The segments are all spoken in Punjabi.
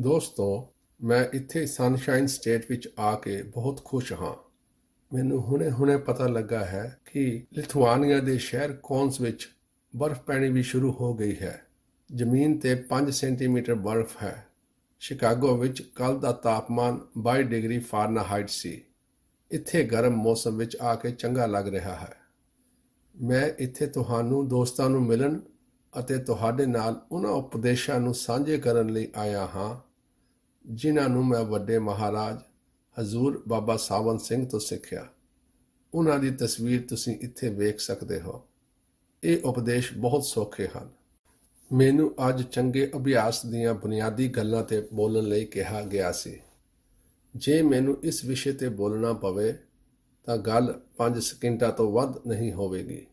ਦੋਸਤੋ ਮੈਂ ਇੱਥੇ ਸਨਸ਼ਾਈਨ ਸਟੇਟ ਵਿੱਚ ਆ ਕੇ ਬਹੁਤ ਖੁਸ਼ ਹਾਂ ਮੈਨੂੰ ਹੁਣੇ-ਹੁਣੇ ਪਤਾ ਲੱਗਾ ਹੈ ਕਿ ਲਿਥੁਆਨੀਆ ਦੇ ਸ਼ਹਿਰ ਕੌਨਸ ਵਿੱਚ ਬਰਫ਼ ਪੈਣੀ ਵੀ ਸ਼ੁਰੂ ਹੋ ਗਈ ਹੈ ਜ਼ਮੀਨ ਤੇ 5 ਸੈਂਟੀਮੀਟਰ ਬਰਫ਼ ਹੈ ਸ਼ਿਕਾਗੋ ਵਿੱਚ ਕੱਲ ਦਾ ਤਾਪਮਾਨ 22 ਡਿਗਰੀ ਫਾਰਨਹਾਈਟ ਸੀ ਇੱਥੇ ਗਰਮ ਮੌਸਮ ਵਿੱਚ ਆ ਕੇ ਚੰਗਾ ਲੱਗ ਰਿਹਾ ਹੈ ਮੈਂ ਇੱਥੇ ਤੁਹਾਨੂੰ ਦੋਸਤਾਂ ਨੂੰ ਮਿਲਣ ਅਤੇ ਤੁਹਾਡੇ ਨਾਲ ਉਹਨਾਂ ਉਪਦੇਸ਼ਾਂ ਨੂੰ ਸਾਂਝੇ ਕਰਨ ਲਈ ਆਇਆ ਹਾਂ ਜਿਨ੍ਹਾਂ ਨੂੰ ਮੈਂ ਵੱਡੇ ਮਹਾਰਾਜ ਹਜ਼ੂਰ ਬਾਬਾ ਸਾਵਨ ਸਿੰਘ ਤੋਂ ਸਿੱਖਿਆ ਉਹਨਾਂ ਦੀ ਤਸਵੀਰ ਤੁਸੀਂ ਇੱਥੇ ਵੇਖ ਸਕਦੇ ਹੋ ਇਹ ਉਪਦੇਸ਼ ਬਹੁਤ ਸੌਖੇ ਹਨ ਮੈਨੂੰ ਅੱਜ ਚੰਗੇ ਅਭਿਆਸ ਦੀਆਂ ਬੁਨਿਆਦੀ ਗੱਲਾਂ ਤੇ ਬੋਲਣ ਲਈ ਕਿਹਾ ਗਿਆ ਸੀ ਜੇ ਮੈਨੂੰ ਇਸ ਵਿਸ਼ੇ ਤੇ ਬੋਲਣਾ ਪਵੇ ਤਾਂ ਗੱਲ 5 ਸਕਿੰਟਾਂ ਤੋਂ ਵੱਧ ਨਹੀਂ ਹੋਵੇਗੀ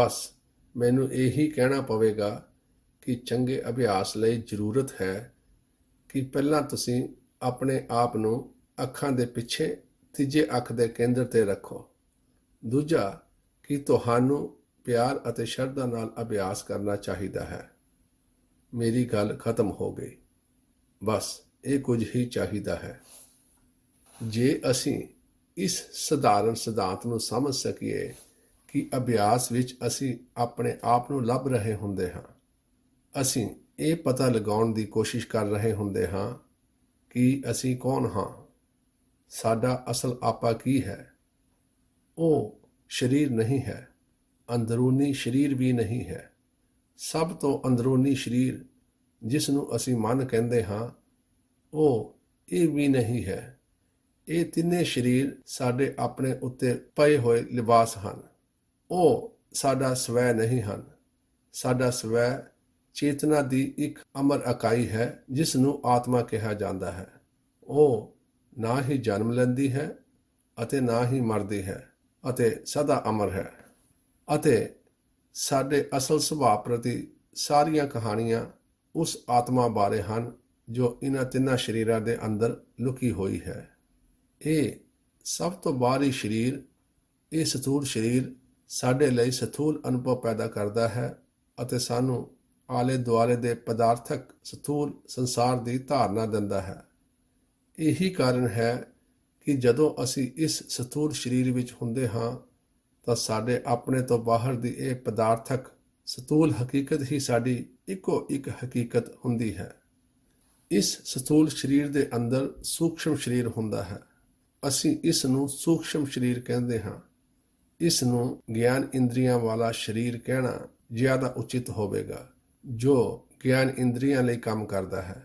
ਬਸ ਮੈਨੂੰ ਇਹੀ ਕਹਿਣਾ ਪਵੇਗਾ ਕਿ ਚੰਗੇ ਅਭਿਆਸ ਲਈ ਜ਼ਰੂਰਤ ਹੈ ਕਿ ਪਹਿਲਾਂ ਤੁਸੀਂ ਆਪਣੇ ਆਪ ਨੂੰ ਅੱਖਾਂ ਦੇ ਪਿੱਛੇ ਤੀਜੇ ਅੱਖ ਦੇ ਕੇਂਦਰ ਤੇ ਰੱਖੋ ਦੂਜਾ ਕਿ ਤੁਹਾਨੂੰ ਪਿਆਰ ਅਤੇ ਸ਼ਰਧਾ ਨਾਲ ਅਭਿਆਸ ਕਰਨਾ ਚਾਹੀਦਾ ਹੈ ਮੇਰੀ ਗੱਲ ਖਤਮ ਹੋ ਗਈ ਬਸ ਇਹ ਕੁਝ ਹੀ ਚਾਹੀਦਾ ਹੈ ਜੇ ਅਸੀਂ ਇਸ ਸਧਾਰਨ ਸਿਧਾਂਤ ਨੂੰ ਸਮਝ ਸਕੀਏ ਕਿ ਅਭਿਆਸ ਵਿੱਚ ਅਸੀਂ ਆਪਣੇ ਆਪ ਨੂੰ ਲੱਭ ਰਹੇ ਹੁੰਦੇ ਹਾਂ ਅਸੀਂ ਇਹ ਪਤਾ ਲਗਾਉਣ ਦੀ ਕੋਸ਼ਿਸ਼ ਕਰ ਰਹੇ ਹੁੰਦੇ ਹਾਂ ਕਿ ਅਸੀਂ ਕੌਣ ਹਾਂ ਸਾਡਾ ਅਸਲ ਆਪਾ ਕੀ ਹੈ ਉਹ ਸਰੀਰ ਨਹੀਂ ਹੈ ਅੰਦਰੂਨੀ ਸਰੀਰ ਵੀ ਨਹੀਂ ਹੈ ਸਭ ਤੋਂ ਅੰਦਰੂਨੀ ਸਰੀਰ ਜਿਸ ਨੂੰ ਅਸੀਂ ਮਨ ਕਹਿੰਦੇ ਹਾਂ ਉਹ ਇਹ ਵੀ ਨਹੀਂ ਹੈ ਇਹ ਤਿੰਨੇ ਸਰੀਰ ਸਾਡੇ ਆਪਣੇ ਉੱਤੇ ਪਏ ਹੋਏ ਲਿਬਾਸ ਹਨ ਉਹ ਸਾਡਾ ਸਵੈ ਨਹੀਂ ਹਨ ਸਾਡਾ ਸਵੈ ਚੇਤਨਾ ਦੀ ਇੱਕ ਅਮਰ ਇਕਾਈ ਹੈ ਜਿਸ ਨੂੰ ਆਤਮਾ ਕਿਹਾ ਜਾਂਦਾ ਹੈ ਉਹ ਨਾ ਹੀ ਜਨਮ ਲੈਂਦੀ ਹੈ ਅਤੇ ਨਾ ਹੀ ਮਰਦੀ ਹੈ ਅਤੇ ਸਦਾ ਅਮਰ ਹੈ ਅਤੇ ਸਾਡੇ ਅਸਲ ਸੁਭਾਅ ਪ੍ਰਤੀ ਸਾਰੀਆਂ ਕਹਾਣੀਆਂ ਉਸ ਆਤਮਾ ਬਾਰੇ ਹਨ ਜੋ ਇਹਨਾਂ ਤਿੰਨਾਂ ਸ਼ਰੀਰਾਂ ਦੇ ਅੰਦਰ ਲੁਕੀ ਹੋਈ ਹੈ ਇਹ ਸਭ ਤੋਂ ਬਾਹਰੀ ਸ਼ਰੀਰ ਇਹ ਸਤੂਰ ਸ਼ਰੀਰ ਸਾਡੇ ਲਈ ਸਥੂਲ ਅਨੁਭਵ ਪੈਦਾ ਕਰਦਾ ਹੈ ਅਤੇ ਸਾਨੂੰ ਆਲੇ ਦੁਆਲੇ ਦੇ ਪਦਾਰਥਕ ਸਥੂਲ ਸੰਸਾਰ ਦੀ ਧਾਰਨਾ ਦਿੰਦਾ ਹੈ ਇਹੀ ਕਾਰਨ ਹੈ ਕਿ ਜਦੋਂ ਅਸੀਂ ਇਸ ਸਥੂਲ ਸਰੀਰ ਵਿੱਚ ਹੁੰਦੇ ਹਾਂ ਤਾਂ ਸਾਡੇ ਆਪਣੇ ਤੋਂ ਬਾਹਰ ਦੀ ਇਹ ਪਦਾਰਥਕ ਸਥੂਲ ਹਕੀਕਤ ਹੀ ਸਾਡੀ ਇੱਕੋ ਇੱਕ ਹਕੀਕਤ ਹੁੰਦੀ ਹੈ ਇਸ ਸਥੂਲ ਸਰੀਰ ਦੇ ਅੰਦਰ ਸੂਖਸ਼ਮ ਸਰੀਰ ਹੁੰਦਾ ਹੈ ਅਸੀਂ ਇਸ ਨੂੰ ਸੂਖਸ਼ਮ ਸਰੀਰ ਕਹਿੰਦੇ ਹਾਂ ਇਸ ਨੂੰ ਗਿਆਨ ਇੰਦਰੀਆਂ ਵਾਲਾ ਸਰੀਰ ਕਹਿਣਾ ਜ਼ਿਆਦਾ ਉਚਿਤ ਹੋਵੇਗਾ ਜੋ ਗਿਆਨ ਇੰਦਰੀਆਂ ਲਈ ਕੰਮ ਕਰਦਾ ਹੈ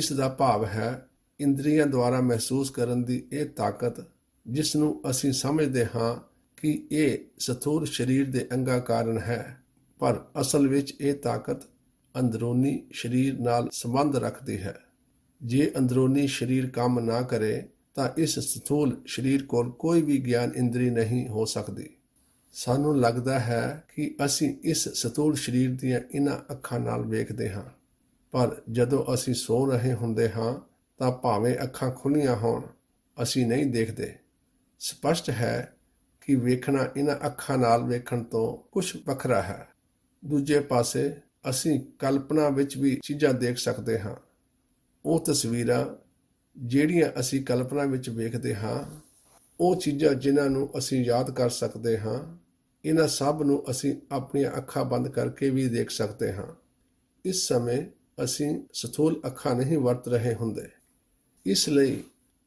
ਇਸ ਦਾ ਭਾਵ ਹੈ ਇੰਦਰੀਆਂ ਦੁਆਰਾ ਮਹਿਸੂਸ ਕਰਨ ਦੀ ਇਹ ਤਾਕਤ ਜਿਸ ਨੂੰ ਅਸੀਂ ਸਮਝਦੇ ਹਾਂ ਕਿ ਇਹ ਸਥੂਲ ਸਰੀਰ ਦੇ ਅੰਗਾ ਕਾਰਨ ਹੈ ਪਰ ਅਸਲ ਵਿੱਚ ਇਹ ਤਾਕਤ ਅੰਦਰੂਨੀ ਸਰੀਰ ਨਾਲ ਸੰਬੰਧ ਰੱਖਦੀ ਹੈ ਜੇ ਅੰਦਰੂਨੀ ਸਰੀਰ ਕੰਮ ਨਾ ਕਰੇ ਤਾਂ ਇਸ ਸਥੂਲ ਸਰੀਰ ਕੋਲ ਕੋਈ ਵੀ ਗਿਆਨ ਇੰਦਰੀ ਨਹੀਂ ਹੋ ਸਕਦੀ ਸਾਨੂੰ ਲੱਗਦਾ ਹੈ ਕਿ ਅਸੀਂ ਇਸ ਸਥੂਲ ਸਰੀਰ ਦੀਆਂ ਇਹਨਾਂ ਅੱਖਾਂ ਨਾਲ ਵੇਖਦੇ ਹਾਂ ਪਰ ਜਦੋਂ ਅਸੀਂ ਸੌ ਰਹੇ ਹੁੰਦੇ ਹਾਂ ਤਾਂ ਭਾਵੇਂ ਅੱਖਾਂ ਖੁੱਲੀਆਂ ਹੋਣ ਅਸੀਂ ਨਹੀਂ ਦੇਖਦੇ ਸਪਸ਼ਟ ਹੈ ਕਿ ਵੇਖਣਾ ਇਹਨਾਂ ਅੱਖਾਂ ਨਾਲ ਵੇਖਣ ਤੋਂ ਕੁਝ ਵੱਖਰਾ ਹੈ ਦੂਜੇ ਪਾਸੇ ਅਸੀਂ ਕਲਪਨਾ ਵਿੱਚ ਵੀ ਚੀਜ਼ਾਂ ਦੇਖ ਸਕਦੇ ਹਾਂ ਉਹ ਤਸਵੀਰਾਂ ਜਿਹੜੀਆਂ ਅਸੀਂ ਕਲਪਨਾ ਵਿੱਚ ਵੇਖਦੇ ਹਾਂ ਉਹ ਚੀਜ਼ਾਂ ਜਿਨ੍ਹਾਂ ਨੂੰ ਅਸੀਂ ਯਾਦ ਕਰ ਸਕਦੇ ਹਾਂ ਇਹਨਾਂ ਸਭ ਨੂੰ ਅਸੀਂ ਆਪਣੀਆਂ ਅੱਖਾਂ ਬੰਦ ਕਰਕੇ ਵੀ ਦੇਖ ਸਕਦੇ ਹਾਂ ਇਸ ਸਮੇਂ ਅਸੀਂ ਸਥੂਲ ਅੱਖਾਂ ਨਹੀਂ ਵਰਤ ਰਹੇ ਹੁੰਦੇ ਇਸ ਲਈ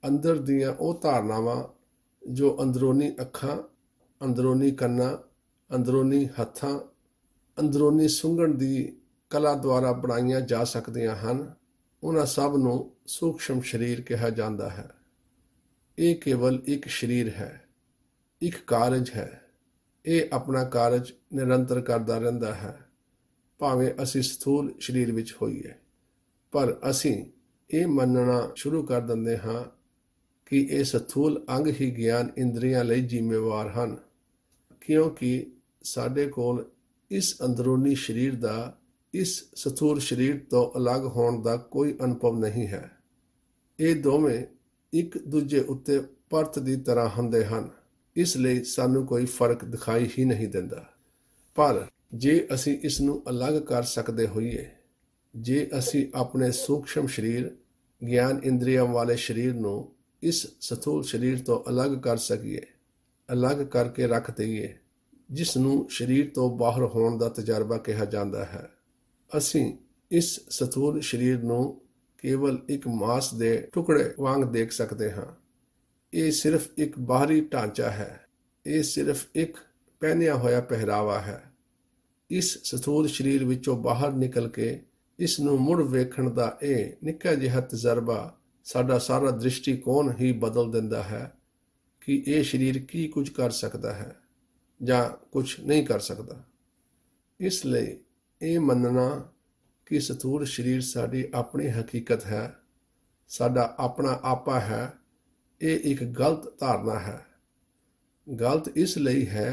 ਅੰਦਰ ਦੀਆਂ ਉਹ ਧਾਰਨਾਵਾਂ ਜੋ ਅੰਦਰੂਨੀ ਅੱਖਾਂ ਅੰਦਰੂਨੀ ਕੰਨਾਂ ਅੰਦਰੂਨੀ ਹੱਥਾਂ ਅੰਦਰੂਨੀ ਸੁੰਗਣ ਦੀ ਕਲਾ ਦੁਆਰਾ ਬਣਾਈਆਂ ਜਾ ਸਕਦੀਆਂ ਹਨ ਉਹਨਾਂ ਸਭ ਨੂੰ ਸੂਖਸ਼ਮ ਸਰੀਰ ਕਿਹਾ ਜਾਂਦਾ ਹੈ ਇਹ ਕੇਵਲ ਇੱਕ ਸਰੀਰ ਹੈ ਇੱਕ ਕਾਰਜ ਹੈ ਇਹ ਆਪਣਾ ਕਾਰਜ ਨਿਰੰਤਰ ਕਰਦਾ ਰਹਿੰਦਾ ਹੈ ਭਾਵੇਂ ਅਸੀਂ ਸਥੂਲ ਸਰੀਰ ਵਿੱਚ ਹੋਈਏ ਪਰ ਅਸੀਂ ਇਹ ਮੰਨਣਾ ਸ਼ੁਰੂ ਕਰ ਦਿੰਦੇ ਹਾਂ ਕਿ ਇਹ ਸਥੂਲ ਅੰਗ ਹੀ ਗਿਆਨ ਇੰਦਰੀਆਂ ਲਈ ਜ਼ਿੰਮੇਵਾਰ ਹਨ ਕਿਉਂਕਿ ਸਾਡੇ ਕੋਲ ਇਸ ਅੰਦਰੂਨੀ ਸਰੀਰ ਦਾ ਇਸ ਸਥੂਲ ਸਰੀਰ ਤੋਂ ਅਲੱਗ ਹੋਣ ਦਾ ਕੋਈ ਅਨੁਭਵ ਨਹੀਂ ਹੈ ਇਹ ਦੋਵੇਂ ਇੱਕ ਦੂਜੇ ਉੱਤੇ ਪਰਤ ਦੀ ਤਰ੍ਹਾਂ ਹੁੰਦੇ ਹਨ ਇਸ ਲਈ ਸਾਨੂੰ ਕੋਈ ਫਰਕ ਦਿਖਾਈ ਹੀ ਨਹੀਂ ਦਿੰਦਾ ਪਰ ਜੇ ਅਸੀਂ ਇਸ ਨੂੰ ਅਲੱਗ ਕਰ ਸਕਦੇ ਹੋਈਏ ਜੇ ਅਸੀਂ ਆਪਣੇ ਸੂਖਸ਼ਮ ਸਰੀਰ ਗਿਆਨ ਇੰਦਰੀਆਂ ਵਾਲੇ ਸਰੀਰ ਨੂੰ ਇਸ ਸਥੂਲ ਸਰੀਰ ਤੋਂ ਅਲੱਗ ਕਰ ਸਕੀਏ ਅਲੱਗ ਕਰਕੇ ਰੱਖ ਦਈਏ ਜਿਸ ਨੂੰ ਸਰੀਰ ਤੋਂ ਬਾਹਰ ਹੋਣ ਦਾ ਤਜਰਬਾ ਕਿਹਾ ਜਾਂਦਾ ਹੈ ਅਸੀਂ ਇਸ ਸਥੂਲ ਸਰੀਰ ਨੂੰ ਕੇਵਲ ਇੱਕ ਮਾਸ ਦੇ ਟੁਕੜੇ ਵਾਂਗ ਦੇਖ ਸਕਦੇ ਹਾਂ ਇਹ ਸਿਰਫ ਇੱਕ ਬਾਹਰੀ ਢਾਂਚਾ ਹੈ ਇਹ ਸਿਰਫ ਇੱਕ ਪਹਿਨਿਆ ਹੋਇਆ ਪਹਿਰਾਵਾ ਹੈ ਇਸ ਸਥੂਲ ਸਰੀਰ ਵਿੱਚੋਂ ਬਾਹਰ ਨਿਕਲ ਕੇ ਇਸ ਨੂੰ ਮੁੜ ਵੇਖਣ ਦਾ ਇਹ ਨਿੱਕਾ ਜਿਹਾ ਤਜਰਬਾ ਸਾਡਾ ਸਾਰਾ ਦ੍ਰਿਸ਼ਟੀਕੋਣ ਹੀ ਬਦਲ ਦਿੰਦਾ ਹੈ ਕਿ ਇਹ ਸਰੀਰ ਕੀ ਕੁਝ ਕਰ ਸਕਦਾ ਹੈ ਜਾਂ ਕੁਝ ਨਹੀਂ ਕਰ ਸਕਦਾ ਇਸ ਲਈ ਇਹ ਮੰਨਣਾ ਕਿ ਸਤੂਰ ਸਰੀਰ ਸਾਡੀ ਆਪਣੀ ਹਕੀਕਤ ਹੈ ਸਾਡਾ ਆਪਣਾ ਆਪਾ ਹੈ ਇਹ ਇੱਕ ਗਲਤ ਧਾਰਨਾ ਹੈ ਗਲਤ ਇਸ ਲਈ ਹੈ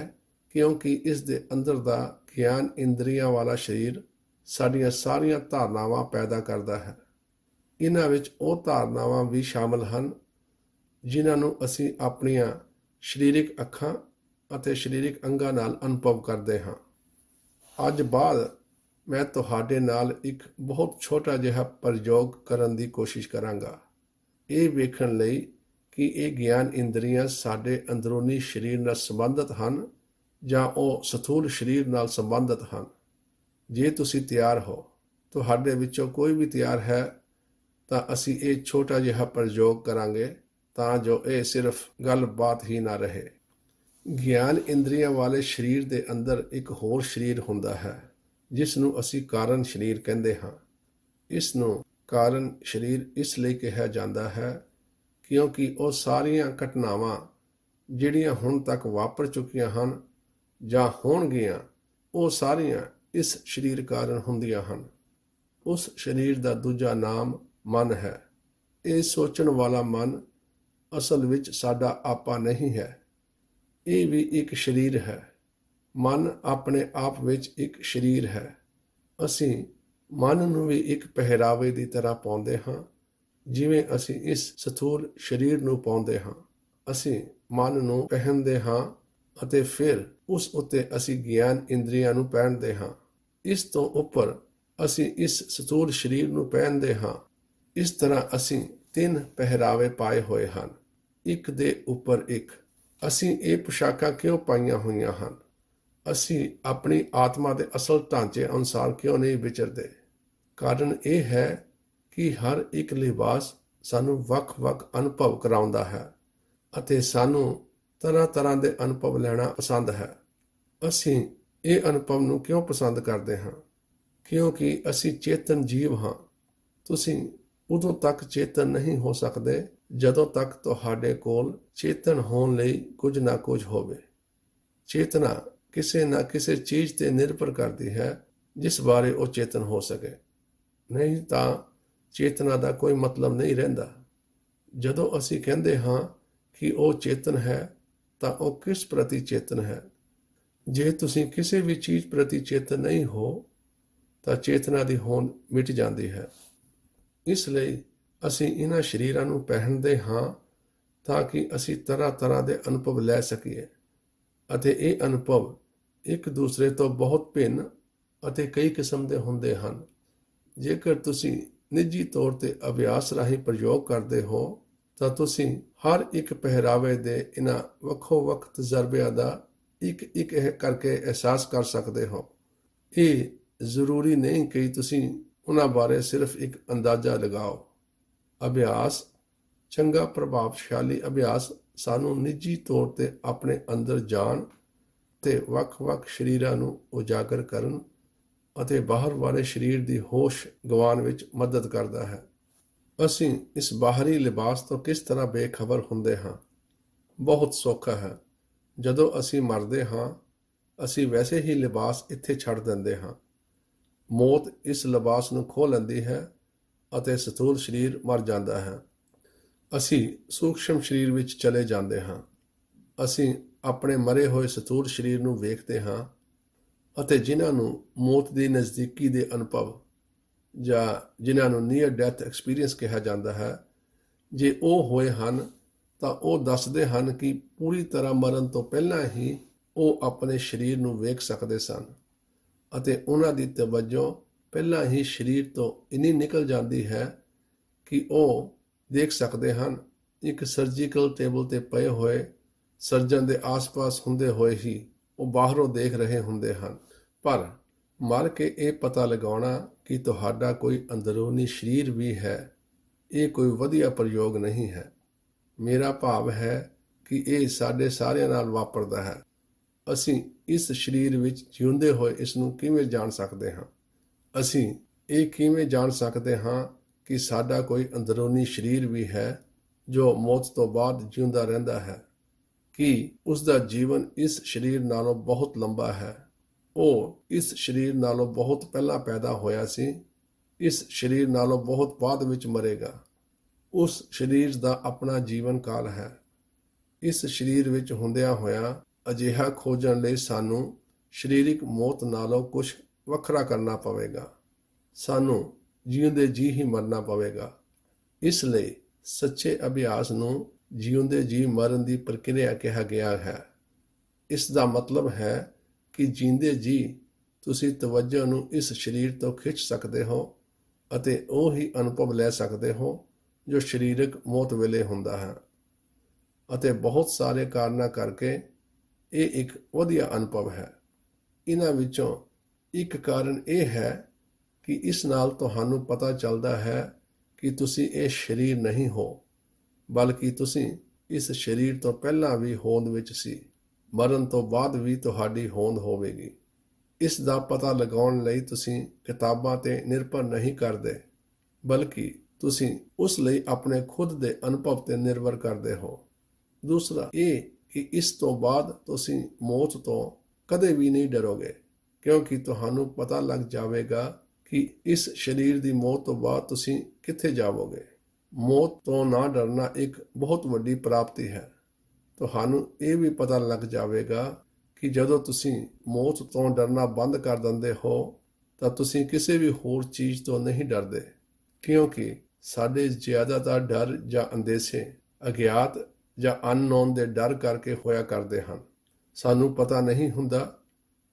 ਕਿਉਂਕਿ ਇਸ ਦੇ ਅੰਦਰ ਦਾ ਗਿਆਨ ਇੰਦਰੀਆਂ ਵਾਲਾ ਸਰੀਰ ਸਾਡੀਆਂ ਸਾਰੀਆਂ ਧਾਰਨਾਵਾਂ ਪੈਦਾ ਕਰਦਾ ਹੈ ਇਹਨਾਂ ਵਿੱਚ ਉਹ ਧਾਰਨਾਵਾਂ ਵੀ ਸ਼ਾਮਲ ਹਨ ਜਿਨ੍ਹਾਂ ਨੂੰ ਅਸੀਂ ਆਪਣੀਆਂ ਸਰੀਰਕ ਅੱਖਾਂ ਅਤੇ ਸਰੀਰਕ ਅੰਗਾਂ ਨਾਲ ਅਨੁਭਵ ਕਰਦੇ ਹਾਂ ਅੱਜ ਬਾਅਦ ਮੈਂ ਤੁਹਾਡੇ ਨਾਲ ਇੱਕ ਬਹੁਤ ਛੋਟਾ ਜਿਹਾ ਪ੍ਰਯੋਗ ਕਰਨ ਦੀ ਕੋਸ਼ਿਸ਼ ਕਰਾਂਗਾ ਇਹ ਵੇਖਣ ਲਈ ਕਿ ਇਹ ਗਿਆਨ ਇੰਦਰੀਆਂ ਸਾਡੇ ਅੰਦਰੂਨੀ ਸਰੀਰ ਨਾਲ ਸੰਬੰਧਿਤ ਹਨ ਜਾਂ ਉਹ ਸਥੂਲ ਸਰੀਰ ਨਾਲ ਸੰਬੰਧਿਤ ਹਨ ਜੇ ਤੁਸੀਂ ਤਿਆਰ ਹੋ ਤੁਹਾਡੇ ਵਿੱਚੋਂ ਕੋਈ ਵੀ ਤਿਆਰ ਹੈ ਤਾਂ ਅਸੀਂ ਇਹ ਛੋਟਾ ਜਿਹਾ ਪ੍ਰਯੋਗ ਕਰਾਂਗੇ ਤਾਂ ਜੋ ਇਹ ਸਿਰਫ ਗੱਲਬਾਤ ਹੀ ਨਾ ਰਹੇ ਗਿਆਨ ਇੰਦਰੀਆਂ ਵਾਲੇ ਸਰੀਰ ਦੇ ਅੰਦਰ ਇੱਕ ਹੋਰ ਸਰੀਰ ਹੁੰਦਾ ਹੈ ਜਿਸ ਨੂੰ ਅਸੀਂ ਕਾਰਨ ਸ਼ਰੀਰ ਕਹਿੰਦੇ ਹਾਂ ਇਸ ਨੂੰ ਕਾਰਨ ਸ਼ਰੀਰ ਇਸ ਲਈ ਕਿਹਾ ਜਾਂਦਾ ਹੈ ਕਿਉਂਕਿ ਉਹ ਸਾਰੀਆਂ ਘਟਨਾਵਾਂ ਜਿਹੜੀਆਂ ਹੁਣ ਤੱਕ ਵਾਪਰ ਚੁੱਕੀਆਂ ਹਨ ਜਾਂ ਹੋਣਗੀਆਂ ਉਹ ਸਾਰੀਆਂ ਇਸ ਸਰੀਰ ਕਾਰਨ ਹੁੰਦੀਆਂ ਹਨ ਉਸ ਸਰੀਰ ਦਾ ਦੂਜਾ ਨਾਮ ਮਨ ਹੈ ਇਹ ਸੋਚਣ ਵਾਲਾ ਮਨ ਅਸਲ ਵਿੱਚ ਸਾਡਾ ਆਪਾ ਨਹੀਂ ਹੈ ਇਹ ਵੀ ਇੱਕ ਸਰੀਰ ਹੈ ਮਨ ਆਪਣੇ ਆਪ ਵਿੱਚ ਇੱਕ ਸਰੀਰ ਹੈ ਅਸੀਂ ਮਨ ਨੂੰ ਵੀ ਇੱਕ ਪਹਿਰਾਵੇ ਦੀ ਤਰ੍ਹਾਂ ਪਾਉਂਦੇ ਹਾਂ ਜਿਵੇਂ ਅਸੀਂ ਇਸ ਸਥੂਲ ਸਰੀਰ ਨੂੰ ਪਾਉਂਦੇ ਹਾਂ ਅਸੀਂ ਮਨ ਨੂੰ ਪਹਿਨਦੇ ਹਾਂ ਅਤੇ ਫਿਰ ਉਸ ਉੱਤੇ ਅਸੀਂ ਗਿਆਨ ਇੰਦਰੀਆਂ ਨੂੰ ਪਹਿਨਦੇ ਹਾਂ ਇਸ ਤੋਂ ਉੱਪਰ ਅਸੀਂ ਇਸ ਸਥੂਲ ਸਰੀਰ ਨੂੰ ਪਹਿਨਦੇ ਹਾਂ ਇਸ ਤਰ੍ਹਾਂ ਅਸੀਂ ਤਿੰਨ ਪਹਿਰਾਵੇ ਪਾਏ ਹੋਏ ਹਨ ਇੱਕ ਦੇ ਉੱਪਰ ਇੱਕ ਅਸੀਂ ਇਹ ਪੁਸ਼ਾਕਾਂ ਕਿਉਂ ਪਾਈਆਂ ਹੋਈਆਂ ਹਨ ਅਸੀਂ ਆਪਣੀ ਆਤਮਾ ਦੇ ਅਸਲ ਢਾਂਚੇ ਅਨੁਸਾਰ ਕਿਉਂ ਨਹੀਂ ਵਿਚਰਦੇ ਕਾਰਨ ਇਹ ਹੈ ਕਿ ਹਰ ਇੱਕ ਲਿਬਾਸ ਸਾਨੂੰ ਵੱਖ-ਵੱਖ ਅਨੁਭਵ ਕਰਾਉਂਦਾ ਹੈ ਅਤੇ ਸਾਨੂੰ ਤਰ੍ਹਾਂ-ਤਰ੍ਹਾਂ ਦੇ ਅਨੁਭਵ ਲੈਣਾ ਪਸੰਦ ਹੈ ਅਸੀਂ ਇਹ ਅਨੁਭਵ ਨੂੰ ਕਿਉਂ ਪਸੰਦ ਕਰਦੇ ਹਾਂ ਕਿਉਂਕਿ ਅਸੀਂ ਚੇਤਨ ਜੀਵ ਹਾਂ ਤੁਸੀਂ ਉਦੋਂ ਤੱਕ ਚੇਤਨ ਨਹੀਂ ਹੋ ਸਕਦੇ ਜਦੋਂ ਤੱਕ ਤੁਹਾਡੇ ਕੋਲ ਚੇਤਨ ਹੋਣ ਲਈ ਕੁਝ ਨਾ ਕੁਝ ਹੋਵੇ ਚੇਤਨਾ ਕਿਸੇ ਨਾ ਕਿਸੇ ਚੀਜ਼ ਤੇ ਨਿਰਭਰ ਕਰਦੀ ਹੈ ਜਿਸ ਬਾਰੇ ਉਹ ਚੇਤਨ ਹੋ ਸਕੇ ਨਹੀਂ ਤਾਂ ਚੇਤਨਾ ਦਾ ਕੋਈ ਮਤਲਬ ਨਹੀਂ ਰਹਿੰਦਾ ਜਦੋਂ ਅਸੀਂ ਕਹਿੰਦੇ ਹਾਂ ਕਿ ਉਹ ਚੇਤਨ ਹੈ ਤਾਂ ਉਹ ਕਿਸ ਪ੍ਰਤੀ ਚੇਤਨ ਹੈ ਜੇ ਤੁਸੀਂ ਕਿਸੇ ਵੀ ਚੀਜ਼ ਪ੍ਰਤੀ ਚੇਤਨ ਨਹੀਂ ਹੋ ਤਾਂ ਚੇਤਨਾ ਦੀ ਹੋਂਦ ਮਿਟ ਜਾਂਦੀ ਹੈ ਇਸ ਲਈ ਅਸੀਂ ਇਹਨਾਂ ਸ਼ਰੀਰਾਂ ਨੂੰ ਪਹਿਨਦੇ ਹਾਂ ਤਾਂ ਕਿ ਅਸੀਂ ਤਰ੍ਹਾਂ ਤਰ੍ਹਾਂ ਦੇ ਅਨੁਭਵ ਲੈ ਸਕੀਏ ਅਤੇ ਇਹ ਅਨੁਭਵ ਇੱਕ ਦੂਸਰੇ ਤੋਂ ਬਹੁਤ ਭਿੰਨ ਅਤੇ ਕਈ ਕਿਸਮ ਦੇ ਹੁੰਦੇ ਹਨ ਜੇਕਰ ਤੁਸੀਂ ਨਿੱਜੀ ਤੌਰ ਤੇ ਅਭਿਆਸ ਰਾਹੀਂ ਪ੍ਰਯੋਗ ਕਰਦੇ ਹੋ ਤਾਂ ਤੁਸੀਂ ਹਰ ਇੱਕ ਪਹਿਰਾਵੇ ਦੇ ਇਹਨਾਂ ਵੱਖੋ ਵੱਖ ਤਜਰਬਿਆਂ ਦਾ ਇੱਕ ਇੱਕ ਇਹ ਕਰਕੇ ਅਹਿਸਾਸ ਕਰ ਸਕਦੇ ਹੋ ਇਹ ਜ਼ਰੂਰੀ ਨਹੀਂ ਕਿ ਤੁਸੀਂ ਉਹਨਾਂ ਬਾਰੇ ਸਿਰਫ ਇੱਕ ਅੰਦਾਜ਼ਾ ਲਗਾਓ ਅਭਿਆਸ ਚੰਗਾ ਪ੍ਰਭਾਵਸ਼ਾਲੀ ਅਭਿਆਸ ਸਾਨੂੰ ਨਿੱਜੀ ਤੌਰ ਤੇ ਆਪਣੇ ਅੰਦਰ ਜਾਣ ਤੇ ਵੱਖ-ਵੱਖ ਸ਼ਰੀਰਾਂ ਨੂੰ ਉਜਾਗਰ ਕਰਨ ਅਤੇ ਬਾਹਰ ਵਾਲੇ ਸਰੀਰ ਦੀ ਹੋਸ਼ ਗਵਾਨ ਵਿੱਚ ਮਦਦ ਕਰਦਾ ਹੈ ਅਸੀਂ ਇਸ ਬਾਹਰੀ ਲਿਬਾਸ ਤੋਂ ਕਿਸ ਤਰ੍ਹਾਂ ਬੇਖਬਰ ਹੁੰਦੇ ਹਾਂ ਬਹੁਤ ਸੌਖਾ ਹੈ ਜਦੋਂ ਅਸੀਂ ਮਰਦੇ ਹਾਂ ਅਸੀਂ ਵੈਸੇ ਹੀ ਲਿਬਾਸ ਇੱਥੇ ਛੱਡ ਦਿੰਦੇ ਹਾਂ ਮੌਤ ਇਸ ਲਿਬਾਸ ਨੂੰ ਖੋ ਲੈਂਦੀ ਹੈ ਅਤੇ ਸਥੂਲ ਸਰੀਰ ਮਰ ਜਾਂਦਾ ਹੈ ਅਸੀਂ ਸੂਖਸ਼ਮ ਸਰੀਰ ਵਿੱਚ ਚਲੇ ਜਾਂਦੇ ਹਾਂ ਅਸੀਂ ਆਪਣੇ ਮਰੇ ਹੋਏ ਸਤੂਰ ਸਰੀਰ ਨੂੰ ਵੇਖਦੇ ਹਾਂ ਅਤੇ ਜਿਨ੍ਹਾਂ ਨੂੰ ਮੌਤ ਦੀ ਨਜ਼ਦੀਕੀ ਦੇ ਅਨੁਭਵ ਜਾਂ ਜਿਨ੍ਹਾਂ ਨੂੰ ਨੀਅਰ ਡੈਥ ਐਕਸਪੀਰੀਅੰਸ ਕਿਹਾ ਜਾਂਦਾ ਹੈ ਜੇ ਉਹ ਹੋਏ ਹਨ ਤਾਂ ਉਹ ਦੱਸਦੇ ਹਨ ਕਿ ਪੂਰੀ ਤਰ੍ਹਾਂ ਮਰਨ ਤੋਂ ਪਹਿਲਾਂ ਹੀ ਉਹ ਆਪਣੇ ਸਰੀਰ ਨੂੰ ਵੇਖ ਸਕਦੇ ਸਨ ਅਤੇ ਉਹਨਾਂ ਦੀ ਤਵੱਜੋ ਪਹਿਲਾਂ ਹੀ ਸਰੀਰ ਤੋਂ ਇਨੀ ਨਿਕਲ ਜਾਂਦੀ ਹੈ ਕਿ ਉਹ ਦੇਖ ਸਕਦੇ ਹਨ ਇੱਕ ਸਰਜੀਕਲ ਟੇਬਲ ਤੇ ਪਏ ਹੋਏ ਸਰਜਨ ਦੇ ਆਸ-ਪਾਸ ਹੁੰਦੇ ਹੋਏ ਹੀ ਉਹ ਬਾਹਰੋਂ ਦੇਖ ਰਹੇ ਹੁੰਦੇ ਹਨ ਪਰ ਮਰ ਕੇ ਇਹ ਪਤਾ ਲਗਾਉਣਾ ਕਿ ਤੁਹਾਡਾ ਕੋਈ ਅੰਦਰੂਨੀ ਸਰੀਰ ਵੀ ਹੈ ਇਹ ਕੋਈ ਵਧੀਆ ਪ੍ਰਯੋਗ ਨਹੀਂ ਹੈ ਮੇਰਾ ਭਾਵ ਹੈ ਕਿ ਇਹ ਸਾਡੇ ਸਾਰਿਆਂ ਨਾਲ ਵਾਪਰਦਾ ਹੈ ਅਸੀਂ ਇਸ ਸਰੀਰ ਵਿੱਚ ਜਿਉਂਦੇ ਹੋਏ ਇਸ ਨੂੰ ਕਿਵੇਂ ਜਾਣ ਸਕਦੇ ਹਾਂ ਅਸੀਂ ਇਹ ਕਿਵੇਂ ਜਾਣ ਸਕਦੇ ਹਾਂ ਕਿ ਸਾਡਾ ਕੋਈ ਅੰਦਰੂਨੀ ਸਰੀਰ ਵੀ ਹੈ ਜੋ ਮੌਤ ਤੋਂ ਬਾਅਦ ਜਿਉਂਦਾ ਰਹਿੰਦਾ ਹੈ ਕਿ ਉਸ ਦਾ ਜੀਵਨ ਇਸ ਸਰੀਰ ਨਾਲੋਂ ਬਹੁਤ ਲੰਬਾ ਹੈ ਉਹ ਇਸ ਸਰੀਰ ਨਾਲੋਂ ਬਹੁਤ ਪਹਿਲਾਂ ਪੈਦਾ ਹੋਇਆ ਸੀ ਇਸ ਸਰੀਰ ਨਾਲੋਂ ਬਹੁਤ ਬਾਅਦ ਵਿੱਚ ਮਰੇਗਾ ਉਸ ਸਰੀਰ ਦਾ ਆਪਣਾ ਜੀਵਨ ਕਾਲ ਹੈ ਇਸ ਸਰੀਰ ਵਿੱਚ ਹੁੰਦਿਆਂ ਹੋਇਆਂ ਅਜਿਹਾ ਖੋਜਣ ਲਈ ਸਾਨੂੰ ਸਰੀਰਕ ਮੌਤ ਨਾਲੋਂ ਕੁਝ ਵੱਖਰਾ ਕਰਨਾ ਪਵੇਗਾ ਸਾਨੂੰ ਜੀਉਂਦੇ ਜੀ ਹੀ ਮਰਨਾ ਪਵੇਗਾ ਇਸ ਲਈ ਸੱਚੇ ਅਭਿਆਸ ਨੂੰ ਜਿਉਂਦੇ ਜੀ ਮਰਨ ਦੀ ਪ੍ਰਕਿਰਿਆ ਕਿਹਾ ਗਿਆ ਹੈ ਇਸ ਦਾ ਮਤਲਬ ਹੈ ਕਿ ਜਿੰਦੇ ਜੀ ਤੁਸੀਂ ਤਵੱਜੋ ਨੂੰ ਇਸ ਸਰੀਰ ਤੋਂ ਖਿੱਚ ਸਕਦੇ ਹੋ ਅਤੇ ਉਹ ਹੀ ਅਨੁਭਵ ਲੈ ਸਕਦੇ ਹੋ ਜੋ ਸਰੀਰਕ ਮੌਤ ਵੇਲੇ ਹੁੰਦਾ ਹੈ ਅਤੇ ਬਹੁਤ ਸਾਰੇ ਕਾਰਨਾ ਕਰਕੇ ਇਹ ਇੱਕ ਵਧੀਆ ਅਨੁਭਵ ਹੈ ਇਹਨਾਂ ਵਿੱਚੋਂ ਇੱਕ ਕਾਰਨ ਇਹ ਹੈ ਕਿ ਇਸ ਨਾਲ ਤੁਹਾਨੂੰ ਪਤਾ ਚੱਲਦਾ ਹੈ ਕਿ ਤੁਸੀਂ ਇਹ ਸਰੀਰ ਨਹੀਂ ਹੋ ਬਲਕਿ ਤੁਸੀਂ ਇਸ ਸਰੀਰ ਤੋਂ ਪਹਿਲਾਂ ਵੀ ਹੋਂਦ ਵਿੱਚ ਸੀ ਮਰਨ ਤੋਂ ਬਾਅਦ ਵੀ ਤੁਹਾਡੀ ਹੋਂਦ ਹੋਵੇਗੀ ਇਸ ਦਾ ਪਤਾ ਲਗਾਉਣ ਲਈ ਤੁਸੀਂ ਕਿਤਾਬਾਂ ਤੇ ਨਿਰਭਰ ਨਹੀਂ ਕਰਦੇ ਬਲਕਿ ਤੁਸੀਂ ਉਸ ਲਈ ਆਪਣੇ ਖੁਦ ਦੇ ਅਨੁਭਵ ਤੇ ਨਿਰਭਰ ਕਰਦੇ ਹੋ ਦੂਸਰਾ ਇਹ ਕਿ ਇਸ ਤੋਂ ਬਾਅਦ ਤੁਸੀਂ ਮੌਤ ਤੋਂ ਕਦੇ ਵੀ ਨਹੀਂ ਡਰੋਗੇ ਕਿਉਂਕਿ ਤੁਹਾਨੂੰ ਪਤਾ ਲੱਗ ਜਾਵੇਗਾ ਕਿ ਇਸ ਸਰੀਰ ਦੀ ਮੌਤ ਤੋਂ ਬਾਅਦ ਤੁਸੀਂ ਕਿੱਥੇ ਜਾਵੋਗੇ ਮੌਤ ਤੋਂ ਨਾ ਡਰਨਾ ਇੱਕ ਬਹੁਤ ਵੱਡੀ ਪ੍ਰਾਪਤੀ ਹੈ ਤੁਹਾਨੂੰ ਇਹ ਵੀ ਪਤਾ ਲੱਗ ਜਾਵੇਗਾ ਕਿ ਜਦੋਂ ਤੁਸੀਂ ਮੌਤ ਤੋਂ ਡਰਨਾ ਬੰਦ ਕਰ ਦਿੰਦੇ ਹੋ ਤਾਂ ਤੁਸੀਂ ਕਿਸੇ ਵੀ ਹੋਰ ਚੀਜ਼ ਤੋਂ ਨਹੀਂ ਡਰਦੇ ਕਿਉਂਕਿ ਸਾਡੇ ਜ਼ਿਆਦਾਤਰ ਡਰ ਜਾਂ ਅੰਦੇਸੇ ਅਗਿਆਤ ਜਾਂ ਅਨਨੋਨ ਦੇ ਡਰ ਕਰਕੇ ਹੋਇਆ ਕਰਦੇ ਹਨ ਸਾਨੂੰ ਪਤਾ ਨਹੀਂ ਹੁੰਦਾ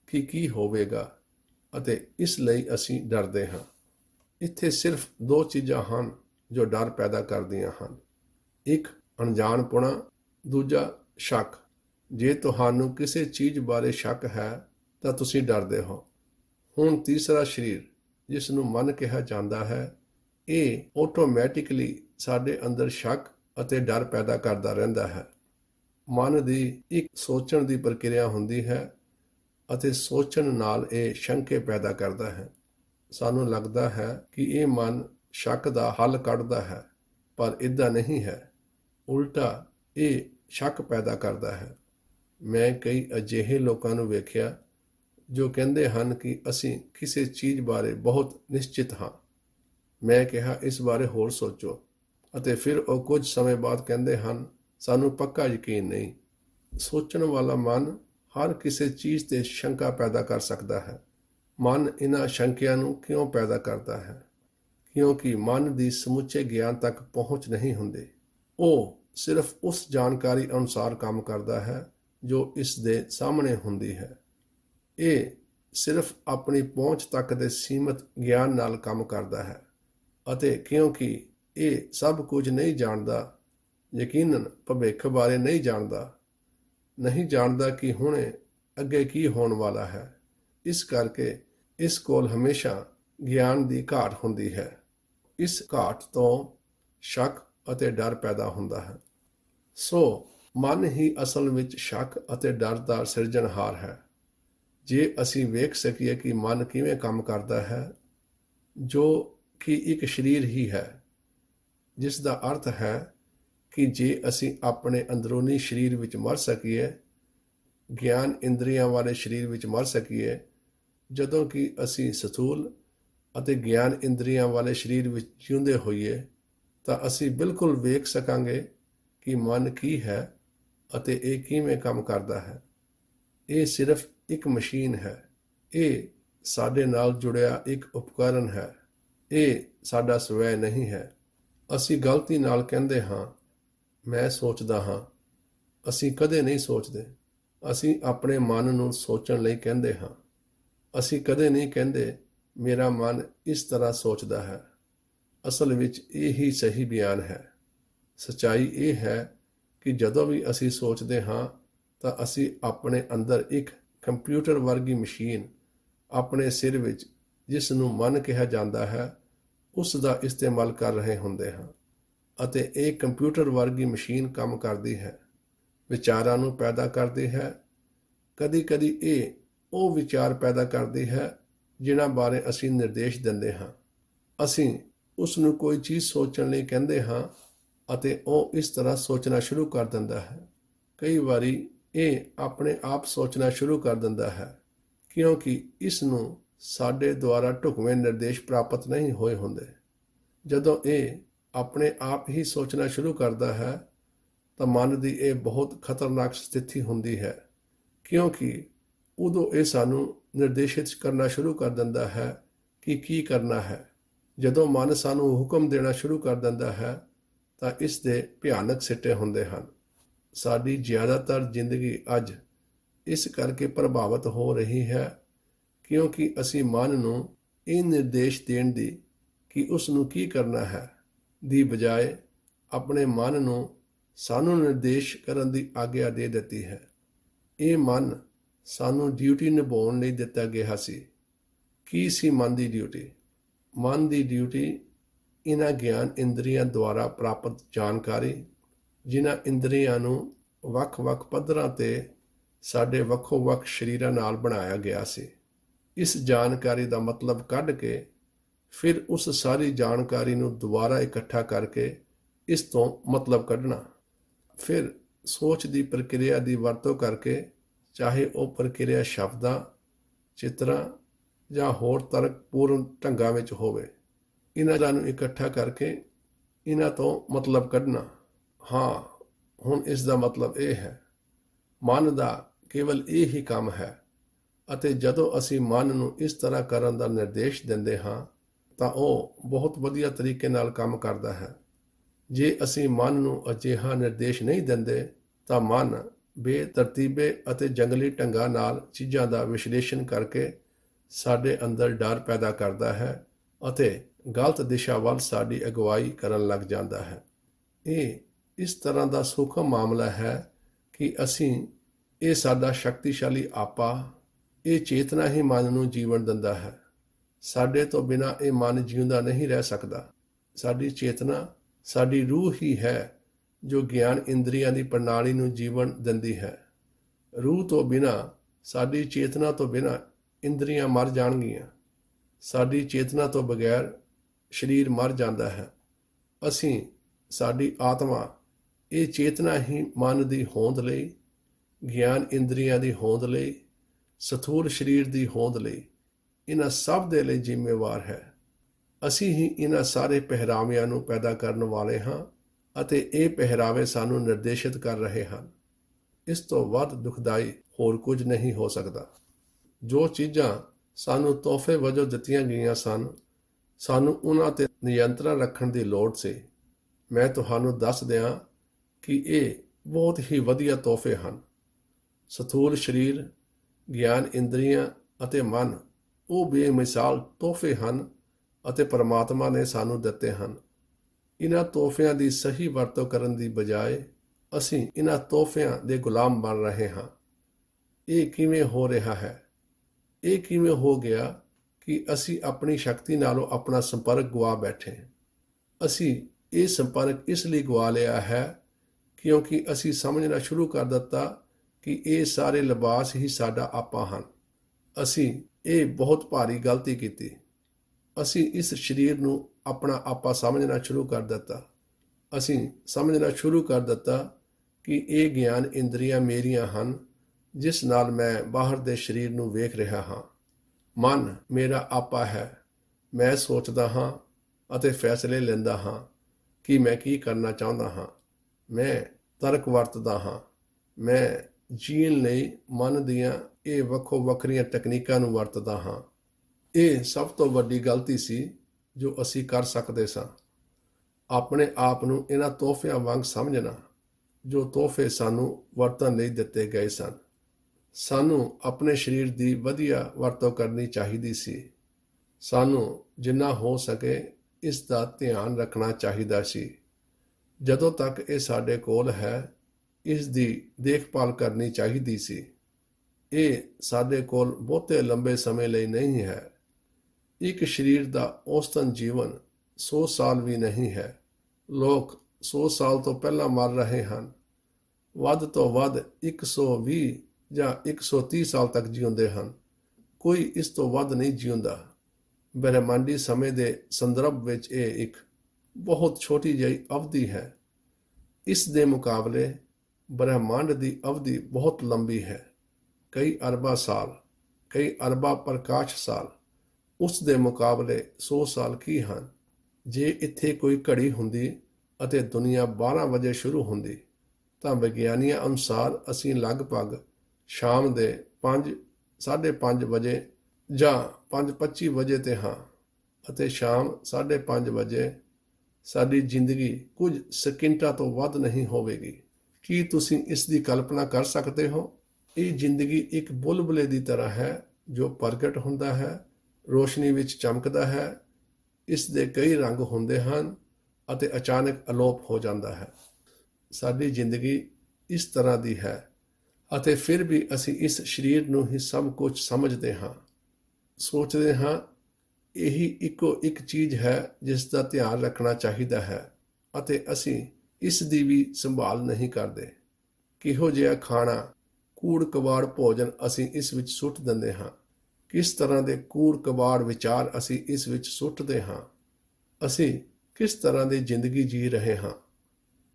ਕਿ ਕੀ ਹੋਵੇਗਾ ਅਤੇ ਇਸ ਲਈ ਅਸੀਂ ਡਰਦੇ ਹਾਂ ਇੱਥੇ ਸਿਰਫ ਦੋ ਚੀਜ਼ਾਂ ਹਨ ਜੋ ਡਰ ਪੈਦਾ ਕਰਦੀਆਂ ਹਨ ਇੱਕ ਅਣਜਾਣਪੁਣਾ ਦੂਜਾ ਸ਼ੱਕ ਜੇ ਤੁਹਾਨੂੰ ਕਿਸੇ ਚੀਜ਼ ਬਾਰੇ ਸ਼ੱਕ ਹੈ ਤਾਂ ਤੁਸੀਂ ਡਰਦੇ ਹੋ ਹੁਣ ਤੀਸਰਾ ਸਰੀਰ ਜਿਸ ਨੂੰ ਮਨ ਕਿਹਾ ਜਾਂਦਾ ਹੈ ਇਹ ਆਟੋਮੈਟਿਕਲੀ ਸਾਡੇ ਅੰਦਰ ਸ਼ੱਕ ਅਤੇ ਡਰ ਪੈਦਾ ਕਰਦਾ ਰਹਿੰਦਾ ਹੈ ਮਨ ਦੀ ਇੱਕ ਸੋਚਣ ਦੀ ਪ੍ਰਕਿਰਿਆ ਹੁੰਦੀ ਹੈ ਅਤੇ ਸੋਚਣ ਨਾਲ ਇਹ ਸ਼ੰਕੇ ਪੈਦਾ ਕਰਦਾ ਹੈ ਸਾਨੂੰ ਲੱਗਦਾ ਹੈ ਕਿ ਇਹ ਮਨ ਸ਼ੱਕ ਦਾ ਹੱਲ ਕੱਢਦਾ ਹੈ ਪਰ ਇਦਾਂ ਨਹੀਂ ਹੈ ਉਲਟਾ ਇਹ ਸ਼ੱਕ ਪੈਦਾ ਕਰਦਾ ਹੈ ਮੈਂ ਕਈ ਅਜਿਹੇ ਲੋਕਾਂ ਨੂੰ ਵੇਖਿਆ ਜੋ ਕਹਿੰਦੇ ਹਨ ਕਿ ਅਸੀਂ ਕਿਸੇ ਚੀਜ਼ ਬਾਰੇ ਬਹੁਤ ਨਿਸ਼ਚਿਤ ਹਾਂ ਮੈਂ ਕਿਹਾ ਇਸ ਬਾਰੇ ਹੋਰ ਸੋਚੋ ਅਤੇ ਫਿਰ ਉਹ ਕੁਝ ਸਮੇਂ ਬਾਅਦ ਕਹਿੰਦੇ ਹਨ ਸਾਨੂੰ ਪੱਕਾ ਯਕੀਨ ਨਹੀਂ ਸੋਚਣ ਵਾਲਾ ਮਨ ਹਰ ਕਿਸੇ ਚੀਜ਼ ਤੇ ਸ਼ੰਕਾ ਪੈਦਾ ਕਰ ਸਕਦਾ ਹੈ ਮਨ ਇਹਨਾਂ ਸ਼ੰਕਿਆਂ ਨੂੰ ਕਿਉਂ ਪੈਦਾ ਕਰਦਾ ਹੈ ਕਿਉਂਕਿ ਮਨ ਦੀ ਸਮੁੱਚੇ ਗਿਆਨ ਤੱਕ ਪਹੁੰਚ ਨਹੀਂ ਹੁੰਦੀ ਉਹ ਸਿਰਫ ਉਸ ਜਾਣਕਾਰੀ ਅਨੁਸਾਰ ਕੰਮ ਕਰਦਾ ਹੈ ਜੋ ਇਸ ਦੇ ਸਾਹਮਣੇ ਹੁੰਦੀ ਹੈ ਇਹ ਸਿਰਫ ਆਪਣੀ ਪਹੁੰਚ ਤੱਕ ਦੇ ਸੀਮਤ ਗਿਆਨ ਨਾਲ ਕੰਮ ਕਰਦਾ ਹੈ ਅਤੇ ਕਿਉਂਕਿ ਇਹ ਸਭ ਕੁਝ ਨਹੀਂ ਜਾਣਦਾ ਯਕੀਨਨ ਭਵਿੱਖ ਬਾਰੇ ਨਹੀਂ ਜਾਣਦਾ ਨਹੀਂ ਜਾਣਦਾ ਕਿ ਹੁਣੇ ਅੱਗੇ ਕੀ ਹੋਣ ਵਾਲਾ ਹੈ ਇਸ ਕਰਕੇ ਇਸ ਕੋਲ ਹਮੇਸ਼ਾ ਗਿਆਨ ਦੀ ਘਾਟ ਹੁੰਦੀ ਹੈ ਇਸ ਘਾਟ ਤੋਂ ਸ਼ੱਕ ਅਤੇ ਡਰ ਪੈਦਾ ਹੁੰਦਾ ਹੈ ਸੋ ਮਨ ਹੀ ਅਸਲ ਵਿੱਚ ਸ਼ੱਕ ਅਤੇ ਡਰ ਦਾ ਸਿਰਜਣਹਾਰ ਹੈ ਜੇ ਅਸੀਂ ਵੇਖ ਸਕੀਏ ਕਿ ਮਨ ਕਿਵੇਂ ਕੰਮ ਕਰਦਾ ਹੈ ਜੋ ਕਿ ਇੱਕ ਸਰੀਰ ਹੀ ਹੈ ਜਿਸ ਦਾ ਅਰਥ ਹੈ ਕਿ ਜੇ ਅਸੀਂ ਆਪਣੇ ਅੰਦਰੂਨੀ ਸਰੀਰ ਵਿੱਚ ਮਰ ਸਕੀਏ ਗਿਆਨ ਇੰਦਰੀਆਂ ਵਾਲੇ ਸਰੀਰ ਵਿੱਚ ਮਰ ਸਕੀਏ ਜਦੋਂ ਕਿ ਅਸੀਂ ਸਥੂਲ ਅਤੇ ਗਿਆਨ ਇੰਦਰੀਆਂ ਵਾਲੇ ਸਰੀਰ ਵਿੱਚ ਜਿਉਂਦੇ ਹੋਈਏ ਤਾਂ ਅਸੀਂ ਬਿਲਕੁਲ ਵੇਖ ਸਕਾਂਗੇ ਕਿ ਮਨ ਕੀ ਹੈ ਅਤੇ ਇਹ ਕਿਵੇਂ ਕੰਮ ਕਰਦਾ ਹੈ ਇਹ ਸਿਰਫ ਇੱਕ ਮਸ਼ੀਨ ਹੈ ਇਹ ਸਾਡੇ ਨਾਲ ਜੁੜਿਆ ਇੱਕ ਉਪਕਰਨ ਹੈ ਇਹ ਸਾਡਾ ਸਵੈ ਨਹੀਂ ਹੈ ਅਸੀਂ ਗਲਤੀ ਨਾਲ ਕਹਿੰਦੇ ਹਾਂ ਮੈਂ ਸੋਚਦਾ ਹਾਂ ਅਸੀਂ ਕਦੇ ਨਹੀਂ ਸੋਚਦੇ ਅਸੀਂ ਆਪਣੇ ਮਨ ਨੂੰ ਸੋਚਣ ਲਈ ਕਹਿੰਦੇ ਹਾਂ ਅਸੀਂ ਕਦੇ ਨਹੀਂ ਕਹਿੰਦੇ ਮੇਰਾ ਮਨ ਇਸ ਤਰ੍ਹਾਂ ਸੋਚਦਾ ਹੈ ਅਸਲ ਵਿੱਚ ਇਹ ਹੀ ਸਹੀ ਬਿਆਨ ਹੈ ਸਚਾਈ ਇਹ ਹੈ ਕਿ ਜਦੋਂ ਵੀ ਅਸੀਂ ਸੋਚਦੇ ਹਾਂ ਤਾਂ ਅਸੀਂ ਆਪਣੇ ਅੰਦਰ ਇੱਕ ਕੰਪਿਊਟਰ ਵਰਗੀ ਮਸ਼ੀਨ ਆਪਣੇ ਸਿਰ ਵਿੱਚ ਜਿਸ ਨੂੰ ਮਨ ਕਿਹਾ ਜਾਂਦਾ ਹੈ ਉਸ ਦਾ ਇਸਤੇਮਾਲ ਕਰ ਰਹੇ ਹੁੰਦੇ ਹਾਂ ਅਤੇ ਇਹ ਕੰਪਿਊਟਰ ਵਰਗੀ ਮਸ਼ੀਨ ਕੰਮ ਕਰਦੀ ਹੈ ਵਿਚਾਰਾਂ ਨੂੰ ਪੈਦਾ ਕਰਦੀ ਹੈ ਕਦੀ-ਕਦੀ ਇਹ ਉਹ ਵਿਚਾਰ ਪੈਦਾ ਕਰਦੀ ਹੈ ਜਿਨ੍ਹਾਂ ਬਾਰੇ ਅਸੀਂ ਨਿਰਦੇਸ਼ ਦਿੰਦੇ ਹਾਂ ਅਸੀਂ ਉਸ ਨੂੰ ਕੋਈ ਚੀਜ਼ ਸੋਚਣ ਲਈ ਕਹਿੰਦੇ ਹਾਂ ਅਤੇ ਉਹ ਇਸ ਤਰ੍ਹਾਂ ਸੋਚਣਾ ਸ਼ੁਰੂ ਕਰ ਦਿੰਦਾ ਹੈ ਕਈ ਵਾਰੀ ਇਹ ਆਪਣੇ ਆਪ ਸੋਚਣਾ ਸ਼ੁਰੂ ਕਰ ਦਿੰਦਾ ਹੈ ਕਿਉਂਕਿ ਇਸ ਨੂੰ ਸਾਡੇ ਦੁਆਰਾ ਢੁਕਵੇਂ ਨਿਰਦੇਸ਼ ਪ੍ਰਾਪਤ ਨਹੀਂ ਹੋਏ ਹੁੰਦੇ ਜਦੋਂ ਇਹ ਆਪਣੇ ਆਪ ਹੀ ਸੋਚਣਾ ਸ਼ੁਰੂ ਕਰਦਾ ਹੈ ਤਾਂ ਮਨ ਦੀ ਇਹ ਬਹੁਤ ਖਤਰਨਾਕ ਸਥਿਤੀ ਹੁੰਦੀ ਹੈ ਕਿਉਂਕਿ ਉਦੋਂ ਇਹ ਸਾਨੂੰ ਨਿਰਦੇਸ਼ਿਤ ਕਰਨਾ ਸ਼ੁਰੂ ਕਰ ਦਿੰਦਾ ਹੈ ਕਿ ਕੀ ਕਰਨਾ ਹੈ ਜਦੋਂ ਮਨ ਸਾਨੂੰ ਹੁਕਮ ਦੇਣਾ ਸ਼ੁਰੂ ਕਰ ਦਿੰਦਾ ਹੈ ਤਾਂ ਇਸ ਦੇ ਭਿਆਨਕ ਸਿੱਟੇ ਹੁੰਦੇ ਹਨ ਸਾਡੀ ਜ਼ਿਆਦਾਤਰ ਜ਼ਿੰਦਗੀ ਅੱਜ ਇਸ ਕਰਕੇ ਪ੍ਰਭਾਵਿਤ ਹੋ ਰਹੀ ਹੈ ਕਿਉਂਕਿ ਅਸੀਂ ਮਨ ਨੂੰ ਇਹ ਨਿਰਦੇਸ਼ ਦੇਣ ਦੀ ਕਿ ਉਸ ਨੂੰ ਕੀ ਕਰਨਾ ਹੈ ਦੀ ਬਜਾਏ ਆਪਣੇ ਮਨ ਨੂੰ ਸਾਨੂੰ ਨਿਰਦੇਸ਼ ਕਰਨ ਦੀ ਆਗਿਆ ਦੇ ਦਿੱਤੀ ਹੈ ਇਹ ਮਨ ਸਾਨੂੰ ਡਿਊਟੀ ਨਿਭਾਉਣ ਲਈ ਦਿੱਤਾ ਗਿਆ ਸੀ ਕੀ ਸੀ ਮਨ ਦੀ ਡਿਊਟੀ ਮਨ ਦੀ ਡਿਊਟੀ ਇਹਨਾਂ ਗਿਆਨ ਇੰਦਰੀਆਂ ਦੁਆਰਾ ਪ੍ਰਾਪਤ ਜਾਣਕਾਰੀ ਜਿਨ੍ਹਾਂ ਇੰਦਰੀਆਂ ਨੂੰ ਵੱਖ-ਵੱਖ ਪੱਧਰਾਂ ਤੇ ਸਾਡੇ ਵੱਖੋ-ਵੱਖ ਸ਼ਰੀਰਾਂ ਨਾਲ ਬਣਾਇਆ ਗਿਆ ਸੀ ਇਸ ਜਾਣਕਾਰੀ ਦਾ ਮਤਲਬ ਕੱਢ ਕੇ ਫਿਰ ਉਸ ਸਾਰੀ ਜਾਣਕਾਰੀ ਨੂੰ ਦੁਬਾਰਾ ਇਕੱਠਾ ਕਰਕੇ ਇਸ ਤੋਂ ਮਤਲਬ ਕੱਢਣਾ ਫਿਰ ਸੋਚ ਦੀ ਪ੍ਰਕਿਰਿਆ ਦੀ ਵਰਤੋਂ ਕਰਕੇ ਚਾਹੇ ਉਹ ਪ੍ਰਕਿਰਿਆ ਸ਼ਬਦਾਂ ਚਿੱਤਰਾਂ ਜਾਂ ਹੋਰ ਤਰਕਪੂਰਨ ਢੰਗਾਂ ਵਿੱਚ ਹੋਵੇ ਇਹਨਾਂ ਨੂੰ ਇਕੱਠਾ ਕਰਕੇ ਇਹਨਾਂ ਤੋਂ ਮਤਲਬ ਕੱਢਣਾ ਹਾਂ ਹੁਣ ਇਸ ਦਾ ਮਤਲਬ ਇਹ ਹੈ ਮਨ ਦਾ ਕੇਵਲ ਇਹ ਹੀ ਕੰਮ ਹੈ ਅਤੇ ਜਦੋਂ ਅਸੀਂ ਮਨ ਨੂੰ ਇਸ ਤਰ੍ਹਾਂ ਕਰਨ ਦਾ ਨਿਰਦੇਸ਼ ਦਿੰਦੇ ਹਾਂ ਤਾਂ ਉਹ ਬਹੁਤ ਵਧੀਆ ਤਰੀਕੇ ਨਾਲ ਕੰਮ ਕਰਦਾ ਹੈ ਜੇ ਅਸੀਂ ਮਨ ਨੂੰ ਅਜਿਹਾ ਨਿਰਦੇਸ਼ ਨਹੀਂ ਦਿੰਦੇ ਤਾਂ ਮਨ ਬੇਤਰਤੀਬੇ ਅਤੇ ਜੰਗਲੀ ਢੰਗਾਂ ਨਾਲ ਚੀਜ਼ਾਂ ਦਾ ਵਿਸ਼ਲੇਸ਼ਣ ਕਰਕੇ ਸਾਡੇ ਅੰਦਰ ਡਰ ਪੈਦਾ ਕਰਦਾ ਹੈ ਅਤੇ ਗਲਤ ਦਿਸ਼ਾ ਵੱਲ ਸਾਡੀ ਅਗਵਾਈ ਕਰਨ ਲੱਗ ਜਾਂਦਾ ਹੈ ਇਹ ਇਸ ਤਰ੍ਹਾਂ ਦਾ ਸੂਖਮ ਮਾਮਲਾ ਹੈ ਕਿ ਅਸੀਂ ਇਹ ਸਾਡਾ ਸ਼ਕਤੀਸ਼ਾਲੀ ਆਪਾ ਇਹ ਚੇਤਨਾ ਹੀ ਮਨ ਨੂੰ ਜੀਵਨ ਦਿੰਦਾ ਹੈ ਸਾਡੇ ਤੋਂ ਬਿਨਾ ਇਹ ਮਨ ਜੀਉਂਦਾ ਨਹੀਂ ਰਹਿ ਸਕਦਾ ਸਾਡੀ ਚੇਤਨਾ ਸਾਡੀ ਰੂਹ ਹੀ ਹੈ ਜੋ ਗਿਆਨ ਇੰਦਰੀਆਂ ਦੀ ਪ੍ਰਣਾਲੀ ਨੂੰ ਜੀਵਨ ਦਿੰਦੀ ਹੈ ਰੂਹ ਤੋਂ ਬਿਨਾ ਸਾਡੀ ਚੇਤਨਾ ਤੋਂ ਬਿਨਾ ਇੰਦਰੀਆਂ ਮਰ ਜਾਣਗੀਆਂ ਸਾਡੀ ਚੇਤਨਾ ਤੋਂ ਬਗੈਰ ਸਰੀਰ ਮਰ ਜਾਂਦਾ ਹੈ ਅਸੀਂ ਸਾਡੀ ਆਤਮਾ ਇਹ ਚੇਤਨਾ ਹੀ ਮਨ ਦੀ ਹੋਂਦ ਲਈ ਗਿਆਨ ਇੰਦਰੀਆਂ ਦੀ ਹੋਂਦ ਲਈ ਸਥੂਲ ਸਰੀਰ ਦੀ ਹੋਂਦ ਲਈ ਇਹਨਾਂ ਸਭ ਦੇ ਲਈ ਜ਼ਿੰਮੇਵਾਰ ਹੈ ਅਸੀਂ ਹੀ ਇਹਨਾਂ ਸਾਰੇ ਪਹਿਰਾਵਿਆਂ ਨੂੰ ਪੈਦਾ ਕਰਨ ਵਾਲੇ ਹਾਂ ਅਤੇ ਇਹ ਪਹਿਰਾਵੇ ਸਾਨੂੰ ਨਿਰਦੇਸ਼ਿਤ ਕਰ ਰਹੇ ਹਨ ਇਸ ਤੋਂ ਵੱਧ ਦੁਖਦਾਈ ਹੋਰ ਕੁਝ ਨਹੀਂ ਹੋ ਸਕਦਾ ਜੋ ਚੀਜ਼ਾਂ ਸਾਨੂੰ ਤੋਹਫੇ ਵਜੋਂ ਦਿੱਤੀਆਂ ਗਈਆਂ ਸਨ ਸਾਨੂੰ ਉਹਨਾਂ ਤੇ ਨਿਯੰਤਰਣ ਰੱਖਣ ਦੀ ਲੋੜ ਸੀ ਮੈਂ ਤੁਹਾਨੂੰ ਦੱਸ ਦਿਆਂ ਕਿ ਇਹ ਬਹੁਤ ਹੀ ਵਧੀਆ ਤੋਹਫੇ ਹਨ ਸਥੂਲ ਸਰੀਰ ਗਿਆਨ ਇੰਦਰੀਆਂ ਅਤੇ ਮਨ ਉਹ ਬੇਮਿਸਾਲ ਤੋਹਫੇ ਹਨ ਅਤੇ ਪਰਮਾਤਮਾ ਨੇ ਸਾਨੂੰ ਦਿੱਤੇ ਹਨ ਇਹਨਾਂ ਤੋਹਫਿਆਂ ਦੀ ਸਹੀ ਵਰਤੋਂ ਕਰਨ ਦੀ ਬਜਾਏ ਅਸੀਂ ਇਹਨਾਂ ਤੋਹਫਿਆਂ ਦੇ ਗੁਲਾਮ ਬਣ ਰਹੇ ਹਾਂ ਇਹ ਕਿਵੇਂ ਹੋ ਰਿਹਾ ਹੈ ਇਹ ਕਿਵੇਂ ਹੋ ਗਿਆ ਕਿ ਅਸੀਂ ਆਪਣੀ ਸ਼ਕਤੀ ਨਾਲੋਂ ਆਪਣਾ ਸੰਪਰਕ ਗਵਾ ਬੈਠੇ ਹਾਂ ਅਸੀਂ ਇਹ ਸੰਪਰਕ ਇਸ ਲਈ ਗਵਾ ਲਿਆ ਹੈ ਕਿਉਂਕਿ ਅਸੀਂ ਸਮਝਣਾ ਸ਼ੁਰੂ ਕਰ ਦਿੱਤਾ ਕਿ ਇਹ ਸਾਰੇ ਲਿਬਾਸ ਹੀ ਸਾਡਾ ਆਪਾ ਹਨ ਅਸੀਂ ਇਹ ਬਹੁਤ ਭਾਰੀ ਗਲਤੀ ਕੀਤੀ ਅਸੀਂ ਇਸ ਸਰੀਰ ਨੂੰ ਆਪਣਾ ਆਪਾ ਸਮਝਣਾ ਸ਼ੁਰੂ ਕਰ ਦਿੱਤਾ ਅਸੀਂ ਸਮਝਣਾ ਸ਼ੁਰੂ ਕਰ ਦਿੱਤਾ ਕਿ ਇਹ ਗਿਆਨ ਇੰਦਰੀਆਂ ਮੇਰੀਆਂ ਹਨ ਜਿਸ ਨਾਲ ਮੈਂ ਬਾਹਰ ਦੇ ਸਰੀਰ ਨੂੰ ਵੇਖ ਰਿਹਾ ਹਾਂ ਮਨ ਮੇਰਾ ਆਪਾ ਹੈ ਮੈਂ ਸੋਚਦਾ ਹਾਂ ਅਤੇ ਫੈਸਲੇ ਲੈਂਦਾ ਹਾਂ ਕਿ ਮੈਂ ਕੀ ਕਰਨਾ ਚਾਹੁੰਦਾ ਹਾਂ ਮੈਂ ਤਰਕ ਵਰਤਦਾ ਹਾਂ ਮੈਂ ਜੀਣ ਲਈ ਮਨ ਦੀਆਂ ਇਹ ਵੱਖੋ ਵੱਖਰੀਆਂ ਤਕਨੀਕਾਂ ਨੂੰ ਵਰਤਦਾ ਹਾਂ ਇਹ ਸਭ ਤੋਂ ਵੱਡੀ ਗਲਤੀ ਸੀ ਜੋ ਅਸੀਂ ਕਰ ਸਕਦੇ ਸਾਂ ਆਪਣੇ ਆਪ ਨੂੰ ਇਹਨਾਂ ਤੋਹਫਿਆਂ ਵਾਂਗ ਸਮਝਣਾ ਜੋ ਤੋਹਫੇ ਸਾਨੂੰ ਵਰਤਨ ਲਈ ਦਿੱਤੇ ਗਏ ਸਨ ਸਾਨੂੰ ਆਪਣੇ ਸਰੀਰ ਦੀ ਵਧੀਆ ਵਰਤੋਂ ਕਰਨੀ ਚਾਹੀਦੀ ਸੀ ਸਾਨੂੰ ਜਿੰਨਾ ਹੋ ਸਕੇ ਇਸ ਦਾ ਧਿਆਨ ਰੱਖਣਾ ਚਾਹੀਦਾ ਸੀ ਜਦੋਂ ਤੱਕ ਇਹ ਸਾਡੇ ਕੋਲ ਹੈ ਇਸ ਦੀ ਦੇਖਭਾਲ ਕਰਨੀ ਚਾਹੀਦੀ ਸੀ ਇਹ ਸਾਡੇ ਕੋਲ ਬਹੁਤੇ ਲੰਬੇ ਸਮੇਂ ਲਈ ਨਹੀਂ ਹੈ ਇੱਕ ਸਰੀਰ ਦਾ ਔਸਤਨ ਜੀਵਨ 100 ਸਾਲ ਵੀ ਨਹੀਂ ਹੈ ਲੋਕ 100 ਸਾਲ ਤੋਂ ਪਹਿਲਾਂ ਮਰ ਰਹੇ ਹਨ ਵੱਧ ਤੋਂ ਵੱਧ 120 ਜਾਂ 130 ਸਾਲ ਤੱਕ ਜੀਉਂਦੇ ਹਨ ਕੋਈ ਇਸ ਤੋਂ ਵੱਧ ਨਹੀਂ ਜੀਉਂਦਾ ਬ੍ਰਹਿਮੰਡੀ ਸਮੇਂ ਦੇ ਸੰਦਰਭ ਵਿੱਚ ਇਹ ਇੱਕ ਬਹੁਤ ਛੋਟੀ ਜਿਹੀ ਅਵਧੀ ਹੈ ਇਸ ਦੇ ਮੁਕਾਬਲੇ ਬ੍ਰਹਿਮੰਡ ਦੀ ਅਵਧੀ ਬਹੁਤ ਲੰਬੀ ਹੈ ਕਈ ਅਰਬਾਂ ਸਾਲ ਕਈ ਅਰਬਾਂ ਪ੍ਰਕਾਸ਼ ਸਾਲ ਉਸ ਦੇ ਮੁਕਾਬਲੇ 100 ਸਾਲ ਕੀ ਹਨ ਜੇ ਇੱਥੇ ਕੋਈ ਘੜੀ ਹੁੰਦੀ ਅਤੇ ਦੁਨੀਆ 12 ਵਜੇ ਸ਼ੁਰੂ ਹੁੰਦੀ ਤਾਂ ਵਿਗਿਆਨੀਆਂ ਅਨੁਸਾਰ ਅਸੀਂ ਲਗਭਗ ਸ਼ਾਮ ਦੇ 5 5:30 ਵਜੇ ਜਾਂ 5:25 ਵਜੇ ਤੇ ਹਾਂ ਅਤੇ ਸ਼ਾਮ 5:30 ਵਜੇ ਸਾਡੀ ਜ਼ਿੰਦਗੀ ਕੁਝ ਸਕਿੰਟਾਂ ਤੋਂ ਵੱਧ ਨਹੀਂ ਹੋਵੇਗੀ ਕੀ ਤੁਸੀਂ ਇਸ ਦੀ ਕਲਪਨਾ ਕਰ ਸਕਦੇ ਹੋ ਇਹ ਜ਼ਿੰਦਗੀ ਇੱਕ ਬੁਲਬੁਲੇ ਦੀ ਤਰ੍ਹਾਂ ਹੈ ਜੋ ਪ੍ਰਗਟ ਹੁੰਦਾ ਹੈ ਰੋਸ਼ਨੀ ਵਿੱਚ ਚਮਕਦਾ ਹੈ ਇਸ ਦੇ ਕਈ ਰੰਗ ਹੁੰਦੇ ਹਨ ਅਤੇ ਅਚਾਨਕ ਅਲੋਪ ਹੋ ਜਾਂਦਾ ਹੈ ਸਾਡੀ ਜ਼ਿੰਦਗੀ ਇਸ ਤਰ੍ਹਾਂ ਦੀ ਹੈ ਅਤੇ ਫਿਰ ਵੀ ਅਸੀਂ ਇਸ ਸਰੀਰ ਨੂੰ ਹੀ ਸਭ ਕੁਝ ਸਮਝਦੇ ਹਾਂ ਸੋਚਦੇ ਹਾਂ ਇਹੀ ਇੱਕੋ ਇੱਕ ਚੀਜ਼ ਹੈ ਜਿਸ ਦਾ ਧਿਆਨ ਰੱਖਣਾ ਚਾਹੀਦਾ ਹੈ ਅਤੇ ਅਸੀਂ ਇਸ ਦੀ ਵੀ ਸੰਭਾਲ ਨਹੀਂ ਕਰਦੇ ਕਿਹੋ ਜਿਹਾ ਖਾਣਾ ਕੂੜ ਕਵਾੜ ਭੋਜਨ ਅਸੀਂ ਇਸ ਵਿੱਚ ਸੁੱਟ ਦਿੰਦੇ ਹਾਂ ਕਿਸ ਤਰ੍ਹਾਂ ਦੇ ਕੂੜ ਕਬਾੜ ਵਿਚਾਰ ਅਸੀਂ ਇਸ ਵਿੱਚ ਸੁੱਟਦੇ ਹਾਂ ਅਸੀਂ ਕਿਸ ਤਰ੍ਹਾਂ ਦੀ ਜ਼ਿੰਦਗੀ ਜੀ ਰਹੇ ਹਾਂ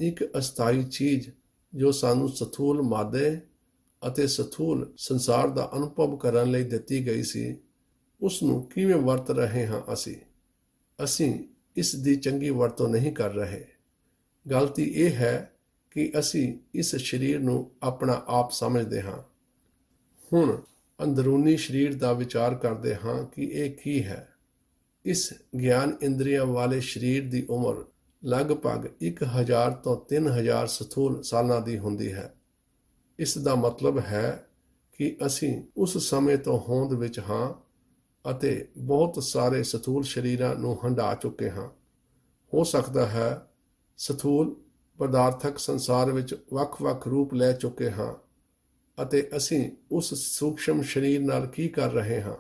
ਇੱਕ ਅਸਥਾਈ ਚੀਜ਼ ਜੋ ਸਾਨੂੰ ਸਥੂਲ ਮਾਦੇ ਅਤੇ ਸਥੂਲ ਸੰਸਾਰ ਦਾ ਅਨੁਭਵ ਕਰਨ ਲਈ ਦਿੱਤੀ ਗਈ ਸੀ ਉਸ ਨੂੰ ਕਿਵੇਂ ਵਰਤ ਰਹੇ ਹਾਂ ਅਸੀਂ ਅਸੀਂ ਇਸ ਦੀ ਚੰਗੀ ਵਰਤੋਂ ਨਹੀਂ ਕਰ ਰਹੇ ਗਲਤੀ ਇਹ ਹੈ ਕਿ ਅਸੀਂ ਇਸ ਸਰੀਰ ਨੂੰ ਆਪਣਾ ਆਪ ਸਮਝਦੇ ਹਾਂ ਹੁਣ ਅੰਦਰੂਨੀ ਸਰੀਰ ਦਾ ਵਿਚਾਰ ਕਰਦੇ ਹਾਂ ਕਿ ਇਹ ਕੀ ਹੈ ਇਸ ਗਿਆਨ ਇੰਦਰੀਆਂ ਵਾਲੇ ਸਰੀਰ ਦੀ ਉਮਰ ਲਗਭਗ 1000 ਤੋਂ 3000 ਸਥੂਲ ਸਾਲਾਂ ਦੀ ਹੁੰਦੀ ਹੈ ਇਸ ਦਾ ਮਤਲਬ ਹੈ ਕਿ ਅਸੀਂ ਉਸ ਸਮੇਂ ਤੋਂ ਹੋਂਦ ਵਿੱਚ ਹਾਂ ਅਤੇ ਬਹੁਤ ਸਾਰੇ ਸਥੂਲ ਸ਼ਰੀਰਾਂ ਨੂੰ ਹੰਡਾ ਚੁੱਕੇ ਹਾਂ ਹੋ ਸਕਦਾ ਹੈ ਸਥੂਲ ਪਦਾਰਥਕ ਸੰਸਾਰ ਵਿੱਚ ਵੱਖ-ਵੱਖ ਰੂਪ ਲੈ ਚੁੱਕੇ ਹਾਂ ਅਤੇ ਅਸੀਂ ਉਸ ਸੂਖਸ਼ਮ ਸਰੀਰ ਨਾਲ ਕੀ ਕਰ ਰਹੇ ਹਾਂ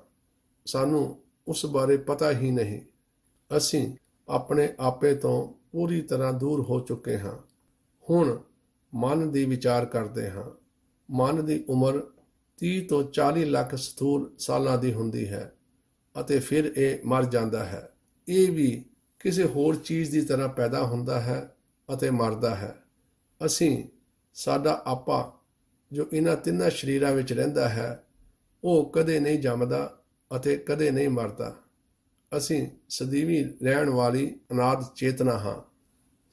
ਸਾਨੂੰ ਉਸ ਬਾਰੇ ਪਤਾ ਹੀ ਨਹੀਂ ਅਸੀਂ ਆਪਣੇ ਆਪੇ ਤੋਂ ਪੂਰੀ ਤਰ੍ਹਾਂ ਦੂਰ ਹੋ ਚੁੱਕੇ ਹਾਂ ਹੁਣ ਮਨ ਦੀ ਵਿਚਾਰ ਕਰਦੇ ਹਾਂ ਮਨ ਦੀ ਉਮਰ 30 ਤੋਂ 40 ਲੱਖ ਸਥੂਲ ਸਾਲਾਂ ਦੀ ਹੁੰਦੀ ਹੈ ਅਤੇ ਫਿਰ ਇਹ ਮਰ ਜਾਂਦਾ ਹੈ ਇਹ ਵੀ ਕਿਸੇ ਹੋਰ ਚੀਜ਼ ਦੀ ਤਰ੍ਹਾਂ ਪੈਦਾ ਹੁੰਦਾ ਹੈ ਅਤੇ ਮਰਦਾ ਹੈ ਅਸੀਂ ਸਾਡਾ ਆਪਾ ਜੋ ਇਹਨਾਂ ਤਿੰਨਾਂ ਸ਼ਰੀਰਾਂ ਵਿੱਚ ਰਹਿੰਦਾ ਹੈ ਉਹ ਕਦੇ ਨਹੀਂ ਜੰਮਦਾ ਅਤੇ ਕਦੇ ਨਹੀਂ ਮਰਦਾ ਅਸੀਂ ਸਦੀਵੀ ਰਹਿਣ ਵਾਲੀ ਅਨਾਦ ਚੇਤਨਾ ਹਾਂ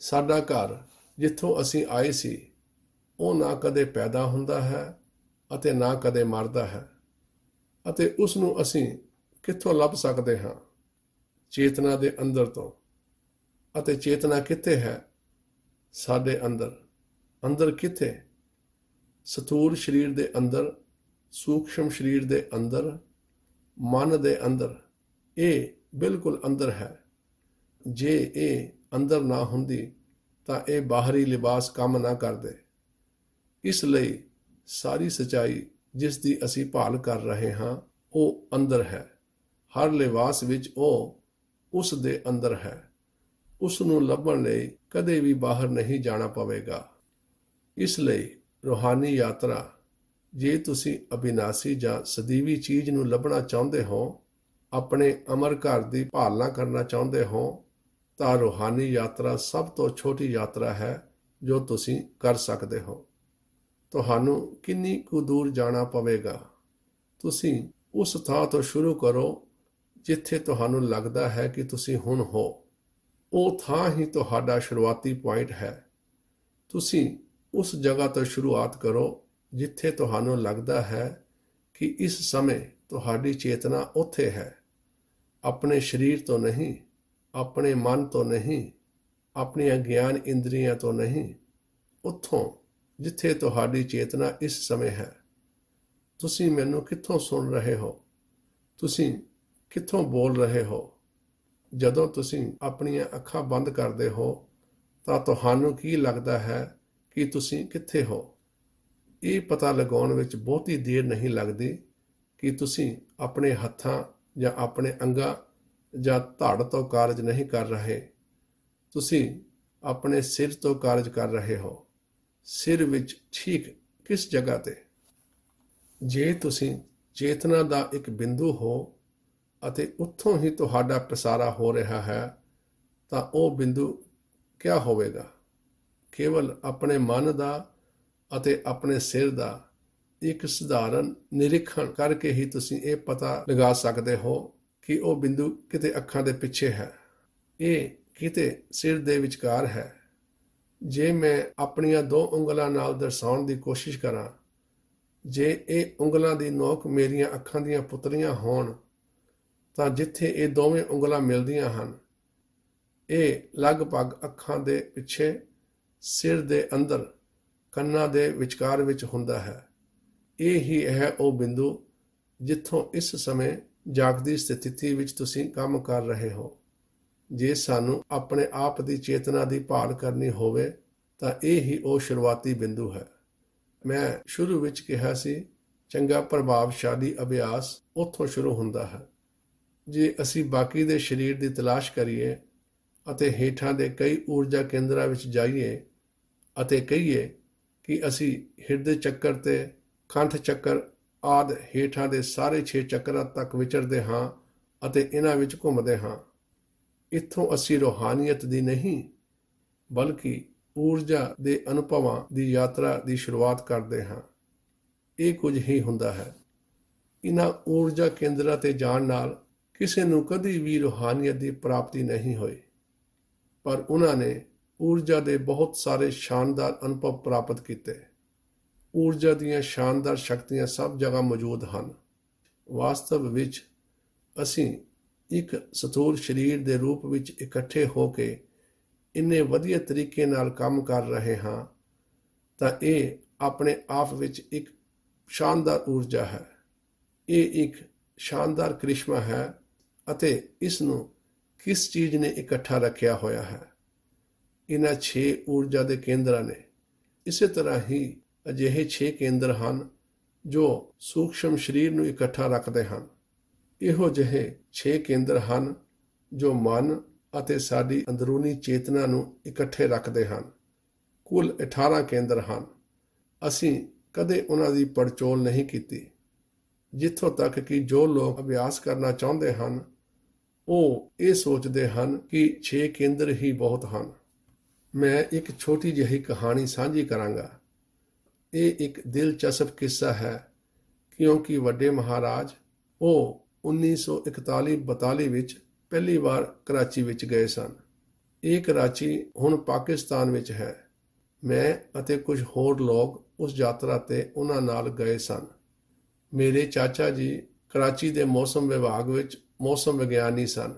ਸਾਡਾ ਘਰ ਜਿੱਥੋਂ ਅਸੀਂ ਆਏ ਸੀ ਉਹ ਨਾ ਕਦੇ ਪੈਦਾ ਹੁੰਦਾ ਹੈ ਅਤੇ ਨਾ ਕਦੇ ਮਰਦਾ ਹੈ ਅਤੇ ਉਸ ਨੂੰ ਅਸੀਂ ਕਿੱਥੋਂ ਲੱਭ ਸਕਦੇ ਹਾਂ ਚੇਤਨਾ ਦੇ ਅੰਦਰ ਤੋਂ ਅਤੇ ਚੇਤਨਾ ਕਿੱਥੇ ਹੈ ਸਾਡੇ ਅੰਦਰ ਅੰਦਰ ਕਿੱਥੇ ਸਥੂਲ ਸਰੀਰ ਦੇ ਅੰਦਰ ਸੂਖਸ਼ਮ ਸਰੀਰ ਦੇ ਅੰਦਰ ਮਨ ਦੇ ਅੰਦਰ ਇਹ ਬਿਲਕੁਲ ਅੰਦਰ ਹੈ ਜੇ ਇਹ ਅੰਦਰ ਨਾ ਹੁੰਦੀ ਤਾਂ ਇਹ ਬਾਹਰੀ ਲਿਬਾਸ ਕੰਮ ਨਾ ਕਰਦੇ ਇਸ ਲਈ ਸਾਰੀ ਸਚਾਈ ਜਿਸ ਦੀ ਅਸੀਂ ਭਾਲ ਕਰ ਰਹੇ ਹਾਂ ਉਹ ਅੰਦਰ ਹੈ ਹਰ ਲਿਬਾਸ ਵਿੱਚ ਉਹ ਉਸ ਦੇ ਅੰਦਰ ਹੈ ਉਸ ਨੂੰ ਲੱਭਣ ਲਈ ਕਦੇ ਵੀ ਬਾਹਰ ਨਹੀਂ ਜਾਣਾ ਪਵੇਗਾ ਇਸ ਲਈ ਰੋਹਾਨੀ ਯਾਤਰਾ ਜੇ ਤੁਸੀਂ ਅਬਿਨਾਸੀ ਜਾਂ ਸਦੀਵੀ ਚੀਜ਼ ਨੂੰ ਲੱਭਣਾ ਚਾਹੁੰਦੇ ਹੋ ਆਪਣੇ ਅਮਰ ਘਰ ਦੀ ਭਾਲਣਾ ਕਰਨਾ ਚਾਹੁੰਦੇ ਹੋ ਤਾਂ ਰੋਹਾਨੀ ਯਾਤਰਾ ਸਭ ਤੋਂ ਛੋਟੀ ਯਾਤਰਾ ਹੈ ਜੋ ਤੁਸੀਂ ਕਰ ਸਕਦੇ ਹੋ ਤੁਹਾਨੂੰ ਕਿੰਨੀ ਕੁ ਦੂਰ ਜਾਣਾ ਪਵੇਗਾ ਤੁਸੀਂ ਉਸ ਥਾਂ ਤੋਂ ਸ਼ੁਰੂ ਕਰੋ ਜਿੱਥੇ ਤੁਹਾਨੂੰ ਲੱਗਦਾ ਹੈ ਕਿ ਤੁਸੀਂ ਹੁਣ ਹੋ ਉਹ ਥਾਂ ਹੀ ਤੁਹਾਡਾ ਸ਼ੁਰੂਆਤੀ ਪੁਆਇੰਟ ਹੈ ਤੁਸੀਂ ਉਸ ਜਗ੍ਹਾ ਤੋਂ ਸ਼ੁਰੂਆਤ ਕਰੋ ਜਿੱਥੇ ਤੁਹਾਨੂੰ ਲੱਗਦਾ ਹੈ ਕਿ ਇਸ ਸਮੇਂ ਤੁਹਾਡੀ ਚੇਤਨਾ ਉੱਥੇ ਹੈ ਆਪਣੇ ਸਰੀਰ ਤੋਂ ਨਹੀਂ ਆਪਣੇ ਮਨ ਤੋਂ ਨਹੀਂ ਆਪਣੀਆਂ ਗਿਆਨ ਇੰਦਰੀਆਂ ਤੋਂ ਨਹੀਂ ਉੱਥੋਂ ਜਿੱਥੇ ਤੁਹਾਡੀ ਚੇਤਨਾ ਇਸ ਸਮੇਂ ਹੈ ਤੁਸੀਂ ਮੈਨੂੰ ਕਿੱਥੋਂ ਸੁਣ ਰਹੇ ਹੋ ਤੁਸੀਂ ਕਿੱਥੋਂ ਬੋਲ ਰਹੇ ਹੋ ਜਦੋਂ ਤੁਸੀਂ ਆਪਣੀਆਂ ਅੱਖਾਂ ਬੰਦ ਕਰਦੇ ਹੋ ਤਾਂ ਤੁਹਾਨੂੰ ਕੀ ਲੱਗਦਾ ਹੈ ਕਿ ਤੁਸੀਂ ਕਿੱਥੇ ਹੋ ਇਹ ਪਤਾ ਲਗਾਉਣ ਵਿੱਚ ਬਹੁਤੀ ਦੇਰ ਨਹੀਂ ਲੱਗਦੀ ਕਿ ਤੁਸੀਂ ਆਪਣੇ ਹੱਥਾਂ ਜਾਂ ਆਪਣੇ ਅੰਗਾਂ ਜਾਂ ਧੜ ਤੋਂ ਕਾਰਜ ਨਹੀਂ ਕਰ ਰਹੇ ਤੁਸੀਂ ਆਪਣੇ ਸਿਰ ਤੋਂ ਕਾਰਜ ਕਰ ਰਹੇ ਹੋ ਸਿਰ ਵਿੱਚ ਠੀਕ ਕਿਸ ਜਗ੍ਹਾ ਤੇ ਜੇ ਤੁਸੀਂ ਚੇਤਨਾ ਦਾ ਇੱਕ ਬਿੰਦੂ ਹੋ ਅਤੇ ਉੱਥੋਂ ਹੀ ਤੁਹਾਡਾ ਪ੍ਰਸਾਰਾ ਹੋ ਰਿਹਾ ਹੈ ਤਾਂ ਉਹ ਬਿੰਦੂ ਕਿਆ ਹੋਵੇਗਾ ਕੇਵਲ ਆਪਣੇ ਮਨ ਦਾ ਅਤੇ ਆਪਣੇ ਸਿਰ ਦਾ ਇੱਕ ਸਧਾਰਨ ਨਿਰੀਖਣ ਕਰਕੇ ਹੀ ਤੁਸੀਂ ਇਹ ਪਤਾ ਲਗਾ ਸਕਦੇ ਹੋ ਕਿ ਉਹ ਬਿੰਦੂ ਕਿਤੇ ਅੱਖਾਂ ਦੇ ਪਿੱਛੇ ਹੈ ਇਹ ਕਿਤੇ ਸਿਰ ਦੇ ਵਿਚਕਾਰ ਹੈ ਜੇ ਮੈਂ ਆਪਣੀਆਂ ਦੋ ਉਂਗਲਾਂ ਨਾਲ ਦਰਸਾਉਣ ਦੀ ਕੋਸ਼ਿਸ਼ ਕਰਾਂ ਜੇ ਇਹ ਉਂਗਲਾਂ ਦੀ ਨੋਕ ਮੇਰੀਆਂ ਅੱਖਾਂ ਦੀਆਂ ਪੁਤਲੀਆਂ ਹੋਣ ਤਾਂ ਜਿੱਥੇ ਇਹ ਦੋਵੇਂ ਉਂਗਲਾਂ ਮਿਲਦੀਆਂ ਹਨ ਇਹ ਲਗਭਗ ਅੱਖਾਂ ਦੇ ਪਿੱਛੇ ਸਿਰ ਦੇ ਅੰਦਰ ਕੰਨਾਂ ਦੇ ਵਿਚਕਾਰ ਵਿੱਚ ਹੁੰਦਾ ਹੈ ਇਹ ਹੀ ਹੈ ਉਹ ਬਿੰਦੂ ਜਿੱਥੋਂ ਇਸ ਸਮੇਂ ਜਾਗਦੀ ਸਥਿਤੀ ਵਿੱਚ ਤੁਸੀਂ ਕੰਮ ਕਰ ਰਹੇ ਹੋ ਜੇ ਸਾਨੂੰ ਆਪਣੇ ਆਪ ਦੀ ਚੇਤਨਾ ਦੀ ਭਾਲ ਕਰਨੀ ਹੋਵੇ ਤਾਂ ਇਹ ਹੀ ਉਹ ਸ਼ੁਰੂਆਤੀ ਬਿੰਦੂ ਹੈ ਮੈਂ ਸ਼ੁਰੂ ਵਿੱਚ ਕਿਹਾ ਸੀ ਚੰਗਾ ਪ੍ਰਭਾਵਸ਼ਾਲੀ ਅਭਿਆਸ ਉੱਥੋਂ ਸ਼ੁਰੂ ਹੁੰਦਾ ਹੈ ਜੇ ਅਸੀਂ ਬਾਕੀ ਦੇ ਸਰੀਰ ਦੀ ਤਲਾਸ਼ ਕਰੀਏ ਅਤੇ ਹੇਠਾਂ ਦੇ ਕਈ ਊਰਜਾ ਕੇਂਦਰਾਂ ਵਿੱਚ ਜਾਈਏ ਅਤੇ ਕਹੀਏ ਕਿ ਅਸੀਂ ਹਿਰਦੇ ਚੱਕਰ ਤੇ ਕੰਠ ਚੱਕਰ ਆਦ ਹੇਠਾਂ ਦੇ ਸਾਰੇ 6 ਚੱਕਰਾਂ ਤੱਕ ਵਿਚਰਦੇ ਹਾਂ ਅਤੇ ਇਹਨਾਂ ਵਿੱਚ ਘੁੰਮਦੇ ਹਾਂ ਇੱਥੋਂ ਅਸੀਂ ਰੋਹਾਨੀਅਤ ਦੀ ਨਹੀਂ ਬਲਕਿ ਊਰਜਾ ਦੇ ਅਨੁਭਵਾਂ ਦੀ ਯਾਤਰਾ ਦੀ ਸ਼ੁਰੂਆਤ ਕਰਦੇ ਹਾਂ ਇਹ ਕੁਝ ਹੀ ਹੁੰਦਾ ਹੈ ਇਹਨਾਂ ਊਰਜਾ ਕੇਂਦਰਾਂ ਤੇ ਜਾਣ ਨਾਲ ਕਿਸੇ ਨੂੰ ਕਦੀ ਵੀ ਰੋਹਾਨੀਅਤ ਦੀ ਪ੍ਰਾਪਤੀ ਨਹੀਂ ਹੋਈ ਪਰ ਉਹਨਾਂ ਨੇ ਊਰਜਾ ਦੇ ਬਹੁਤ ਸਾਰੇ ਸ਼ਾਨਦਾਰ ਅਨੁਭਵ ਪ੍ਰਾਪਤ ਕੀਤੇ ਊਰਜਾ ਦੀਆਂ ਸ਼ਾਨਦਾਰ ਸ਼ਕਤੀਆਂ ਸਭ ਜਗ੍ਹਾ ਮੌਜੂਦ ਹਨ ਵਾਸਤਵ ਵਿੱਚ ਅਸੀਂ ਇੱਕ ਸਥੂਲ ਸਰੀਰ ਦੇ ਰੂਪ ਵਿੱਚ ਇਕੱਠੇ ਹੋ ਕੇ ਇੰਨੇ ਵਧੀਆ ਤਰੀਕੇ ਨਾਲ ਕੰਮ ਕਰ ਰਹੇ ਹਾਂ ਤਾਂ ਇਹ ਆਪਣੇ ਆਪ ਵਿੱਚ ਇੱਕ ਸ਼ਾਨਦਾਰ ਊਰਜਾ ਹੈ ਇਹ ਇੱਕ ਸ਼ਾਨਦਾਰ ਕ੍ਰਿਸ਼ਮਾ ਹੈ ਅਤੇ ਇਸ ਨੂੰ ਕਿਸ ਚੀਜ਼ ਨੇ ਇਕੱਠਾ ਰੱਖਿਆ ਹੋਇਆ ਹੈ ਇਹਨਾਂ 6 ਊਰਜਾ ਦੇ ਕੇਂਦਰਾਂ ਨੇ ਇਸੇ ਤਰ੍ਹਾਂ ਹੀ ਅਜਿਹੇ 6 ਕੇਂਦਰ ਹਨ ਜੋ ਸੂਖਸ਼ਮ ਸਰੀਰ ਨੂੰ ਇਕੱਠਾ ਰੱਖਦੇ ਹਨ ਇਹੋ ਜਿਹੇ 6 ਕੇਂਦਰ ਹਨ ਜੋ ਮਨ ਅਤੇ ਸਾਡੀ ਅੰਦਰੂਨੀ ਚੇਤਨਾ ਨੂੰ ਇਕੱਠੇ ਰੱਖਦੇ ਹਨ ਕੁੱਲ 18 ਕੇਂਦਰ ਹਨ ਅਸੀਂ ਕਦੇ ਉਹਨਾਂ ਦੀ ਪੜਚੋਲ ਨਹੀਂ ਕੀਤੀ ਜਿੱਥੋਂ ਤੱਕ ਕਿ ਜੋ ਲੋਕ ਅਭਿਆਸ ਕਰਨਾ ਚਾਹੁੰਦੇ ਹਨ ਉਹ ਇਹ ਸੋਚਦੇ ਹਨ ਕਿ 6 ਕੇਂਦਰ ਹੀ ਬਹੁਤ ਹਨ ਮੈਂ ਇੱਕ ਛੋਟੀ ਜਿਹੀ ਕਹਾਣੀ ਸਾਂਝੀ ਕਰਾਂਗਾ ਇਹ ਇੱਕ ਦਿਲਚਸਪ ਕਿੱਸਾ ਹੈ ਕਿਉਂਕਿ ਵੱਡੇ ਮਹਾਰਾਜ ਉਹ 1941-42 ਵਿੱਚ ਪਹਿਲੀ ਵਾਰ ਕਰਾਚੀ ਵਿੱਚ ਗਏ ਸਨ ਇਹ ਕਰਾਚੀ ਹੁਣ ਪਾਕਿਸਤਾਨ ਵਿੱਚ ਹੈ ਮੈਂ ਅਤੇ ਕੁਝ ਹੋਰ ਲੋਕ ਉਸ ਯਾਤਰਾ ਤੇ ਉਹਨਾਂ ਨਾਲ ਗਏ ਸਨ ਮੇਰੇ ਚਾਚਾ ਜੀ ਕਰਾਚੀ ਦੇ ਮੌਸਮ ਵਿਭਾਗ ਵਿੱਚ ਮੌਸਮ ਵਿਗਿਆਨੀ ਸਨ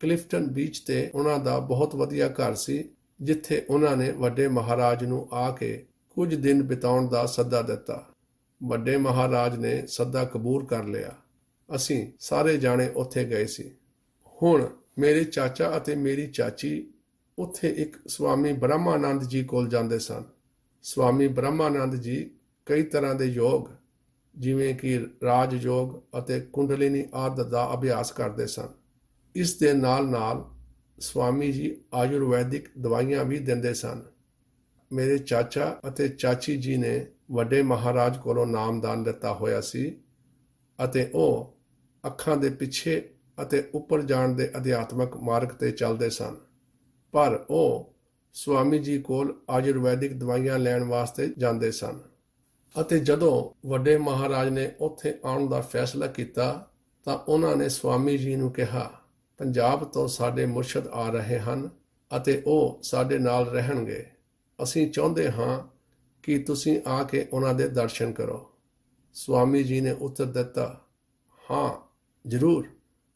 ਕਲਿਫਟਨ ਬੀਚ ਤੇ ਉਹਨਾਂ ਦਾ ਬਹੁਤ ਵਧੀਆ ਘਰ ਸੀ ਜਿੱਥੇ ਉਹਨਾਂ ਨੇ ਵੱਡੇ ਮਹਾਰਾਜ ਨੂੰ ਆ ਕੇ ਕੁਝ ਦਿਨ ਬਿਤਾਉਣ ਦਾ ਸੱਦਾ ਦਿੱਤਾ ਵੱਡੇ ਮਹਾਰਾਜ ਨੇ ਸੱਦਾ ਕਬੂਲ ਕਰ ਲਿਆ ਅਸੀਂ ਸਾਰੇ ਜਾਣੇ ਉੱਥੇ ਗਏ ਸੀ ਹੁਣ ਮੇਰੇ ਚਾਚਾ ਅਤੇ ਮੇਰੀ ਚਾਚੀ ਉੱਥੇ ਇੱਕ ਸਵਾਮੀ ਬ੍ਰਹਮਾਨੰਦ ਜੀ ਕੋਲ ਜਾਂਦੇ ਸਨ ਸਵਾਮੀ ਬ੍ਰਹਮਾਨੰਦ ਜੀ ਕਈ ਤਰ੍ਹਾਂ ਦੇ ਯੋਗ ਜਿਵੇਂ ਕਿ ਰਾਜ ਯੋਗ ਅਤੇ ਕੁੰਡਲਿਨੀ ਆਦਿ ਦਾ ਅਭਿਆਸ ਕਰਦੇ ਸਨ ਇਸ ਦੇ ਨਾਲ-ਨਾਲ ਸਵਾਮੀ ਜੀ ਆਯੁਰਵੈਦਿਕ ਦਵਾਈਆਂ ਵੀ ਦਿੰਦੇ ਸਨ ਮੇਰੇ ਚਾਚਾ ਅਤੇ ਚਾਚੀ ਜੀ ਨੇ ਵੱਡੇ ਮਹਾਰਾਜ ਕੋਲੋਂ ਨਾਮਦਾਨ ਦਿੱਤਾ ਹੋਇਆ ਸੀ ਅਤੇ ਉਹ ਅੱਖਾਂ ਦੇ ਪਿੱਛੇ ਅਤੇ ਉੱਪਰ ਜਾਣ ਦੇ ਅਧਿਆਤਮਕ ਮਾਰਗ ਤੇ ਚੱਲਦੇ ਸਨ ਪਰ ਉਹ ਸਵਾਮੀ ਜੀ ਕੋਲ ਆਯੁਰਵੈਦਿਕ ਦਵਾਈਆਂ ਲੈਣ ਵਾਸਤੇ ਜਾਂਦੇ ਸਨ ਅਤੇ ਜਦੋਂ ਵੱਡੇ ਮਹਾਰਾਜ ਨੇ ਉੱਥੇ ਆਉਣ ਦਾ ਫੈਸਲਾ ਕੀਤਾ ਤਾਂ ਉਹਨਾਂ ਨੇ ਸਵਾਮੀ ਜੀ ਨੂੰ ਕਿਹਾ ਪੰਜਾਬ ਤੋਂ ਸਾਡੇ ਮੁਰਸ਼ਿਦ ਆ ਰਹੇ ਹਨ ਅਤੇ ਉਹ ਸਾਡੇ ਨਾਲ ਰਹਿਣਗੇ ਅਸੀਂ ਚਾਹੁੰਦੇ ਹਾਂ ਕਿ ਤੁਸੀਂ ਆ ਕੇ ਉਹਨਾਂ ਦੇ ਦਰਸ਼ਨ ਕਰੋ ਸਵਾਮੀ ਜੀ ਨੇ ਉੱਤਰ ਦਿੱਤਾ ਹਾਂ ਜ਼ਰੂਰ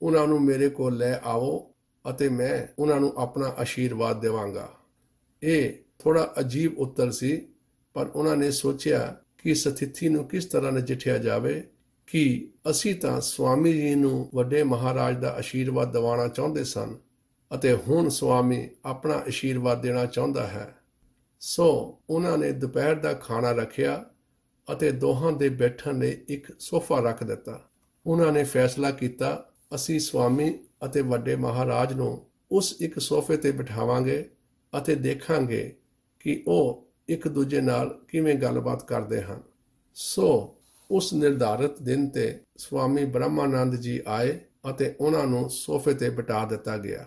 ਉਹਨਾਂ ਨੂੰ ਮੇਰੇ ਕੋਲ ਲੈ ਆਓ ਅਤੇ ਮੈਂ ਉਹਨਾਂ ਨੂੰ ਆਪਣਾ ਆਸ਼ੀਰਵਾਦ ਦੇਵਾਂਗਾ ਇਹ ਥੋੜਾ ਅਜੀਬ ਉੱਤਰ ਸੀ ਪਰ ਉਹਨਾਂ ਨੇ ਸੋਚਿਆ ਕਿ ਸਥਿਤੀ ਨੂੰ ਕਿਸ ਤਰ੍ਹਾਂ ਨਜਿੱਠਿਆ ਜਾਵੇ ਕਿ ਅਸੀਂ ਤਾਂ ਸੁਆਮੀ ਜੀ ਨੂੰ ਵੱਡੇ ਮਹਾਰਾਜ ਦਾ ਅਸ਼ੀਰਵਾਦ ਦਿਵਾਉਣਾ ਚਾਹੁੰਦੇ ਸਨ ਅਤੇ ਹੁਣ ਸੁਆਮੀ ਆਪਣਾ ਅਸ਼ੀਰਵਾਦ ਦੇਣਾ ਚਾਹੁੰਦਾ ਹੈ ਸੋ ਉਹਨਾਂ ਨੇ ਦੁਪਹਿਰ ਦਾ ਖਾਣਾ ਰੱਖਿਆ ਅਤੇ ਦੋਹਾਂ ਦੇ ਬੈਠਣ ਲਈ ਇੱਕ ਸੋਫਾ ਰੱਖ ਦਿੱਤਾ ਉਹਨਾਂ ਨੇ ਫੈਸਲਾ ਕੀਤਾ ਅਸੀਂ ਸੁਆਮੀ ਅਤੇ ਵੱਡੇ ਮਹਾਰਾਜ ਨੂੰ ਉਸ ਇੱਕ ਸੋਫੇ ਤੇ ਬਿਠਾਵਾਂਗੇ ਅਤੇ ਦੇਖਾਂਗੇ ਕਿ ਉਹ ਇੱਕ ਦੂਜੇ ਨਾਲ ਕਿਵੇਂ ਗੱਲਬਾਤ ਕਰਦੇ ਹਨ ਸੋ ਉਸ ਨਿਰਧਾਰਤ ਦਿਨ ਤੇ ਸਵਾਮੀ ਬ੍ਰਹਮਾਨੰਦ ਜੀ ਆਏ ਅਤੇ ਉਹਨਾਂ ਨੂੰ ਸੋਫੇ ਤੇ ਬਿਠਾ ਦਿੱਤਾ ਗਿਆ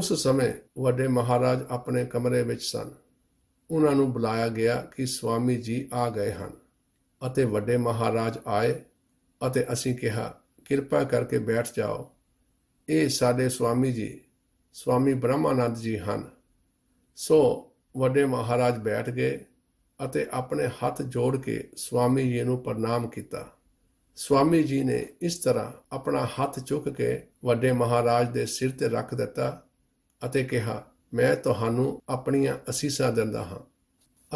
ਉਸ ਸਮੇਂ ਵੱਡੇ ਮਹਾਰਾਜ ਆਪਣੇ ਕਮਰੇ ਵਿੱਚ ਸਨ ਉਹਨਾਂ ਨੂੰ ਬੁਲਾਇਆ ਗਿਆ ਕਿ ਸਵਾਮੀ ਜੀ ਆ ਗਏ ਹਨ ਅਤੇ ਵੱਡੇ ਮਹਾਰਾਜ ਆਏ ਅਤੇ ਅਸੀਂ ਕਿਹਾ ਕਿਰਪਾ ਕਰਕੇ ਬੈਠ ਜਾਓ ਇਹ ਸਾਡੇ ਸਵਾਮੀ ਜੀ ਸਵਾਮੀ ਬ੍ਰਹਮਾਨੰਦ ਜੀ ਹਨ ਸੋ ਵੱਡੇ ਮਹਾਰਾਜ ਬੈਠ ਗਏ ਅਤੇ ਆਪਣੇ ਹੱਥ ਜੋੜ ਕੇ ਸਵਾਮੀ ਜੀ ਨੂੰ ਪ੍ਰਣਾਮ ਕੀਤਾ ਸਵਾਮੀ ਜੀ ਨੇ ਇਸ ਤਰ੍ਹਾਂ ਆਪਣਾ ਹੱਥ ਚੁੱਕ ਕੇ ਵੱਡੇ ਮਹਾਰਾਜ ਦੇ ਸਿਰ ਤੇ ਰੱਖ ਦਿੱਤਾ ਅਤੇ ਕਿਹਾ ਮੈਂ ਤੁਹਾਨੂੰ ਆਪਣੀਆਂ ਅਸੀਸਾਂ ਦਿੰਦਾ ਹਾਂ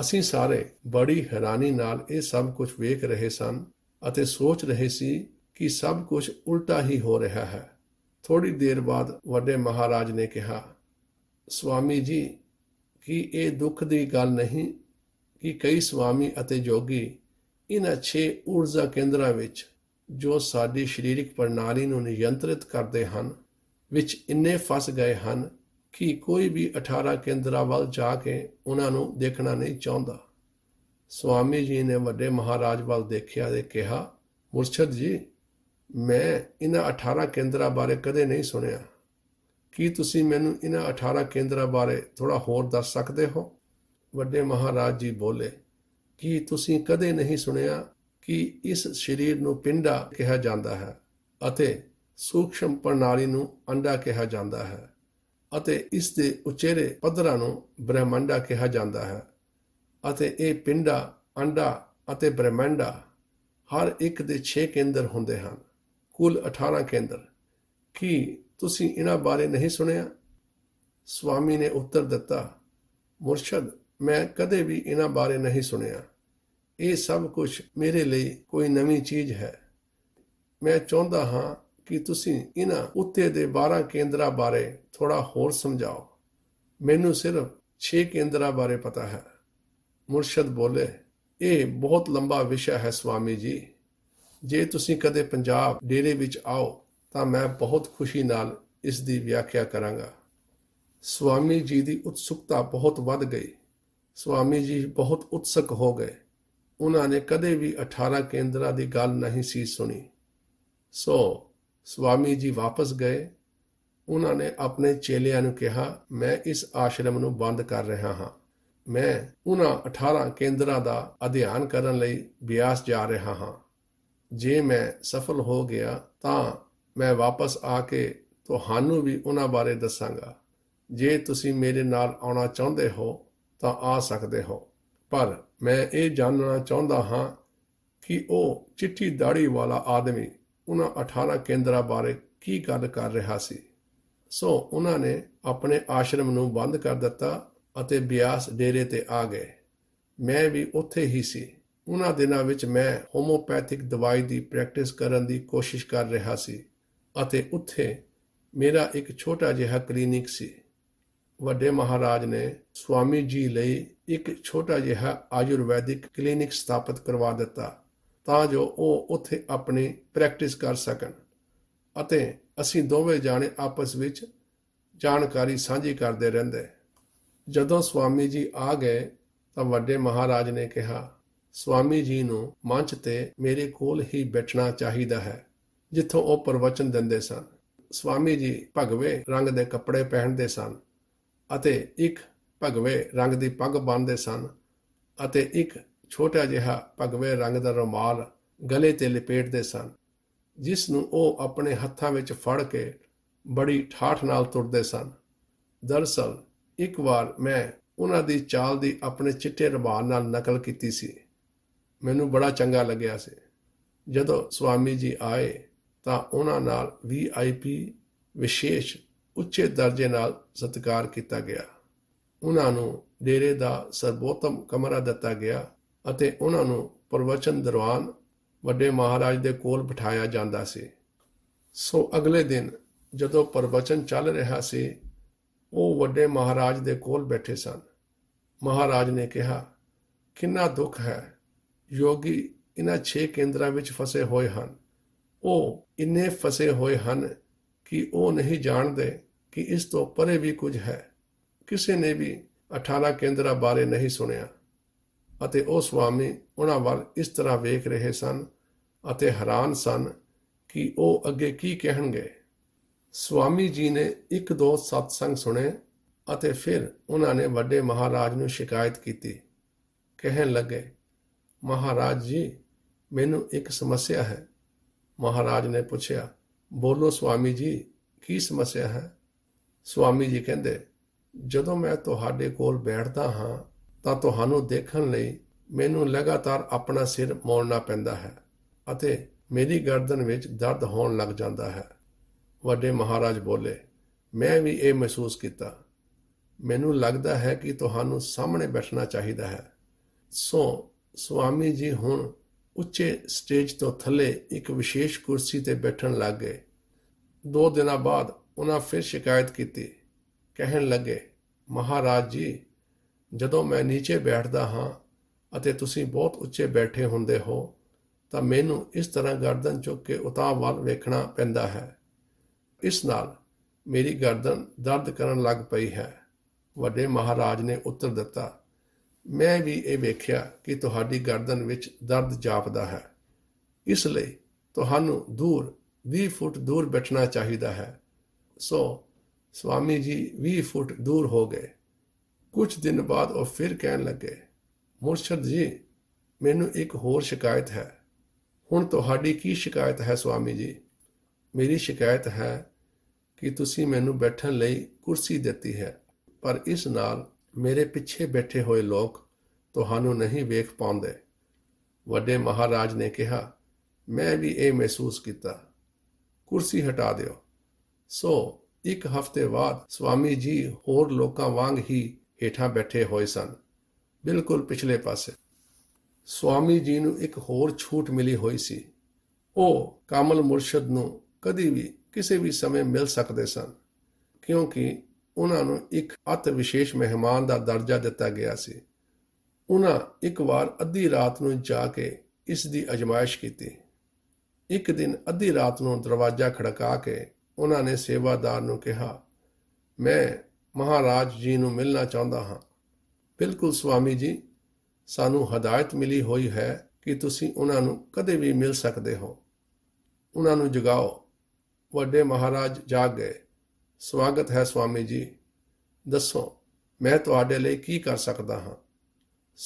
ਅਸੀਂ ਸਾਰੇ ਬੜੀ ਹੈਰਾਨੀ ਨਾਲ ਇਹ ਸਭ ਕੁਝ ਵੇਖ ਰਹੇ ਸਨ ਅਤੇ ਸੋਚ ਰਹੇ ਸੀ ਕਿ ਸਭ ਕੁਝ ਉਲਟਾ ਹੀ ਹੋ ਰਿਹਾ ਹੈ ਥੋੜੀ ਦੇਰ ਬਾਅਦ ਵੱਡੇ ਮਹਾਰਾਜ ਨੇ ਕਿਹਾ ਸਵਾਮੀ ਜੀ ਕੀ ਇਹ ਦੁੱਖ ਦੀ ਗੱਲ ਨਹੀਂ ਕਿ ਕਈ ਸੁਆਮੀ ਅਤੇ ਜੋਗੀ ਇਨ੍ਹਾਂ 6 ਊਰਜਾ ਕੇਂਦਰਾਂ ਵਿੱਚ ਜੋ ਸਾਡੀ ਸਰੀਰਕ ਪ੍ਰਣਾਲੀ ਨੂੰ ਨਿਯੰਤਰਿਤ ਕਰਦੇ ਹਨ ਵਿੱਚ ਇੰਨੇ ਫਸ ਗਏ ਹਨ ਕਿ ਕੋਈ ਵੀ 18 ਕੇਂਦਰਾਂ ਵੱਲ ਜਾ ਕੇ ਉਹਨਾਂ ਨੂੰ ਦੇਖਣਾ ਨਹੀਂ ਚਾਹੁੰਦਾ ਸੁਆਮੀ ਜੀ ਨੇ ਵੱਡੇ ਮਹਾਰਾਜ ਵੱਲ ਦੇਖਿਆ ਤੇ ਕਿਹਾ ਮੁਰਸ਼ਦ ਜੀ ਮੈਂ ਇਹਨਾਂ 18 ਕੇਂਦਰਾਂ ਬਾਰੇ ਕਦੇ ਨਹੀਂ ਸੁਣਿਆ ਕੀ ਤੁਸੀਂ ਮੈਨੂੰ ਇਹਨਾਂ 18 ਕੇਂਦਰਾਂ ਬਾਰੇ ਥੋੜਾ ਹੋਰ ਦੱਸ ਸਕਦੇ ਹੋ ਵੱਡੇ ਮਹਾਰਾਜ ਜੀ ਬੋਲੇ ਕਿ ਤੁਸੀਂ ਕਦੇ ਨਹੀਂ ਸੁਣਿਆ ਕਿ ਇਸ ਸਰੀਰ ਨੂੰ ਪਿੰਡਾ ਕਿਹਾ ਜਾਂਦਾ ਹੈ ਅਤੇ ਸੂਖਸ਼ਮ ਪ੍ਰਣਾਲੀ ਨੂੰ ਅੰਡਾ ਕਿਹਾ ਜਾਂਦਾ ਹੈ ਅਤੇ ਇਸ ਦੇ ਉਚੇਰੇ ਪਦਰਾਂ ਨੂੰ ਬ੍ਰਹਮੰਡਾ ਕਿਹਾ ਜਾਂਦਾ ਹੈ ਅਤੇ ਇਹ ਪਿੰਡਾ ਅੰਡਾ ਅਤੇ ਬ੍ਰਹਮੰਡਾ ਹਰ ਇੱਕ ਦੇ 6 ਕੇਂਦਰ ਹੁੰਦੇ ਹਨ ਕੁੱਲ 18 ਕੇਂਦਰ ਕੀ ਤੁਸੀਂ ਇਹਨਾਂ ਬਾਰੇ ਨਹੀਂ ਸੁਣਿਆ ਸਵਾਮੀ ਨੇ ਉੱਤਰ ਦਿੱਤਾ ਮੁਰਸ਼ਦ ਮੈਂ ਕਦੇ ਵੀ ਇਹਨਾਂ ਬਾਰੇ ਨਹੀਂ ਸੁਣਿਆ ਇਹ ਸਭ ਕੁਝ ਮੇਰੇ ਲਈ ਕੋਈ ਨਵੀਂ ਚੀਜ਼ ਹੈ ਮੈਂ ਚਾਹੁੰਦਾ ਹਾਂ ਕਿ ਤੁਸੀਂ ਇਹਨਾਂ ਉੱਤੇ ਦੇ 12 ਕੇਂਦਰਾਂ ਬਾਰੇ ਥੋੜਾ ਹੋਰ ਸਮਝਾਓ ਮੈਨੂੰ ਸਿਰਫ 6 ਕੇਂਦਰਾਂ ਬਾਰੇ ਪਤਾ ਹੈ ਮੁਰਸ਼ਦ ਬੋਲੇ ਇਹ ਬਹੁਤ ਲੰਬਾ ਵਿਸ਼ਾ ਹੈ ਸਵਾਮੀ ਜੀ ਜੇ ਤੁਸੀਂ ਕਦੇ ਪੰਜਾਬ ਡੇਰੇ ਵਿੱਚ ਆਓ ਤਾਂ ਮੈਂ ਬਹੁਤ ਖੁਸ਼ੀ ਨਾਲ ਇਸ ਦੀ ਵਿਆਖਿਆ ਕਰਾਂਗਾ ਸਵਾਮੀ ਜੀ ਦੀ ਉਤਸੁਕਤਾ ਬਹੁਤ ਵੱਧ ਗਈ ਸਵਾਮੀ ਜੀ ਬਹੁਤ ਉਤਸਕ ਹੋ ਗਏ ਉਹਨਾਂ ਨੇ ਕਦੇ ਵੀ 18 ਕੇਂਦਰਾਂ ਦੀ ਗੱਲ ਨਹੀਂ ਸੀ ਸੁਣੀ ਸੋ ਸਵਾਮੀ ਜੀ ਵਾਪਸ ਗਏ ਉਹਨਾਂ ਨੇ ਆਪਣੇ ਚੇਲਿਆਂ ਨੂੰ ਕਿਹਾ ਮੈਂ ਇਸ ਆਸ਼ਰਮ ਨੂੰ ਬੰਦ ਕਰ ਰਿਹਾ ਹਾਂ ਮੈਂ ਉਹਨਾਂ 18 ਕੇਂਦਰਾਂ ਦਾ ਅਧਿਐਨ ਕਰਨ ਲਈ ਬਿਆਸ ਜਾ ਰਿਹਾ ਹਾਂ ਜੇ ਮੈਂ ਸਫਲ ਹੋ ਗਿਆ ਤਾਂ ਮੈਂ ਵਾਪਸ ਆ ਕੇ ਤੁਹਾਨੂੰ ਵੀ ਉਹਨਾਂ ਬਾਰੇ ਦੱਸਾਂਗਾ ਜੇ ਤੁਸੀਂ ਮੇਰੇ ਨਾਲ ਆਉਣਾ ਚਾਹੁੰਦੇ ਹੋ ਤਾਂ ਆ ਸਕਦੇ ਹੋ ਪਰ ਮੈਂ ਇਹ ਜਾਣਨਾ ਚਾਹੁੰਦਾ ਹਾਂ ਕਿ ਉਹ ਚਿੱਟੀ ਦਾੜੀ ਵਾਲਾ ਆਦਮੀ ਉਹਨਾਂ 18 ਕੇਂਦਰਾਂ ਬਾਰੇ ਕੀ ਗੱਲ ਕਰ ਰਿਹਾ ਸੀ ਸੋ ਉਹਨਾਂ ਨੇ ਆਪਣੇ ਆਸ਼ਰਮ ਨੂੰ ਬੰਦ ਕਰ ਦਿੱਤਾ ਅਤੇ ਬਿਆਸ ਡੇਰੇ ਤੇ ਆ ਗਏ ਮੈਂ ਵੀ ਉੱਥੇ ਹੀ ਸੀ ਉਹਨਾਂ ਦਿਨਾਂ ਵਿੱਚ ਮੈਂ ਹੋਮੋਪੈਥਿਕ ਦਵਾਈ ਦੀ ਪ੍ਰੈਕਟਿਸ ਕਰਨ ਦੀ ਕੋਸ਼ਿਸ਼ ਕਰ ਰਿਹਾ ਸੀ ਅਤੇ ਉੱਥੇ ਮੇਰਾ ਇੱਕ ਛੋਟਾ ਜਿਹਾ ਕਲੀਨਿਕ ਸੀ ਵੱਡੇ ਮਹਾਰਾਜ ਨੇ ਸਵਾਮੀ ਜੀ ਲਈ ਇੱਕ ਛੋਟਾ ਜਿਹਾ ਆਯੁਰਵੈਦਿਕ ਕਲੀਨਿਕ ਸਥਾਪਿਤ ਕਰਵਾ ਦਿੱਤਾ ਤਾਂ ਜੋ ਉਹ ਉੱਥੇ ਆਪਣੀ ਪ੍ਰੈਕਟਿਸ ਕਰ ਸਕਣ ਅਤੇ ਅਸੀਂ ਦੋਵੇਂ ਜਾਣੇ ਆਪਸ ਵਿੱਚ ਜਾਣਕਾਰੀ ਸਾਂਝੀ ਕਰਦੇ ਰਹਿੰਦੇ ਜਦੋਂ ਸਵਾਮੀ ਜੀ ਆ ਗਏ ਤਾਂ ਵੱਡੇ ਮਹਾਰਾਜ ਨੇ ਕਿਹਾ ਸਵਾਮੀ ਜੀ ਨੂੰ ਮੰਚ ਤੇ ਮੇਰੇ ਕੋਲ ਹੀ ਬੈਠਣਾ ਚਾਹੀਦਾ ਹੈ ਜਿੱਥੋਂ ਉਹ ਪ੍ਰਵਚਨ ਦਿੰਦੇ ਸਨ ਸਵਾਮੀ ਜੀ ਭਗਵੇ ਰੰਗ ਦੇ ਕੱਪੜੇ ਪਹਿਨਦੇ ਸਨ ਅਤੇ ਇੱਕ ਭਗਵੇ ਰੰਗ ਦੀ ਪੱਗ ਬੰਨਦੇ ਸਨ ਅਤੇ ਇੱਕ ਛੋਟਾ ਜਿਹਾ ਭਗਵੇ ਰੰਗ ਦਾ ਰੁਮਾਲ ਗਲੇ ਤੇ ਲਪੇਟਦੇ ਸਨ ਜਿਸ ਨੂੰ ਉਹ ਆਪਣੇ ਹੱਥਾਂ ਵਿੱਚ ਫੜ ਕੇ ਬੜੀ ਠਾਠ ਨਾਲ ਤੁਰਦੇ ਸਨ ਦਰਸਲ ਇੱਕ ਵਾਰ ਮੈਂ ਉਹਨਾਂ ਦੀ ਚਾਲ ਦੀ ਆਪਣੇ ਚਿੱਟੇ ਰੁਮਾਲ ਨਾਲ ਨਕਲ ਕੀਤੀ ਸੀ ਮੈਨੂੰ ਬੜਾ ਚੰਗਾ ਲੱਗਿਆ ਸੀ ਜਦੋਂ ਸਵਾਮੀ ਜੀ ਆਏ ਤਾਂ ਉਹਨਾਂ ਨਾਲ ਵੀ ਆਈਪੀ ਵਿਸ਼ੇਸ਼ ਉੱਚੇ ਦਰਜੇ ਨਾਲ ਸਤਿਕਾਰ ਕੀਤਾ ਗਿਆ ਉਹਨਾਂ ਨੂੰ ਡੇਰੇ ਦਾ ਸਰਬੋਤਮ ਕਮਰਾ ਦਿੱਤਾ ਗਿਆ ਅਤੇ ਉਹਨਾਂ ਨੂੰ ਪ੍ਰਵਚਨ ਦਰਵਾਨ ਵੱਡੇ ਮਹਾਰਾਜ ਦੇ ਕੋਲ ਬਿਠਾਇਆ ਜਾਂਦਾ ਸੀ ਸੋ ਅਗਲੇ ਦਿਨ ਜਦੋਂ ਪ੍ਰਵਚਨ ਚੱਲ ਰਿਹਾ ਸੀ ਉਹ ਵੱਡੇ ਮਹਾਰਾਜ ਦੇ ਕੋਲ ਬੈਠੇ ਸਨ ਮਹਾਰਾਜ ਨੇ ਕਿਹਾ ਕਿੰਨਾ ਦੁੱਖ ਹੈ ਯੋਗੀ ਇਹਨਾਂ 6 ਕੇਂਦਰਾਂ ਵਿੱਚ ਫਸੇ ਹੋਏ ਹਨ ਉਹ ਇੰਨੇ ਫਸੇ ਹੋਏ ਹਨ ਕਿ ਉਹ ਨਹੀਂ ਜਾਣਦੇ ਕਿ ਇਸ ਤੋਂ ਪਰੇ ਵੀ ਕੁਝ ਹੈ ਕਿਸੇ ਨੇ ਵੀ 18 ਕੇਂਦਰਾ ਬਾਰੇ ਨਹੀਂ ਸੁਣਿਆ ਅਤੇ ਉਹ ਸੁਆਮੀ ਉਹਨਾਂ ਵੱਲ ਇਸ ਤਰ੍ਹਾਂ ਵੇਖ ਰਹੇ ਸਨ ਅਤੇ ਹੈਰਾਨ ਸਨ ਕਿ ਉਹ ਅੱਗੇ ਕੀ ਕਹਿਣਗੇ ਸੁਆਮੀ ਜੀ ਨੇ ਇੱਕ ਦੋ ਸਤਸੰਗ ਸੁਣੇ ਅਤੇ ਫਿਰ ਉਹਨਾਂ ਨੇ ਵੱਡੇ ਮਹਾਰਾਜ ਨੂੰ ਸ਼ਿਕਾਇਤ ਕੀਤੀ ਕਹਿਣ ਲੱਗੇ ਮਹਾਰਾਜ ਜੀ ਮੈਨੂੰ ਇੱਕ ਸਮੱਸਿਆ ਹੈ ਮਹਾਰਾਜ ਨੇ ਪੁੱਛਿਆ ਬੋਲੋ ਸੁਆਮੀ ਜੀ ਕੀ ਸਮੱਸਿਆ ਹੈ ਸਵਾਮੀ ਜੀ ਕਹਿੰਦੇ ਜਦੋਂ ਮੈਂ ਤੁਹਾਡੇ ਕੋਲ ਬੈਠਦਾ ਹਾਂ ਤਾਂ ਤੁਹਾਨੂੰ ਦੇਖਣ ਲਈ ਮੈਨੂੰ ਲਗਾਤਾਰ ਆਪਣਾ ਸਿਰ ਮੋੜਨਾ ਪੈਂਦਾ ਹੈ ਅਤੇ ਮੇਰੀ ਗਰਦਨ ਵਿੱਚ ਦਰਦ ਹੋਣ ਲੱਗ ਜਾਂਦਾ ਹੈ ਵੱਡੇ ਮਹਾਰਾਜ ਬੋਲੇ ਮੈਂ ਵੀ ਇਹ ਮਹਿਸੂਸ ਕੀਤਾ ਮੈਨੂੰ ਲੱਗਦਾ ਹੈ ਕਿ ਤੁਹਾਨੂੰ ਸਾਹਮਣੇ ਬੈਠਣਾ ਚਾਹੀਦਾ ਹੈ ਸੋ ਸਵਾਮੀ ਜੀ ਹੁਣ ਉੱਚੇ ਸਟੇਜ ਤੋਂ ਥੱਲੇ ਇੱਕ ਵਿਸ਼ੇਸ਼ ਕੁਰਸੀ ਤੇ ਬੈਠਣ ਲੱਗ ਗਏ ਦੋ ਦਿਨਾਂ ਬਾਅਦ ਉਹਨਾਂ ਫਿਰ ਸ਼ਿਕਾਇਤ ਕੀਤੀ ਕਹਿਣ ਲੱਗੇ ਮਹਾਰਾਜ ਜੀ ਜਦੋਂ ਮੈਂ ਨੀਚੇ ਬੈਠਦਾ ਹਾਂ ਅਤੇ ਤੁਸੀਂ ਬਹੁਤ ਉੱਚੇ ਬੈਠੇ ਹੁੰਦੇ ਹੋ ਤਾਂ ਮੈਨੂੰ ਇਸ ਤਰ੍ਹਾਂ ਗਰਦਨ ਚੁੱਕ ਕੇ ਉਤਾਂ ਵੱਲ ਵੇਖਣਾ ਪੈਂਦਾ ਹੈ ਇਸ ਨਾਲ ਮੇਰੀ ਗਰਦਨ ਦਰਦ ਕਰਨ ਲੱਗ ਪਈ ਹੈ ਵੱਡੇ ਮਹਾਰਾਜ ਨੇ ਉੱਤਰ ਦਿੱਤਾ ਮੈਂ ਵੀ ਇਹ ਵੇਖਿਆ ਕਿ ਤੁਹਾਡੀ ਗਰਦਨ ਵਿੱਚ ਦਰਦ ਜਾਪਦਾ ਹੈ ਇਸ ਲਈ ਤੁਹਾਨੂੰ ਦੂਰ 20 ਫੁੱਟ ਦੂਰ ਬੈਠਣਾ ਚਾਹੀਦਾ ਹੈ ਸੋ ਸਵਾਮੀ ਜੀ 20 ਫੁੱਟ ਦੂਰ ਹੋ ਗਏ ਕੁਝ ਦਿਨ ਬਾਅਦ ਉਹ ਫਿਰ ਕਹਿਣ ਲੱਗੇ ਮੁਰਸ਼ਦ ਜੀ ਮੈਨੂੰ ਇੱਕ ਹੋਰ ਸ਼ਿਕਾਇਤ ਹੈ ਹੁਣ ਤੁਹਾਡੀ ਕੀ ਸ਼ਿਕਾਇਤ ਹੈ ਸਵਾਮੀ ਜੀ ਮੇਰੀ ਸ਼ਿਕਾਇਤ ਹੈ ਕਿ ਤੁਸੀਂ ਮੈਨੂੰ ਬੈਠਣ ਲਈ ਕੁਰਸੀ ਦਿੱਤੀ ਹੈ ਪਰ ਇਸ ਨਾਲ ਮੇਰੇ ਪਿੱਛੇ ਬੈਠੇ ਹੋਏ ਲੋਕ ਤੁਹਾਨੂੰ ਨਹੀਂ ਵੇਖ ਪਾਉਂਦੇ ਵੱਡੇ ਮਹਾਰਾਜ ਨੇ ਕਿਹਾ ਮੈਂ ਵੀ ਇਹ ਮਹਿਸੂਸ ਕੀਤਾ ਕੁਰਸੀ ਹਟਾ ਦਿਓ ਸੋ ਇੱਕ ਹਫ਼ਤੇ ਬਾਅਦ ਸਵਾਮੀ ਜੀ ਹੋਰ ਲੋਕਾਂ ਵਾਂਗ ਹੀ ਹੇਠਾਂ ਬੈਠੇ ਹੋਏ ਸਨ ਬਿਲਕੁਲ ਪਿਛਲੇ ਪਾਸੇ ਸਵਾਮੀ ਜੀ ਨੂੰ ਇੱਕ ਹੋਰ ਛੂਟ ਮਿਲੀ ਹੋਈ ਸੀ ਉਹ ਕਾਮਲ ਮੁਰਸ਼ਦ ਨੂੰ ਕਦੀ ਵੀ ਕਿਸੇ ਵੀ ਸਮੇਂ ਮਿਲ ਸਕਦੇ ਸਨ ਕਿਉਂਕਿ ਉਹਨਾਂ ਨੂੰ ਇੱਕ ਅਤ ਵਿਸ਼ੇਸ਼ ਮਹਿਮਾਨ ਦਾ ਦਰਜਾ ਦਿੱਤਾ ਗਿਆ ਸੀ ਉਹਨਾਂ ਇੱਕ ਵਾਰ ਅੱਧੀ ਰਾਤ ਨੂੰ ਜਾ ਕੇ ਇਸ ਦੀ ਅਜਮਾਇਸ਼ ਕੀਤੀ ਇੱਕ ਦਿਨ ਅੱਧੀ ਰਾਤ ਨੂੰ ਦਰਵਾਜ਼ਾ ਖੜਕਾ ਕੇ ਉਹਨਾਂ ਨੇ ਸੇਵਾਦਾਰ ਨੂੰ ਕਿਹਾ ਮੈਂ ਮਹਾਰਾਜ ਜੀ ਨੂੰ ਮਿਲਣਾ ਚਾਹੁੰਦਾ ਹਾਂ ਬਿਲਕੁਲ ਸੁਆਮੀ ਜੀ ਸਾਨੂੰ ਹਦਾਇਤ ਮਿਲੀ ਹੋਈ ਹੈ ਕਿ ਤੁਸੀਂ ਉਹਨਾਂ ਨੂੰ ਕਦੇ ਵੀ ਮਿਲ ਸਕਦੇ ਹੋ ਉਹਨਾਂ ਨੂੰ ਜਗਾਓ ਵੱਡੇ ਮਹਾਰਾਜ ਜਾਗ ਗਏ ਸਵਾਗਤ ਹੈ ਸੁਆਮੀ ਜੀ ਦੱਸੋ ਮੈਂ ਤੁਹਾਡੇ ਲਈ ਕੀ ਕਰ ਸਕਦਾ ਹਾਂ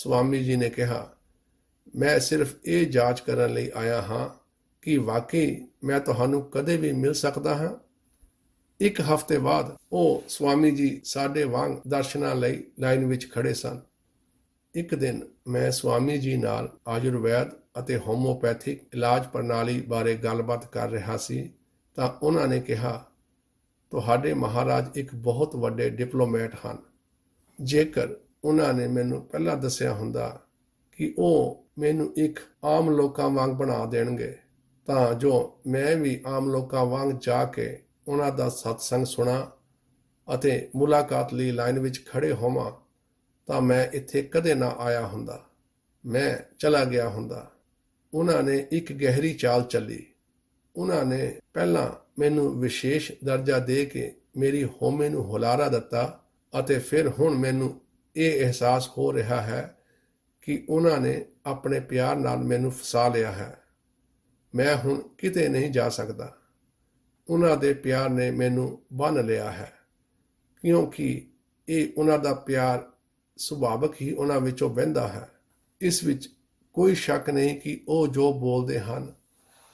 ਸੁਆਮੀ ਜੀ ਨੇ ਕਿਹਾ ਮੈਂ ਸਿਰਫ ਇਹ ਜਾਂਚ ਕਰਨ ਲਈ ਆਇਆ ਹਾਂ ਕਿ ਵਾਕਈ ਮੈਂ ਤੁਹਾਨੂੰ ਕਦੇ ਵੀ ਮਿਲ ਸਕਦਾ ਹਾਂ ਇੱਕ ਹਫ਼ਤੇ ਬਾਅਦ ਉਹ ਸਵਾਮੀ ਜੀ ਸਾਡੇ ਵਾਂਗ ਦਰਸ਼ਨਾਂ ਲਈ ਲਾਈਨ ਵਿੱਚ ਖੜੇ ਸਨ ਇੱਕ ਦਿਨ ਮੈਂ ਸਵਾਮੀ ਜੀ ਨਾਲ ਆਯੁਰਵੈਦ ਅਤੇ ਹੋਮੋਪੈਥਿਕ ਇਲਾਜ ਪ੍ਰਣਾਲੀ ਬਾਰੇ ਗੱਲਬਾਤ ਕਰ ਰਿਹਾ ਸੀ ਤਾਂ ਉਹਨਾਂ ਨੇ ਕਿਹਾ ਤੁਹਾਡੇ ਮਹਾਰਾਜ ਇੱਕ ਬਹੁਤ ਵੱਡੇ ਡਿਪਲੋਮੈਟ ਹਨ ਜੇਕਰ ਉਹਨਾਂ ਨੇ ਮੈਨੂੰ ਪਹਿਲਾਂ ਦੱਸਿਆ ਹੁੰਦਾ ਕਿ ਉਹ ਮੈਨੂੰ ਇੱਕ ਆਮ ਲੋਕਾਂ ਵਾਂਗ ਬਣਾ ਦੇਣਗੇ ਤਾਂ ਜੋ ਮੈਂ ਵੀ ਆਮ ਲੋਕਾਂ ਵਾਂਗ ਜਾ ਕੇ ਉਹਨਾਂ ਦਾ satsang ਸੁਣਾ ਅਤੇ ਮੁਲਾਕਾਤ ਲਈ ਲਾਈਨ ਵਿੱਚ ਖੜੇ ਹੋਵਾਂ ਤਾਂ ਮੈਂ ਇੱਥੇ ਕਦੇ ਨਾ ਆਇਆ ਹੁੰਦਾ ਮੈਂ ਚਲਾ ਗਿਆ ਹੁੰਦਾ ਉਹਨਾਂ ਨੇ ਇੱਕ ਗਹਿਰੀ ਚਾਲ ਚੱਲੀ ਉਹਨਾਂ ਨੇ ਪਹਿਲਾਂ ਮੈਨੂੰ ਵਿਸ਼ੇਸ਼ ਦਰਜਾ ਦੇ ਕੇ ਮੇਰੀ ਹੋਮੇ ਨੂੰ ਹੁਲਾਰਾ ਦਿੱਤਾ ਅਤੇ ਫਿਰ ਹੁਣ ਮੈਨੂੰ ਇਹ ਅਹਿਸਾਸ ਹੋ ਰਿਹਾ ਹੈ ਕਿ ਉਹਨਾਂ ਨੇ ਆਪਣੇ ਪਿਆਰ ਨਾਲ ਮੈਨੂੰ ਫਸਾ ਲਿਆ ਹੈ ਮੈਂ ਹੁਣ ਕਿਤੇ ਨਹੀਂ ਜਾ ਸਕਦਾ ਉਹਨਾਂ ਦੇ ਪਿਆਰ ਨੇ ਮੈਨੂੰ ਬੰਨ ਲਿਆ ਹੈ ਕਿਉਂਕਿ ਇਹ ਉਹਨਾਂ ਦਾ ਪਿਆਰ ਸੁਭਾਵਕ ਹੀ ਉਹਨਾਂ ਵਿੱਚੋਂ ਵਹਿੰਦਾ ਹੈ ਇਸ ਵਿੱਚ ਕੋਈ ਸ਼ੱਕ ਨਹੀਂ ਕਿ ਉਹ ਜੋ ਬੋਲਦੇ ਹਨ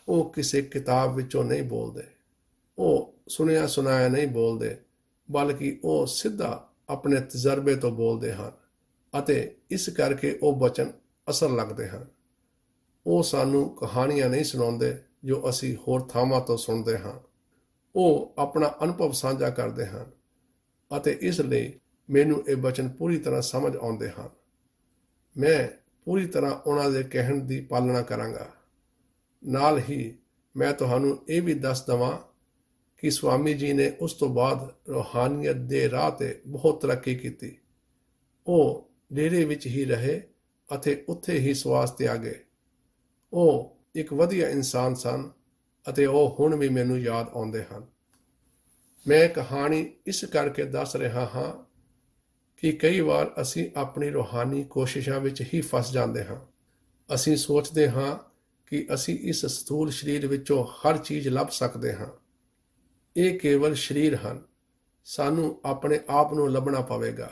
ਉਹ ਕਿਸੇ ਕਿਤਾਬ ਵਿੱਚੋਂ ਨਹੀਂ ਬੋਲਦੇ ਉਹ ਸੁਣਿਆ ਸੁਣਾਇਆ ਨਹੀਂ ਬੋਲਦੇ ਬਲਕਿ ਉਹ ਸਿੱਧਾ ਆਪਣੇ ਤਜਰਬੇ ਤੋਂ ਬੋਲਦੇ ਹਨ ਅਤੇ ਇਸ ਕਰਕੇ ਉਹ ਬਚਨ ਅਸਰ ਲੱਗਦੇ ਹਨ ਉਹ ਸਾਨੂੰ ਕਹਾਣੀਆਂ ਨਹੀਂ ਸੁਣਾਉਂਦੇ ਜੋ ਅਸੀਂ ਹੋਰ ਥਾਵਾਂ ਤੋਂ ਸੁਣਦੇ ਹਾਂ ਉਹ ਆਪਣਾ ਅਨੁਭਵ ਸਾਂਝਾ ਕਰਦੇ ਹਨ ਅਤੇ ਇਸ ਲਈ ਮੈਨੂੰ ਇਹ ਬਚਨ ਪੂਰੀ ਤਰ੍ਹਾਂ ਸਮਝ ਆਉਂਦੇ ਹਨ ਮੈਂ ਪੂਰੀ ਤਰ੍ਹਾਂ ਉਹਨਾਂ ਦੇ ਕਹਿਣ ਦੀ ਪਾਲਣਾ ਕਰਾਂਗਾ ਨਾਲ ਹੀ ਮੈਂ ਤੁਹਾਨੂੰ ਇਹ ਵੀ ਦੱਸ ਦਵਾਂ ਕਿ ਸਵਾਮੀ ਜੀ ਨੇ ਉਸ ਤੋਂ ਬਾਅਦ ਰੋਹਾਨੀਅਤ ਦੇ ਰਾਹ ਤੇ ਬਹੁਤ ਤਰੱਕੀ ਕੀਤੀ ਉਹ ਡੇਰੇ ਵਿੱਚ ਹੀ ਰਹੇ ਅਤੇ ਉੱਥੇ ਹੀ ਸਵਾਸ ਤੇ ਆ ਗਏ ਉਹ ਇੱਕ ਵਧੀਆ ਇਨਸਾਨ ਸਨ ਅਤੇ ਉਹ ਹੁਣ ਵੀ ਮੈਨੂੰ ਯਾਦ ਆਉਂਦੇ ਹਨ ਮੈਂ ਕਹਾਣੀ ਇਸ ਕਰਕੇ ਦੱਸ ਰਿਹਾ ਹਾਂ ਕਿ ਕਈ ਵਾਰ ਅਸੀਂ ਆਪਣੀ ਰੋਹਾਨੀ ਕੋਸ਼ਿਸ਼ਾਂ ਵਿੱਚ ਹੀ ਫਸ ਜਾਂਦੇ ਹਾਂ ਅਸੀਂ ਸੋਚਦੇ ਹਾਂ ਕਿ ਅਸੀਂ ਇਸ ਸਥੂਲ ਸਰੀਰ ਵਿੱਚੋਂ ਹਰ ਚੀਜ਼ ਲੱਭ ਸਕਦੇ ਹਾਂ ਇਹ ਕੇਵਲ ਸਰੀਰ ਹਨ ਸਾਨੂੰ ਆਪਣੇ ਆਪ ਨੂੰ ਲੱਭਣਾ ਪਵੇਗਾ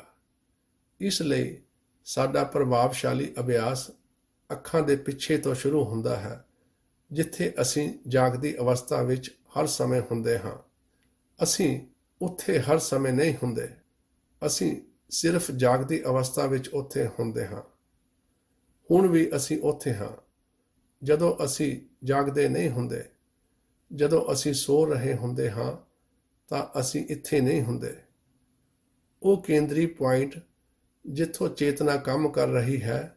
ਇਸ ਲਈ ਸਾਡਾ ਪ੍ਰਭਾਵਸ਼ਾਲੀ ਅਭਿਆਸ ਅੱਖਾਂ ਦੇ ਪਿੱਛੇ ਤੋਂ ਸ਼ੁਰੂ ਹੁੰਦਾ ਹੈ ਜਿੱਥੇ ਅਸੀਂ ਜਾਗਦੀ ਅਵਸਥਾ ਵਿੱਚ ਹਰ ਸਮੇਂ ਹੁੰਦੇ ਹਾਂ ਅਸੀਂ ਉੱਥੇ ਹਰ ਸਮੇਂ ਨਹੀਂ ਹੁੰਦੇ ਅਸੀਂ ਸਿਰਫ ਜਾਗਦੀ ਅਵਸਥਾ ਵਿੱਚ ਉੱਥੇ ਹੁੰਦੇ ਹਾਂ ਹੁਣ ਵੀ ਅਸੀਂ ਉੱਥੇ ਹਾਂ ਜਦੋਂ ਅਸੀਂ ਜਾਗਦੇ ਨਹੀਂ ਹੁੰਦੇ ਜਦੋਂ ਅਸੀਂ ਸੋ ਰਹੇ ਹੁੰਦੇ ਹਾਂ ਤਾਂ ਅਸੀਂ ਇੱਥੇ ਨਹੀਂ ਹੁੰਦੇ ਉਹ ਕੇਂਦਰੀ ਪੁਆਇੰਟ ਜਿੱਥੋਂ ਚੇਤਨਾ ਕੰਮ ਕਰ ਰਹੀ ਹੈ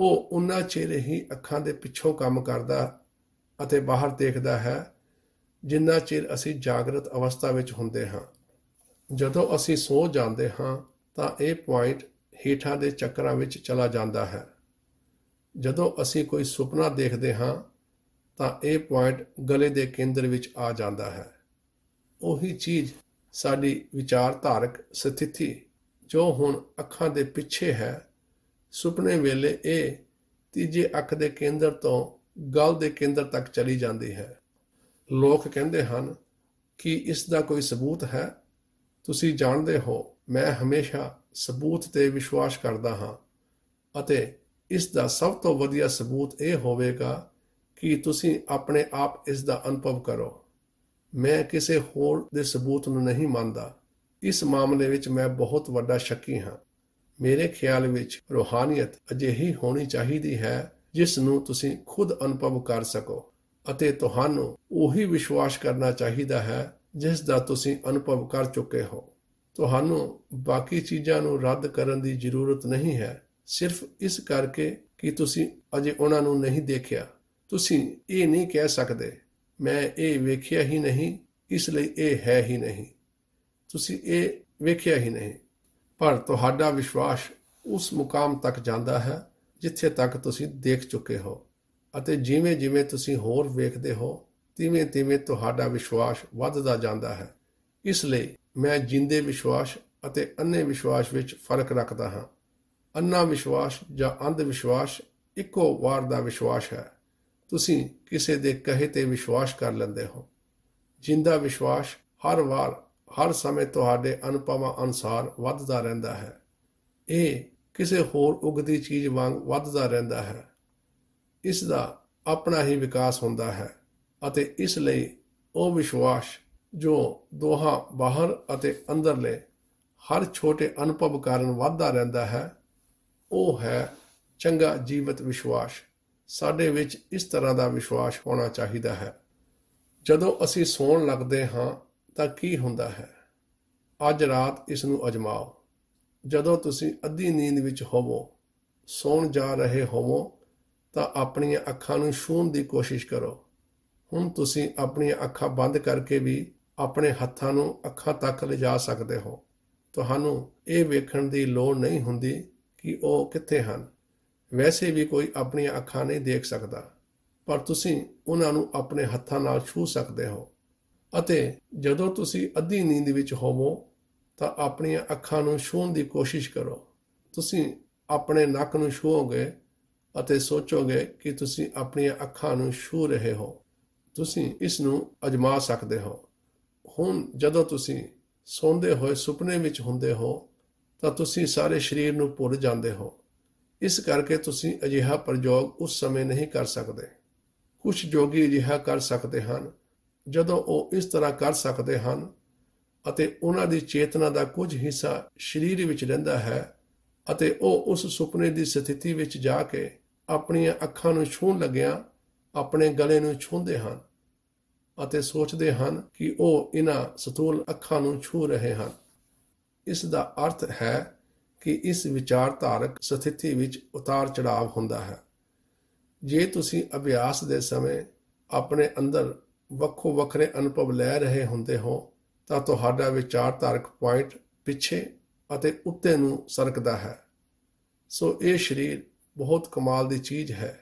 ਉਹ ਉਹਨਾਂ ਚਿਰ ਹੀ ਅੱਖਾਂ ਦੇ ਪਿੱਛੋਂ ਕੰਮ ਕਰਦਾ ਅਤੇ ਬਾਹਰ ਦੇਖਦਾ ਹੈ ਜਿੰਨਾ ਚਿਰ ਅਸੀਂ ਜਾਗਰਤ ਅਵਸਥਾ ਵਿੱਚ ਹੁੰਦੇ ਹਾਂ ਜਦੋਂ ਅਸੀਂ ਸੌ ਜਾਂਦੇ ਹਾਂ ਤਾਂ ਇਹ ਪੁਆਇੰਟ ਹੀਠਾਂ ਦੇ ਚੱਕਰਾਂ ਵਿੱਚ ਚਲਾ ਜਾਂਦਾ ਹੈ ਜਦੋਂ ਅਸੀਂ ਕੋਈ ਸੁਪਨਾ ਦੇਖਦੇ ਹਾਂ ਤਾਂ ਇਹ ਪੁਆਇੰਟ ਗਲੇ ਦੇ ਕੇਂਦਰ ਵਿੱਚ ਆ ਜਾਂਦਾ ਹੈ ਉਹੀ ਚੀਜ਼ ਸਾਡੀ ਵਿਚਾਰਧਾਰਕ ਸਥਿਤੀ ਜੋ ਹੁਣ ਅੱਖਾਂ ਦੇ ਪਿੱਛੇ ਹੈ ਸੁਪਨੇ ਵੇਲੇ ਇਹ ਤੀਜੇ ਅੱਖ ਦੇ ਕੇਂਦਰ ਤੋਂ ਗਲ ਦੇ ਕੇਂਦਰ ਤੱਕ ਚਲੀ ਜਾਂਦੀ ਹੈ ਲੋਕ ਕਹਿੰਦੇ ਹਨ ਕਿ ਇਸ ਦਾ ਕੋਈ ਸਬੂਤ ਹੈ ਤੁਸੀਂ ਜਾਣਦੇ ਹੋ ਮੈਂ ਹਮੇਸ਼ਾ ਸਬੂਤ ਤੇ ਵਿਸ਼ਵਾਸ ਕਰਦਾ ਹਾਂ ਅਤੇ ਇਸ ਦਾ ਸਭ ਤੋਂ ਵਧੀਆ ਸਬੂਤ ਇਹ ਹੋਵੇਗਾ ਕਿ ਤੁਸੀਂ ਆਪਣੇ ਆਪ ਇਸ ਦਾ ਅਨੁਭਵ ਕਰੋ ਮੈਂ ਕਿਸੇ ਹੋਰ ਦੇ ਸਬੂਤ ਨੂੰ ਨਹੀਂ ਮੰਨਦਾ ਇਸ ਮਾਮਲੇ ਵਿੱਚ ਮੈਂ ਬਹੁਤ ਵੱਡਾ ਸ਼ੱਕੀ ਹਾਂ ਮੇਰੇ ਖਿਆਲ ਵਿੱਚ ਰੋਹਾਨੀਅਤ ਅਜਿਹੀ ਹੋਣੀ ਚਾਹੀਦੀ ਹੈ ਜਿਸ ਨੂੰ ਤੁਸੀਂ ਖੁਦ ਅਨੁਭਵ ਕਰ ਸਕੋ ਅਤੇ ਤੁਹਾਨੂੰ ਉਹੀ ਵਿਸ਼ਵਾਸ ਕਰਨਾ ਚਾਹੀਦਾ ਹੈ ਜਿਸ ਦਾ ਤੁਸੀਂ ਅਨੁਭਵ ਕਰ ਚੁੱਕੇ ਹੋ ਤੁਹਾਨੂੰ ਬਾਕੀ ਚੀਜ਼ਾਂ ਨੂੰ ਰੱਦ ਕਰਨ ਦੀ ਜ਼ਰੂਰਤ ਨਹੀਂ ਹੈ ਸਿਰਫ ਇਸ ਕਰਕੇ ਕਿ ਤੁਸੀਂ ਅਜੇ ਉਹਨਾਂ ਨੂੰ ਨਹੀਂ ਦੇਖਿਆ ਤੁਸੀਂ ਇਹ ਨਹੀਂ ਕਹਿ ਸਕਦੇ ਮੈਂ ਇਹ ਵੇਖਿਆ ਹੀ ਨਹੀਂ ਇਸ ਲਈ ਇਹ ਹੈ ਹੀ ਨਹੀਂ ਤੁਸੀਂ ਇਹ ਵੇਖਿਆ ਹੀ ਨਹੀਂ ਪਰ ਤੁਹਾਡਾ ਵਿਸ਼ਵਾਸ ਉਸ ਮੁਕਾਮ ਤੱਕ ਜਾਂਦਾ ਹੈ ਜਿੱਥੇ ਤੱਕ ਤੁਸੀਂ ਦੇਖ ਚੁੱਕੇ ਹੋ ਅਤੇ ਜਿਵੇਂ-ਜਿਵੇਂ ਤੁਸੀਂ ਹੋਰ ਵੇਖਦੇ ਹੋ ਤਿਵੇਂ-ਤਿਵੇਂ ਤੁਹਾਡਾ ਵਿਸ਼ਵਾਸ ਵੱਧਦਾ ਜਾਂਦਾ ਹੈ ਇਸ ਲਈ ਮੈਂ ਜਿੰਦੇ ਵਿਸ਼ਵਾਸ ਅਤੇ ਅੰਨੇ ਵਿਸ਼ਵਾਸ ਵਿੱਚ ਫਰਕ ਰੱਖਦਾ ਹਾਂ ਅੰਨਾ ਵਿਸ਼ਵਾਸ ਜਾਂ ਅੰਧ ਵਿਸ਼ਵਾਸ ਇੱਕੋ ਵਾਰ ਦਾ ਵਿਸ਼ਵਾਸ ਹੈ ਤੁਸੀਂ ਕਿਸੇ ਦੇ ਕਹੇ ਤੇ ਵਿਸ਼ਵਾਸ ਕਰ ਲੈਂਦੇ ਹੋ ਜਿੰਦਾ ਵਿਸ਼ਵਾਸ ਹਰ ਵਾਰ ਹਰ ਸਮੇਂ ਤੁਹਾਡੇ ਅਨੁਭਵਾਂ ਅਨਸਾਰ ਵੱਧਦਾ ਰਹਿੰਦਾ ਹੈ ਇਹ ਕਿਸੇ ਹੋਰ ਉਗਦੀ ਚੀਜ਼ ਵਾਂਗ ਵੱਧਦਾ ਰਹਿੰਦਾ ਹੈ ਇਸ ਦਾ ਆਪਣਾ ਹੀ ਵਿਕਾਸ ਹੁੰਦਾ ਹੈ ਅਤੇ ਇਸ ਲਈ ਉਹ ਵਿਸ਼ਵਾਸ ਜੋ ਦੋਹਾ ਬਾਹਰ ਅਤੇ ਅੰਦਰਲੇ ਹਰ ਛੋਟੇ ਅਨੁਭਵ ਕਾਰਨ ਵੱਧਦਾ ਰਹਿੰਦਾ ਹੈ ਉਹ ਹੈ ਚੰਗਾ ਜੀਵਤ ਵਿਸ਼ਵਾਸ ਸਾਡੇ ਵਿੱਚ ਇਸ ਤਰ੍ਹਾਂ ਦਾ ਵਿਸ਼ਵਾਸ ਹੋਣਾ ਚਾਹੀਦਾ ਹੈ ਜਦੋਂ ਅਸੀਂ ਸੌਣ ਲੱਗਦੇ ਹਾਂ ਤਾਂ ਕੀ ਹੁੰਦਾ ਹੈ ਅੱਜ ਰਾਤ ਇਸ ਨੂੰ ਅਜਮਾਓ ਜਦੋਂ ਤੁਸੀਂ ਅੱਧੀ ਨੀਂਦ ਵਿੱਚ ਹੋਵੋ ਸੌਣ ਜਾ ਰਹੇ ਹੋਵੋ ਤਾਂ ਆਪਣੀਆਂ ਅੱਖਾਂ ਨੂੰ ਛੂਣ ਦੀ ਕੋਸ਼ਿਸ਼ ਕਰੋ ਹੁਣ ਤੁਸੀਂ ਆਪਣੀਆਂ ਅੱਖਾਂ ਬੰਦ ਕਰਕੇ ਵੀ ਆਪਣੇ ਹੱਥਾਂ ਨੂੰ ਅੱਖਾਂ ਤੱਕ ਲਿਜਾ ਸਕਦੇ ਹੋ ਤੁਹਾਨੂੰ ਇਹ ਵੇਖਣ ਦੀ ਲੋੜ ਨਹੀਂ ਹੁੰਦੀ ਕਿ ਉਹ ਕਿੱਥੇ ਹਨ ਵੈਸੇ ਵੀ ਕੋਈ ਆਪਣੀਆਂ ਅੱਖਾਂ ਨਹੀਂ ਦੇਖ ਸਕਦਾ ਪਰ ਤੁਸੀਂ ਉਹਨਾਂ ਨੂੰ ਆਪਣੇ ਹੱਥਾਂ ਨਾਲ ਛੂ ਸਕਦੇ ਹੋ ਅਤੇ ਜਦੋਂ ਤੁਸੀਂ ਅੱਧੀ ਨੀਂਦ ਵਿੱਚ ਹੋਵੋ ਤਾਂ ਆਪਣੀਆਂ ਅੱਖਾਂ ਨੂੰ ਛੂਣ ਦੀ ਕੋਸ਼ਿਸ਼ ਕਰੋ ਤੁਸੀਂ ਆਪਣੇ ਨੱਕ ਨੂੰ ਛੂਹੋਗੇ ਅਤੇ ਸੋਚੋਗੇ ਕਿ ਤੁਸੀਂ ਆਪਣੀਆਂ ਅੱਖਾਂ ਨੂੰ ਛੂ ਰਹੇ ਹੋ ਤੁਸੀਂ ਇਸ ਨੂੰ ਅਜਮਾ ਸਕਦੇ ਹੋ ਹੁਣ ਜਦੋਂ ਤੁਸੀਂ ਸੌਂਦੇ ਹੋਏ ਸੁਪਨੇ ਵਿੱਚ ਹੁੰਦੇ ਹੋ ਤਾਂ ਤੁਸੀਂ ਸਾਰੇ ਸਰੀਰ ਨੂੰ ਭੁੱਲ ਜਾਂਦੇ ਹੋ ਇਸ ਕਰਕੇ ਤੁਸੀਂ ਅਜਿਹਾ ਪ੍ਰਯੋਗ ਉਸ ਸਮੇਂ ਨਹੀਂ ਕਰ ਸਕਦੇ ਕੁਝ ਜੋਗੀ ਅਜਿਹਾ ਕਰ ਸਕਦੇ ਹਨ ਜਦੋਂ ਉਹ ਇਸ ਤਰ੍ਹਾਂ ਕਰ ਸਕਦੇ ਹਨ ਅਤੇ ਉਹਨਾਂ ਦੀ ਚੇਤਨਾ ਦਾ ਕੁਝ ਹਿੱਸਾ ਸਰੀਰ ਵਿੱਚ ਰਹਿੰਦਾ ਹੈ ਅਤੇ ਉਹ ਉਸ ਸੁਪਨੇ ਦੀ ਸਥਿਤੀ ਵਿੱਚ ਜਾ ਕੇ ਆਪਣੀਆਂ ਅੱਖਾਂ ਨੂੰ ਛੂਣ ਲੱਗਿਆ ਆਪਣੇ ਗਲੇ ਨੂੰ ਛੂੰਦੇ ਹਨ ਅਤੇ ਸੋਚਦੇ ਹਨ ਕਿ ਉਹ ਇਹਨਾਂ ਸਤੂਲ ਅੱਖਾਂ ਨੂੰ ਛੂ ਰਹੇ ਹਨ ਇਸ ਦਾ ਅਰਥ ਹੈ ਕਿ ਇਸ ਵਿਚਾਰਧਾਰਕ ਸਥਿਤੀ ਵਿੱਚ ਉਤਾਰ ਚੜਾਵ ਹੁੰਦਾ ਹੈ ਜੇ ਤੁਸੀਂ ਅਭਿਆਸ ਦੇ ਸਮੇਂ ਆਪਣੇ ਅੰਦਰ ਵੱਖੋ ਵੱਖਰੇ ਅਨੁਭਵ ਲੈ ਰਹੇ ਹੁੰਦੇ ਹੋ ਤਾਂ ਤੁਹਾਡਾ ਵਿਚਾਰਧਾਰਕ ਪੁਆਇੰਟ ਪਿੱਛੇ ਅਤੇ ਉੱਤੇ ਨੂੰ ਸਰਕਦਾ ਹੈ ਸੋ ਇਹ ਸਰੀਰ ਬਹੁਤ ਕਮਾਲ ਦੀ ਚੀਜ਼ ਹੈ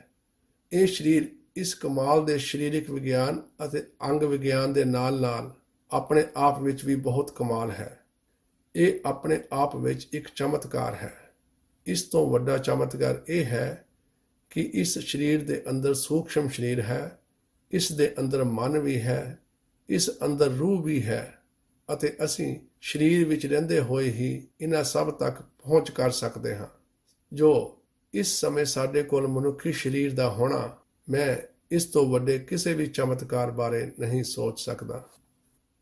ਇਹ ਸਰੀਰ ਇਸ ਕਮਾਲ ਦੇ ਸਰੀਰਕ ਵਿਗਿਆਨ ਅਤੇ ਅੰਗ ਵਿਗਿਆਨ ਦੇ ਨਾਲ-ਨਾਲ ਆਪਣੇ ਆਪ ਵਿੱਚ ਵੀ ਬਹੁਤ ਕਮਾਲ ਹੈ ਇਹ ਆਪਣੇ ਆਪ ਵਿੱਚ ਇੱਕ ਚਮਤਕਾਰ ਹੈ ਇਸ ਤੋਂ ਵੱਡਾ ਚਮਤਕਾਰ ਇਹ ਹੈ ਕਿ ਇਸ ਸਰੀਰ ਦੇ ਅੰਦਰ ਸੂਖਸ਼ਮ ਸਰੀਰ ਹੈ ਇਸ ਦੇ ਅੰਦਰ ਮਨ ਵੀ ਹੈ ਇਸ ਅੰਦਰ ਰੂਹ ਵੀ ਹੈ ਅਤੇ ਅਸੀਂ ਸਰੀਰ ਵਿੱਚ ਰਹਿੰਦੇ ਹੋਏ ਹੀ ਇਹਨਾਂ ਸਭ ਤੱਕ ਪਹੁੰਚ ਕਰ ਸਕਦੇ ਹਾਂ ਜੋ ਇਸ ਸਮੇਂ ਸਾਡੇ ਕੋਲ ਮਨੁੱਖੀ ਸਰੀਰ ਦਾ ਹੋਣਾ ਮੈਂ ਇਸ ਤੋਂ ਵੱਡੇ ਕਿਸੇ ਵੀ ਚਮਤਕਾਰ ਬਾਰੇ ਨਹੀਂ ਸੋਚ ਸਕਦਾ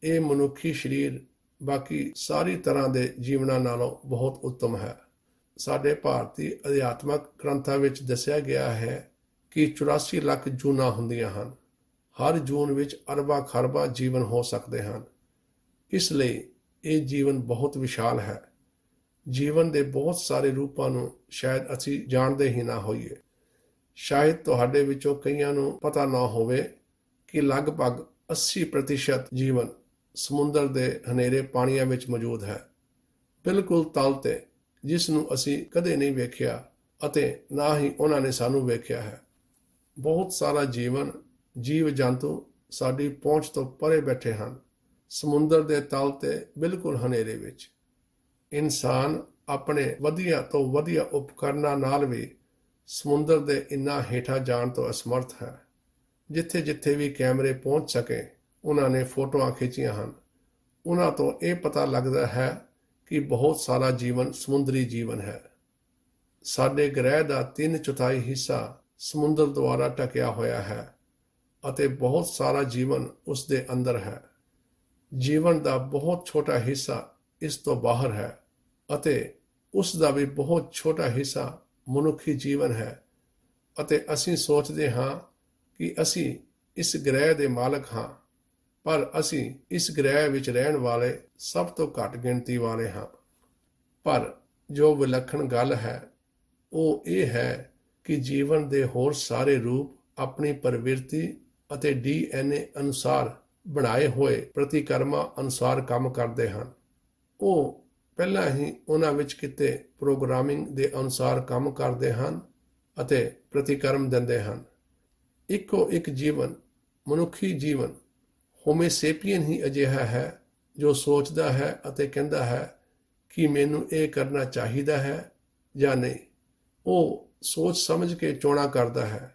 ਇਹ ਮਨੁੱਖੀ ਸਰੀਰ ਬਾਕੀ ਸਾਰੀ ਤਰ੍ਹਾਂ ਦੇ ਜੀਵਨਾਂ ਨਾਲੋਂ ਬਹੁਤ ਉੱਤਮ ਹੈ ਸਾਡੇ ਭਾਰਤੀ ਅਧਿਆਤਮਕ ਗ੍ਰੰਥਾਂ ਵਿੱਚ ਦੱਸਿਆ ਗਿਆ ਹੈ ਕਿ 84 ਲੱਖ ਜੂਨਾ ਹੁੰਦੀਆਂ ਹਨ ਹਰ ਜੂਨ ਵਿੱਚ ਅਰਬਾ ਖਰਬਾ ਜੀਵਨ ਹੋ ਸਕਦੇ ਹਨ ਇਸ ਲਈ ਇਹ ਜੀਵਨ ਬਹੁਤ ਵਿਸ਼ਾਲ ਹੈ ਜੀਵਨ ਦੇ ਬਹੁਤ ਸਾਰੇ ਰੂਪਾਂ ਨੂੰ ਸ਼ਾਇਦ ਅਸੀਂ ਜਾਣਦੇ ਹੀ ਨਾ ਹੋਈਏ ਸ਼ਾਇਦ ਤੁਹਾਡੇ ਵਿੱਚੋਂ ਕਈਆਂ ਨੂੰ ਪਤਾ ਨਾ ਹੋਵੇ ਕਿ ਲਗਭਗ 80% ਜੀਵਨ ਸਮੁੰਦਰ ਦੇ ਹਨੇਰੇ ਪਾਣੀਆਂ ਵਿੱਚ ਮੌਜੂਦ ਹੈ ਬਿਲਕੁਲ ਤਲ ਤੇ ਜਿਸ ਨੂੰ ਅਸੀਂ ਕਦੇ ਨਹੀਂ ਵੇਖਿਆ ਅਤੇ ਨਾ ਹੀ ਉਹਨਾਂ ਨੇ ਸਾਨੂੰ ਵੇਖਿਆ ਹੈ ਬਹੁਤ ਸਾਰਾ ਜੀਵਨ ਜੀਵ ਜੰਤੂ ਸਾਡੀ ਪਹੁੰਚ ਤੋਂ ਪਰੇ ਬੈਠੇ ਹਨ ਸਮੁੰਦਰ ਦੇ ਤਲ ਤੇ ਬਿਲਕੁਲ ਹਨੇਰੇ ਵਿੱਚ ਇਨਸਾਨ ਆਪਣੇ ਵਧੀਆ ਤੋਂ ਵਧੀਆ ਉਪਕਰਨਾਂ ਨਾਲ ਵੀ ਸਮੁੰਦਰ ਦੇ ਇੰਨਾ ਹੇਠਾਂ ਜਾਣ ਤੋਂ ਅਸਮਰਥ ਹੈ ਜਿੱਥੇ-ਜਿੱਥੇ ਵੀ ਕੈਮਰੇ ਪਹੁੰਚ ਸਕੇ ਉਹਨਾਂ ਨੇ ਫੋਟੋਆਂ ਖਿੱਚੀਆਂ ਹਨ ਉਹਨਾਂ ਤੋਂ ਇਹ ਪਤਾ ਲੱਗਦਾ ਹੈ ਕਿ ਬਹੁਤ ਸਾਰਾ ਜੀਵਨ ਸਮੁੰਦਰੀ ਜੀਵਨ ਹੈ ਸਾਡੇ ਗ੍ਰਹਿ ਦਾ 3 4 ਹਿੱਸਾ ਸਮੁੰਦਰ ਦੁਆਰਾ ਟਕਿਆ ਹੋਇਆ ਹੈ ਅਤੇ ਬਹੁਤ ਸਾਰਾ ਜੀਵਨ ਉਸ ਦੇ ਅੰਦਰ ਹੈ ਜੀਵਨ ਦਾ ਬਹੁਤ ਛੋਟਾ ਹਿੱਸਾ ਇਸ ਤੋਂ ਬਾਹਰ ਹੈ ਅਤੇ ਉਸ ਦਾ ਵੀ ਬਹੁਤ ਛੋਟਾ ਹਿੱਸਾ ਮਨੁੱਖੀ ਜੀਵਨ ਹੈ ਅਤੇ ਅਸੀਂ ਸੋਚਦੇ ਹਾਂ ਕਿ ਅਸੀਂ ਇਸ ਗ੍ਰਹਿ ਦੇ ਮਾਲਕ ਹਾਂ ਪਰ ਅਸੀਂ ਇਸ ਗ੍ਰਹਿ ਵਿੱਚ ਰਹਿਣ ਵਾਲੇ ਸਭ ਤੋਂ ਘੱਟ ਗਿਣਤੀ ਵਾਲੇ ਹਾਂ ਪਰ ਜੋ ਵਿਲੱਖਣ ਗੱਲ ਹੈ ਉਹ ਇਹ ਹੈ ਕਿ ਜੀਵਨ ਦੇ ਹੋਰ ਸਾਰੇ ਰੂਪ ਆਪਣੀ ਪਰਵਿਰਤੀ ਅਤੇ ਡੀਐਨਏ ਅਨੁਸਾਰ ਬਣਾਏ ਹੋਏ ਪ੍ਰਤੀਕਰਮਾਂ ਅਨੁਸਾਰ ਕੰਮ ਕਰਦੇ ਹਨ ਉਹ ਪਹਿਲਾਂ ਹੀ ਉਹਨਾਂ ਵਿੱਚ ਕਿਤੇ ਪ੍ਰੋਗਰਾਮਿੰਗ ਦੇ ਅਨੁਸਾਰ ਕੰਮ ਕਰਦੇ ਹਨ ਅਤੇ ਪ੍ਰਤੀਕਰਮ ਦਿੰਦੇ ਹਨ ਇੱਕੋ ਇੱਕ ਜੀਵਨ ਮਨੁੱਖੀ ਜੀਵਨ ਸੇਪੀਅਨ ਹੀ ਅਜਿਹਾ ਹੈ ਜੋ ਸੋਚਦਾ ਹੈ ਅਤੇ ਕਹਿੰਦਾ ਹੈ ਕਿ ਮੈਨੂੰ ਇਹ ਕਰਨਾ ਚਾਹੀਦਾ ਹੈ ਜਾਂ ਨਹੀਂ ਉਹ ਸੋਚ ਸਮਝ ਕੇ ਚੋਣਾ ਕਰਦਾ ਹੈ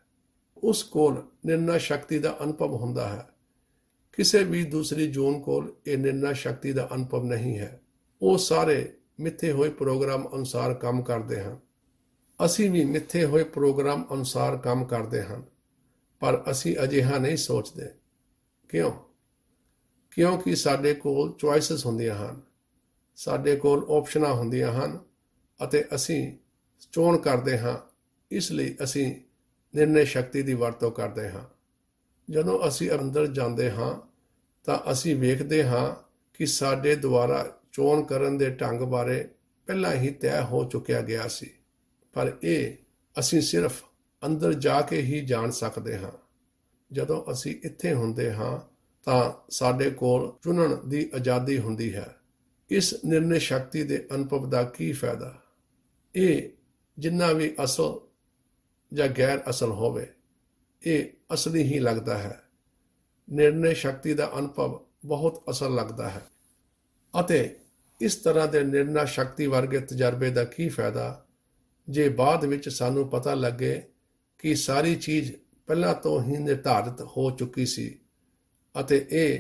ਉਸ ਕੋਲ ਨਿਰਣਾ ਸ਼ਕਤੀ ਦਾ ਅਨੁਭਵ ਹੁੰਦਾ ਹੈ ਕਿਸੇ ਵੀ ਦੂਸਰੀ ਜੂਨ ਕੋਲ ਇਹ ਨਿਰਣਾ ਸ਼ਕਤੀ ਦਾ ਅਨੁਭਵ ਨਹੀਂ ਹੈ ਉਹ ਸਾਰੇ ਮਿੱਥੇ ਹੋਏ ਪ੍ਰੋਗਰਾਮ ਅਨੁਸਾਰ ਕੰਮ ਕਰਦੇ ਹਨ ਅਸੀਂ ਵੀ ਮਿੱਥੇ ਹੋਏ ਪ੍ਰੋਗਰਾਮ ਅਨੁਸਾਰ ਕੰਮ ਕਰਦੇ ਹਾਂ ਪਰ ਅਸੀਂ ਅਜਿਹਾ ਨਹੀਂ ਸੋਚਦੇ ਕਿਉਂ ਕਿਉਂਕਿ ਸਾਡੇ ਕੋਲ ਚੁਆਇਸਸ ਹੁੰਦੀਆਂ ਹਨ ਸਾਡੇ ਕੋਲ ਆਪਸ਼ਨਾਂ ਹੁੰਦੀਆਂ ਹਨ ਅਤੇ ਅਸੀਂ ਚੋਣ ਕਰਦੇ ਹਾਂ ਇਸ ਲਈ ਅਸੀਂ ਨਿਰਣੇ ਸ਼ਕਤੀ ਦੀ ਵਰਤੋਂ ਕਰਦੇ ਹਾਂ ਜਦੋਂ ਅਸੀਂ ਅੰਦਰ ਜਾਂਦੇ ਹਾਂ ਤਾਂ ਅਸੀਂ ਵੇਖਦੇ ਹਾਂ ਕਿ ਸਾਡੇ ਦੁਆਰਾ ਚੋਣ ਕਰਨ ਦੇ ਢੰਗ ਬਾਰੇ ਪਹਿਲਾਂ ਹੀ ਤੈਅ ਹੋ ਚੁੱਕਿਆ ਗਿਆ ਸੀ ਪਰ ਇਹ ਅਸੀਂ ਸਿਰਫ ਅੰਦਰ ਜਾ ਕੇ ਹੀ ਜਾਣ ਸਕਦੇ ਹਾਂ ਜਦੋਂ ਅਸੀਂ ਇੱਥੇ ਹੁੰਦੇ ਹਾਂ ਤਾਂ ਸਾਡੇ ਕੋਲ ਚੁਣਨ ਦੀ ਆਜ਼ਾਦੀ ਹੁੰਦੀ ਹੈ ਇਸ ਨਿਰਣੇ ਸ਼ਕਤੀ ਦੇ ਅਨੁਭਵ ਦਾ ਕੀ ਫਾਇਦਾ ਇਹ ਜਿੰਨਾ ਵੀ ਅਸਲ ਜਾਂ ਗੈਰ ਅਸਲ ਹੋਵੇ ਇਹ ਅਸਲੀ ਹੀ ਲੱਗਦਾ ਹੈ ਨਿਰਣੇ ਸ਼ਕਤੀ ਦਾ ਅਨੁਭਵ ਬਹੁਤ ਅਸਲ ਲੱਗਦਾ ਹੈ ਅਤੇ ਇਸ ਤਰ੍ਹਾਂ ਦੇ ਨਿਰਣਾ ਸ਼ਕਤੀ ਵਰਗੇ ਤਜਰਬੇ ਦਾ ਕੀ ਫਾਇਦਾ ਜੇ ਬਾਅਦ ਵਿੱਚ ਸਾਨੂੰ ਪਤਾ ਲੱਗੇ ਕਿ ਸਾਰੀ ਚੀਜ਼ ਪਹਿਲਾਂ ਤੋਂ ਹੀ ਨਿਰਧਾਰਿਤ ਹੋ ਚੁੱਕੀ ਸੀ ਅਤੇ ਇਹ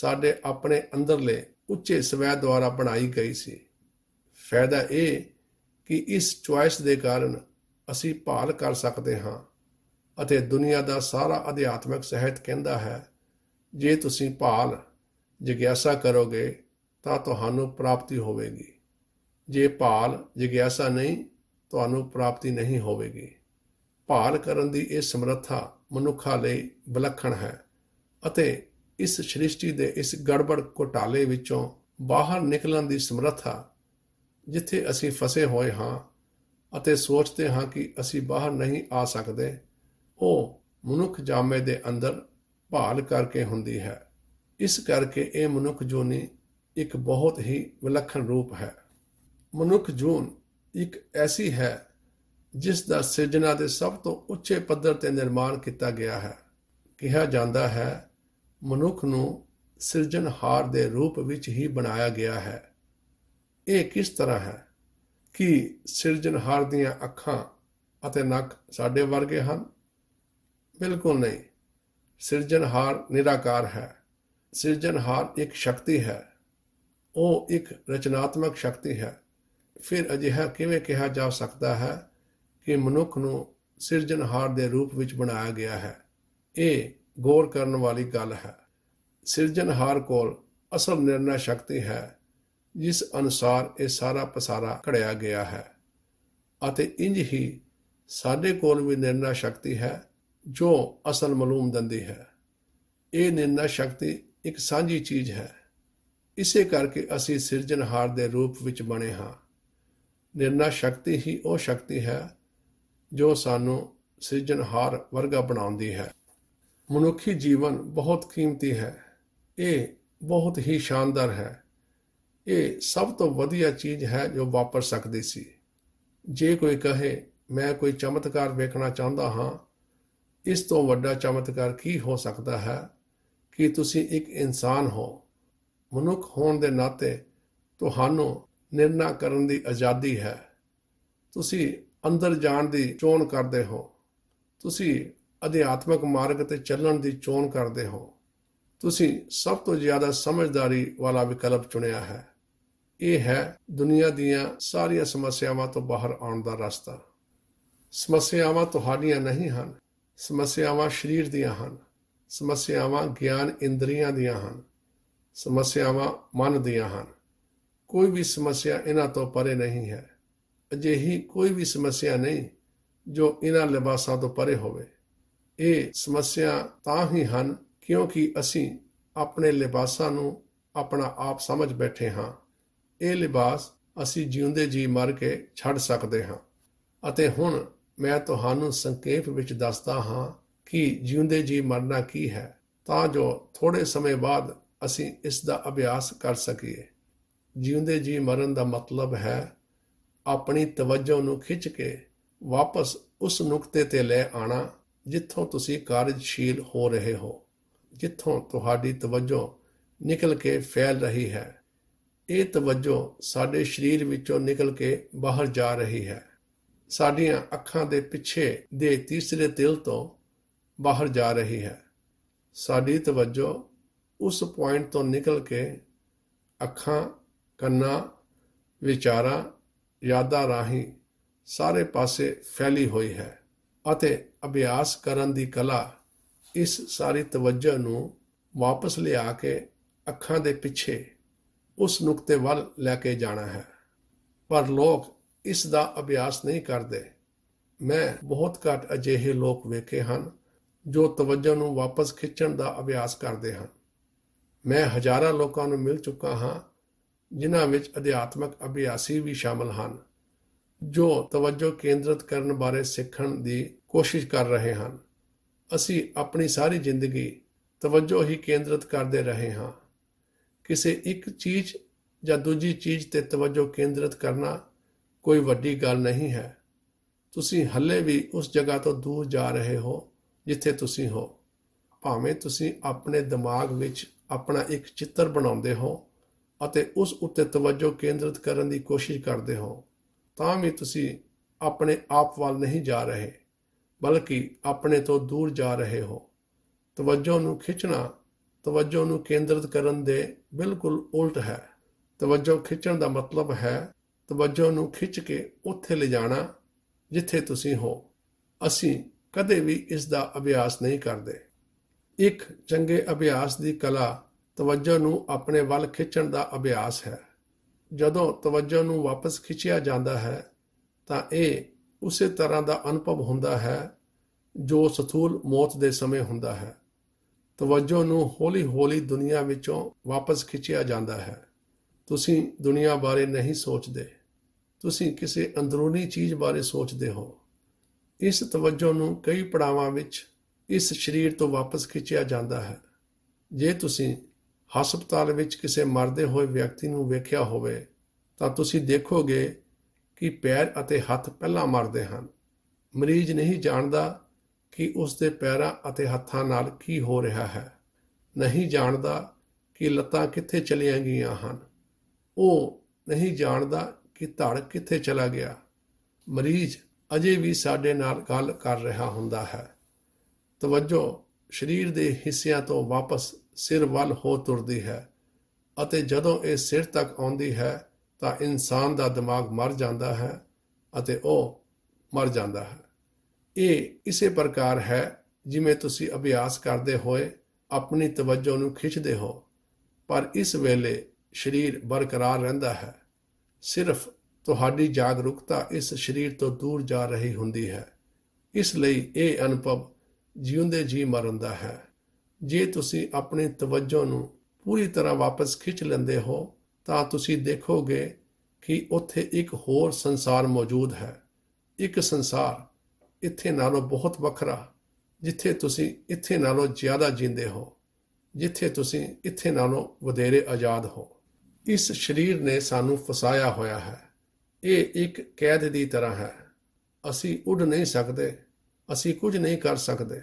ਸਾਡੇ ਆਪਣੇ ਅੰਦਰਲੇ ਉੱਚੇ ਸਵੈ ਦੁਆਰਾ ਬਣਾਈ ਗਈ ਸੀ ਫਾਇਦਾ ਇਹ ਕਿ ਇਸ ਚੁਆਇਸ ਦੇ ਕਾਰਨ ਅਸੀਂ ਭਾਲ ਕਰ ਸਕਦੇ ਹਾਂ ਅਤੇ ਦੁਨੀਆ ਦਾ ਸਾਰਾ ਅਧਿਆਤਮਿਕ ਸਹਿਤ ਕਹਿੰਦਾ ਹੈ ਜੇ ਤੁਸੀਂ ਭਾਲ ਜਿਗਿਆਸਾ ਕਰੋਗੇ ਤਾਂ ਤੁਹਾਨੂੰ ਪ੍ਰਾਪਤੀ ਹੋਵੇਗੀ ਜੇ ਭਾਲ ਜਿਗਿਆਸਾ ਨਹੀਂ ਤੁਹਾਨੂੰ ਪ੍ਰਾਪਤੀ ਨਹੀਂ ਹੋਵੇਗੀ ਭਾਲ ਕਰਨ ਦੀ ਇਹ ਸਮਰੱਥਾ ਮਨੁੱਖਾ ਲਈ ਵਿਲੱਖਣ ਹੈ ਅਤੇ ਇਸ ਸ੍ਰਿਸ਼ਟੀ ਦੇ ਇਸ ਗੜਬੜ ਘੋਟਾਲੇ ਵਿੱਚੋਂ ਬਾਹਰ ਨਿਕਲਣ ਦੀ ਸਮਰੱਥਾ ਜਿੱਥੇ ਅਸੀਂ ਫਸੇ ਹੋਏ ਹਾਂ ਅਤੇ ਸੋਚਦੇ ਹਾਂ ਕਿ ਅਸੀਂ ਬਾਹਰ ਨਹੀਂ ਆ ਸਕਦੇ ਉਹ ਮਨੁੱਖ ਜਾਮੇ ਦੇ ਅੰਦਰ ਭਾਲ ਕਰਕੇ ਹੁੰਦੀ ਹੈ ਇਸ ਕਰਕੇ ਇਹ ਮਨੁੱਖ ਜੋਨੀ ਇੱਕ ਬਹੁਤ ਹੀ ਵਿਲੱਖਣ ਰੂਪ ਹੈ ਮਨੁੱਖ ਜੂਨ ਇੱਕ ਐਸੀ ਹੈ ਜਿਸ ਦਾ ਸਿਰਜਣਾ ਦੇ ਸਭ ਤੋਂ ਉੱਚੇ ਪੱਧਰ ਤੇ ਨਿਰਮਾਣ ਕੀਤਾ ਗਿਆ ਹੈ ਕਿਹਾ ਜਾਂਦਾ ਹੈ ਮਨੁੱਖ ਨੂੰ ਸਿਰਜਣਹਾਰ ਦੇ ਰੂਪ ਵਿੱਚ ਹੀ ਬਣਾਇਆ ਗਿਆ ਹੈ ਇਹ ਕਿਸ ਤਰ੍ਹਾਂ ਹੈ ਕਿ ਸਿਰਜਣਹਾਰ ਦੀਆਂ ਅੱਖਾਂ ਅਤੇ ਨੱਕ ਸਾਡੇ ਵਰਗੇ ਹਨ ਬਿਲਕੁਲ ਨਹੀਂ ਸਿਰਜਣਹਾਰ ਨਿਰਾਕਾਰ ਹੈ ਸਿਰਜਣਹਾਰ ਇੱਕ ਸ਼ਕਤੀ ਹੈ ਉਹ ਇੱਕ ਰਚਨਾਤਮਕ ਸ਼ਕਤੀ ਹੈ ਫਿਰ ਅਜਿਹਾ ਕਿਵੇਂ ਕਿਹਾ ਜਾ ਸਕਦਾ ਹੈ ਕਿ ਮਨੁੱਖ ਨੂੰ ਸਿਰਜਣਹਾਰ ਦੇ ਰੂਪ ਵਿੱਚ ਬਣਾਇਆ ਗਿਆ ਹੈ ਇਹ ਗੌਰ ਕਰਨ ਵਾਲੀ ਗੱਲ ਹੈ ਸਿਰਜਣਹਾਰ ਕੋਲ ਅਸਲ ਨਿਰਣਾ ਸ਼ਕਤੀ ਹੈ ਜਿਸ ਅਨੁਸਾਰ ਇਹ ਸਾਰਾ ਪਸਾਰਾ ਘੜਿਆ ਗਿਆ ਹੈ ਅਤੇ ਇੰਜ ਹੀ ਸਾਡੇ ਕੋਲ ਵੀ ਨਿਰਣਾ ਸ਼ਕਤੀ ਹੈ ਜੋ ਅਸਲ ਮਲੂਮ ਦੰਦੀ ਹੈ ਇਹ ਨਿਰਣਾ ਸ਼ਕਤੀ ਇੱਕ ਸਾਂਝੀ ਚੀਜ਼ ਹੈ ਇਸੇ ਕਰਕੇ ਅਸੀਂ ਸਿਰਜਣਹਾਰ ਦੇ ਰੂਪ ਵਿੱਚ ਬਣੇ ਹਾਂ ਨਿਰਣਾ ਸ਼ਕਤੀ ਹੀ ਉਹ ਸ਼ਕਤੀ ਹੈ ਜੋ ਸਾਨੂੰ ਸਿਰਜਣਹਾਰ ਵਰਗਾ ਬਣਾਉਂਦੀ ਹੈ ਮਨੁੱਖੀ ਜੀਵਨ ਬਹੁਤ ਕੀਮਤੀ ਹੈ ਇਹ ਬਹੁਤ ਹੀ ਸ਼ਾਨਦਾਰ ਹੈ ਇਹ ਸਭ ਤੋਂ ਵਧੀਆ ਚੀਜ਼ ਹੈ ਜੋ ਵਾਪਰ ਸਕਦੀ ਸੀ ਜੇ ਕੋਈ ਕਹੇ ਮੈਂ ਕੋਈ ਚਮਤਕਾਰ ਵੇਖਣਾ ਚਾਹੁੰਦਾ ਹਾਂ ਇਸ ਤੋਂ ਵੱਡਾ ਚਮਤਕਾਰ ਕੀ ਹੋ ਸਕਦਾ ਹੈ ਕਿ ਤੁਸੀਂ ਇੱਕ ਇਨਸਾਨ ਹੋ ਮਨੁੱਖ ਹੋਣ ਦੇ ਨਾਤੇ ਤੁਹਾਨੂੰ ਨਿਰਣਾ ਕਰਨ ਦੀ ਆਜ਼ਾਦੀ ਹੈ ਤੁਸੀਂ ਅੰਦਰ ਜਾਣ ਦੀ ਚੋਣ ਕਰਦੇ ਹੋ ਤੁਸੀਂ ਅਧਿਆਤਮਿਕ ਮਾਰਗ ਤੇ ਚੱਲਣ ਦੀ ਚੋਣ ਕਰਦੇ ਹੋ ਤੁਸੀਂ ਸਭ ਤੋਂ ਜ਼ਿਆਦਾ ਸਮਝਦਾਰੀ ਵਾਲਾ ਵਿਕਲਪ ਚੁਣਿਆ ਹੈ ਇਹ ਹੈ ਦੁਨੀਆ ਦੀਆਂ ਸਾਰੀਆਂ ਸਮੱਸਿਆਵਾਂ ਤੋਂ ਬਾਹਰ ਆਉਣ ਦਾ ਰਸਤਾ ਸਮੱਸਿਆਵਾਂ ਤੁਹਾਡੀਆਂ ਨਹੀਂ ਹਨ ਸਮੱਸਿਆਵਾਂ ਸਰੀਰ ਦੀਆਂ ਹਨ ਸਮੱਸਿਆਵਾਂ ਗਿਆਨ ਇੰਦਰੀਆਂ ਦੀਆਂ ਹਨ ਸਮੱਸਿਆਵਾਂ ਮਨ ਦੀਆਂ ਹਨ ਕੋਈ ਵੀ ਸਮੱਸਿਆ ਇਹਨਾਂ ਤੋਂ ਪਰੇ ਨਹੀਂ ਹੈ ਅਜਿਹੀ ਕੋਈ ਵੀ ਸਮੱਸਿਆ ਨਹੀਂ ਜੋ ਇਹਨਾਂ ਲਿਬਾਸਾਂ ਤੋਂ ਪਰੇ ਹੋਵੇ ਇਹ ਸਮੱਸਿਆ ਤਾਂ ਹੀ ਹਨ ਕਿਉਂਕਿ ਅਸੀਂ ਆਪਣੇ ਲਿਬਾਸਾਂ ਨੂੰ ਆਪਣਾ ਆਪ ਸਮਝ ਬੈਠੇ ਹਾਂ ਇਹ ਲਿਬਾਸ ਅਸੀਂ ਜਿਉਂਦੇ ਜੀ ਮਰ ਕੇ ਛੱਡ ਸਕਦੇ ਹਾਂ ਅਤੇ ਹੁਣ ਮੈਂ ਤੁਹਾਨੂੰ ਸੰਖੇਪ ਵਿੱਚ ਦੱਸਦਾ ਹਾਂ ਕਿ ਜਿਉਂਦੇ ਜੀ ਮਰਨਾ ਕੀ ਹੈ ਤਾਂ ਜੋ ਥੋੜੇ ਸਮੇਂ ਬਾਅਦ ਅਸੀਂ ਇਸ ਦਾ ਅਭਿਆਸ ਕਰ ਸਕੀਏ ਜਿਉਂਦੇ ਜੀ ਮਰਨ ਦਾ ਮਤਲਬ ਹੈ ਆਪਣੀ ਤਵੱਜੋ ਨੂੰ ਖਿੱਚ ਕੇ ਵਾਪਸ ਉਸ ਨੁਕਤੇ ਤੇ ਲੈ ਆਣਾ ਜਿੱਥੋਂ ਤੁਸੀਂ ਕਾਰਜਸ਼ੀਲ ਹੋ ਰਹੇ ਹੋ ਜਿੱਥੋਂ ਤੁਹਾਡੀ ਤਵੱਜੋ ਨਿਕਲ ਕੇ ਫੈਲ ਰਹੀ ਹੈ ਇਹ ਤਵੱਜੋ ਸਾਡੇ ਸਰੀਰ ਵਿੱਚੋਂ ਨਿਕਲ ਕੇ ਬਾਹਰ ਜਾ ਰਹੀ ਹੈ ਸਾਡੀਆਂ ਅੱਖਾਂ ਦੇ ਪਿੱਛੇ ਦੇ ਤੀਸਰੇ ਤਿਲ ਤੋਂ ਬਾਹਰ ਜਾ ਰਹੀ ਹੈ ਸਾਡੀ ਤਵੱਜੋ ਉਸ ਪੁਆਇੰਟ ਤੋਂ ਨਿਕਲ ਕੇ ਅੱਖਾਂ ਕੰਨਾਂ ਵਿਚਾਰਾਂ ਯਾਦਾਂ ਰਾਹੀਂ ਸਾਰੇ ਪਾਸੇ ਫੈਲੀ ਹੋਈ ਹੈ ਅਤੇ ਅਭਿਆਸ ਕਰਨ ਦੀ ਕਲਾ ਇਸ ਸਾਰੀ ਤਵੱਜੋ ਨੂੰ ਵਾਪਸ ਲਿਆ ਕੇ ਅੱਖਾਂ ਦੇ ਪਿੱਛੇ ਉਸ ਨੁਕਤੇ ਵੱਲ ਲੈ ਕੇ ਜਾਣਾ ਹੈ ਪਰ ਲੋਕ ਇਸ ਦਾ ਅਭਿਆਸ ਨਹੀਂ ਕਰਦੇ ਮੈਂ ਬਹੁਤ ਘੱਟ ਅਜਿਹੇ ਲੋਕ ਵੇਖੇ ਹਨ ਜੋ ਤਵੱਜਹ ਨੂੰ ਵਾਪਸ ਖਿੱਚਣ ਦਾ ਅਭਿਆਸ ਕਰਦੇ ਹਨ ਮੈਂ ਹਜ਼ਾਰਾਂ ਲੋਕਾਂ ਨੂੰ ਮਿਲ ਚੁੱਕਾ ਹਾਂ ਜਿਨ੍ਹਾਂ ਵਿੱਚ ਅਧਿਆਤਮਕ ਅਭਿਆਸੀ ਵੀ ਸ਼ਾਮਲ ਹਨ ਜੋ ਤਵੱਜਹ ਕੇਂਦਰਿਤ ਕਰਨ ਬਾਰੇ ਸਿੱਖਣ ਦੀ ਕੋਸ਼ਿਸ਼ ਕਰ ਰਹੇ ਹਨ ਅਸੀਂ ਆਪਣੀ ਸਾਰੀ ਜ਼ਿੰਦਗੀ ਤਵੱਜਹ ਹੀ ਕੇਂਦਰਿਤ ਕਰਦੇ ਰਹੇ ਹਾਂ ਕਿਸੇ ਇੱਕ ਚੀਜ਼ ਜਾਂ ਦੂਜੀ ਚੀਜ਼ ਤੇ ਤਵੱਜੋ ਕੇਂਦਰਿਤ ਕਰਨਾ ਕੋਈ ਵੱਡੀ ਗੱਲ ਨਹੀਂ ਹੈ ਤੁਸੀਂ ਹੱਲੇ ਵੀ ਉਸ ਜਗ੍ਹਾ ਤੋਂ ਦੂਰ ਜਾ ਰਹੇ ਹੋ ਜਿੱਥੇ ਤੁਸੀਂ ਹੋ ਭਾਵੇਂ ਤੁਸੀਂ ਆਪਣੇ ਦਿਮਾਗ ਵਿੱਚ ਆਪਣਾ ਇੱਕ ਚਿੱਤਰ ਬਣਾਉਂਦੇ ਹੋ ਅਤੇ ਉਸ ਉੱਤੇ ਤਵੱਜੋ ਕੇਂਦਰਿਤ ਕਰਨ ਦੀ ਕੋਸ਼ਿਸ਼ ਕਰਦੇ ਹੋ ਤਾਂ ਵੀ ਤੁਸੀਂ ਆਪਣੇ ਆਪ ਵੱਲ ਨਹੀਂ ਜਾ ਰਹੇ ਬਲਕਿ ਆਪਣੇ ਤੋਂ ਦੂਰ ਜਾ ਰਹੇ ਹੋ ਤਵੱਜੋ ਨੂੰ ਖਿੱਚਣਾ ਤਵੱਜੋ ਨੂੰ ਕੇਂਦਰਿਤ ਕਰਨ ਦੇ ਬਿਲਕੁਲ ਉਲਟ ਹੈ ਤਵੱਜੋ ਖਿੱਚਣ ਦਾ ਮਤਲਬ ਹੈ ਤਵੱਜੋ ਨੂੰ ਖਿੱਚ ਕੇ ਉੱਥੇ ਲਿਜਾਣਾ ਜਿੱਥੇ ਤੁਸੀਂ ਹੋ ਅਸੀਂ ਕਦੇ ਵੀ ਇਸ ਦਾ ਅਭਿਆਸ ਨਹੀਂ ਕਰਦੇ ਇੱਕ ਚੰਗੇ ਅਭਿਆਸ ਦੀ ਕਲਾ ਤਵੱਜੋ ਨੂੰ ਆਪਣੇ ਵੱਲ ਖਿੱਚਣ ਦਾ ਅਭਿਆਸ ਹੈ ਜਦੋਂ ਤਵੱਜੋ ਨੂੰ ਵਾਪਸ ਖਿੱਚਿਆ ਜਾਂਦਾ ਹੈ ਤਾਂ ਇਹ ਉਸੇ ਤਰ੍ਹਾਂ ਦਾ ਅਨੁਭਵ ਹੁੰਦਾ ਹੈ ਜੋ ਸਥੂਲ ਮੌਤ ਦੇ ਸਮੇਂ ਹੁੰਦਾ ਹੈ ਤਵੱਜੋ ਨੂੰ ਹੌਲੀ-ਹੌਲੀ ਦੁਨੀਆ ਵਿੱਚੋਂ ਵਾਪਸ ਖਿੱਚਿਆ ਜਾਂਦਾ ਹੈ ਤੁਸੀਂ ਦੁਨੀਆ ਬਾਰੇ ਨਹੀਂ ਸੋਚਦੇ ਤੁਸੀਂ ਕਿਸੇ ਅੰਦਰੂਨੀ ਚੀਜ਼ ਬਾਰੇ ਸੋਚਦੇ ਹੋ ਇਸ ਤਵੱਜੋ ਨੂੰ ਕਈ ਪੜਾਵਾਂ ਵਿੱਚ ਇਸ ਸਰੀਰ ਤੋਂ ਵਾਪਸ ਖਿੱਚਿਆ ਜਾਂਦਾ ਹੈ ਜੇ ਤੁਸੀਂ ਹਸਪਤਾਲ ਵਿੱਚ ਕਿਸੇ ਮਰਦੇ ਹੋਏ ਵਿਅਕਤੀ ਨੂੰ ਵੇਖਿਆ ਹੋਵੇ ਤਾਂ ਤੁਸੀਂ ਦੇਖੋਗੇ ਕਿ ਪੈਰ ਅਤੇ ਹੱਥ ਪਹਿਲਾਂ ਮਰਦੇ ਹਨ ਮਰੀਜ਼ ਨਹੀਂ ਜਾਣਦਾ ਕਿ ਉਸ ਦੇ ਪੈਰਾਂ ਅਤੇ ਹੱਥਾਂ ਨਾਲ ਕੀ ਹੋ ਰਿਹਾ ਹੈ ਨਹੀਂ ਜਾਣਦਾ ਕਿ ਲੱਤਾਂ ਕਿੱਥੇ ਚਲੀਆਂ ਗਈਆਂ ਹਨ ਉਹ ਨਹੀਂ ਜਾਣਦਾ ਕਿ ਧੜ ਕਿੱਥੇ ਚਲਾ ਗਿਆ ਮਰੀਜ਼ ਅਜੇ ਵੀ ਸਾਡੇ ਨਾਲ ਗੱਲ ਕਰ ਰਿਹਾ ਹੁੰਦਾ ਹੈ ਤਵੱਜੋ ਸਰੀਰ ਦੇ ਹਿੱਸਿਆਂ ਤੋਂ ਵਾਪਸ ਸਿਰ ਵੱਲ ਹੋ ਤੁਰਦੀ ਹੈ ਅਤੇ ਜਦੋਂ ਇਹ ਸਿਰ ਤੱਕ ਆਉਂਦੀ ਹੈ ਤਾਂ ਇਨਸਾਨ ਦਾ ਦਿਮਾਗ ਮਰ ਜਾਂਦਾ ਹੈ ਅਤੇ ਉਹ ਮਰ ਜਾਂਦਾ ਹੈ ਇਹ ਇਸੇ ਪ੍ਰਕਾਰ ਹੈ ਜਿਵੇਂ ਤੁਸੀਂ ਅਭਿਆਸ ਕਰਦੇ ਹੋਏ ਆਪਣੀ ਤਵੱਜੋ ਨੂੰ ਖਿੱਚਦੇ ਹੋ ਪਰ ਇਸ ਵੇਲੇ ਸਰੀਰ ਬਰਕਰਾਰ ਰਹਿੰਦਾ ਹੈ ਸਿਰਫ ਤੁਹਾਡੀ ਜਾਗਰੂਕਤਾ ਇਸ ਸਰੀਰ ਤੋਂ ਦੂਰ ਜਾ ਰਹੀ ਹੁੰਦੀ ਹੈ ਇਸ ਲਈ ਇਹ ਅਨੁਭਵ ਜਿਉਂਦੇ ਜੀ ਦਾ ਹੈ ਜੇ ਤੁਸੀਂ ਆਪਣੀ ਤਵੱਜੋ ਨੂੰ ਪੂਰੀ ਤਰ੍ਹਾਂ ਵਾਪਸ ਖਿੱਚ ਲੈਂਦੇ ਹੋ ਤਾਂ ਤੁਸੀਂ ਦੇਖੋਗੇ ਕਿ ਉੱਥੇ ਇੱਕ ਹੋਰ ਸੰਸਾਰ ਮੌਜੂਦ ਹੈ ਇੱਕ ਸੰਸਾਰ ਇੱਥੇ ਨਾਲੋਂ ਬਹੁਤ ਵੱਖਰਾ ਜਿੱਥੇ ਤੁਸੀਂ ਇੱਥੇ ਨਾਲੋਂ ਜ਼ਿਆਦਾ ਜਿੰਦੇ ਹੋ ਜਿੱਥੇ ਤੁਸੀਂ ਇੱਥੇ ਨਾਲੋਂ ਵਧੇਰੇ ਆਜ਼ਾਦ ਹੋ ਇਸ ਸਰੀਰ ਨੇ ਸਾਨੂੰ ਫਸਾਇਆ ਹੋਇਆ ਹੈ ਇਹ ਇੱਕ ਕੈਦ ਦੀ ਤਰ੍ਹਾਂ ਹੈ ਅਸੀਂ ਉੱਡ ਨਹੀਂ ਸਕਦੇ ਅਸੀਂ ਕੁਝ ਨਹੀਂ ਕਰ ਸਕਦੇ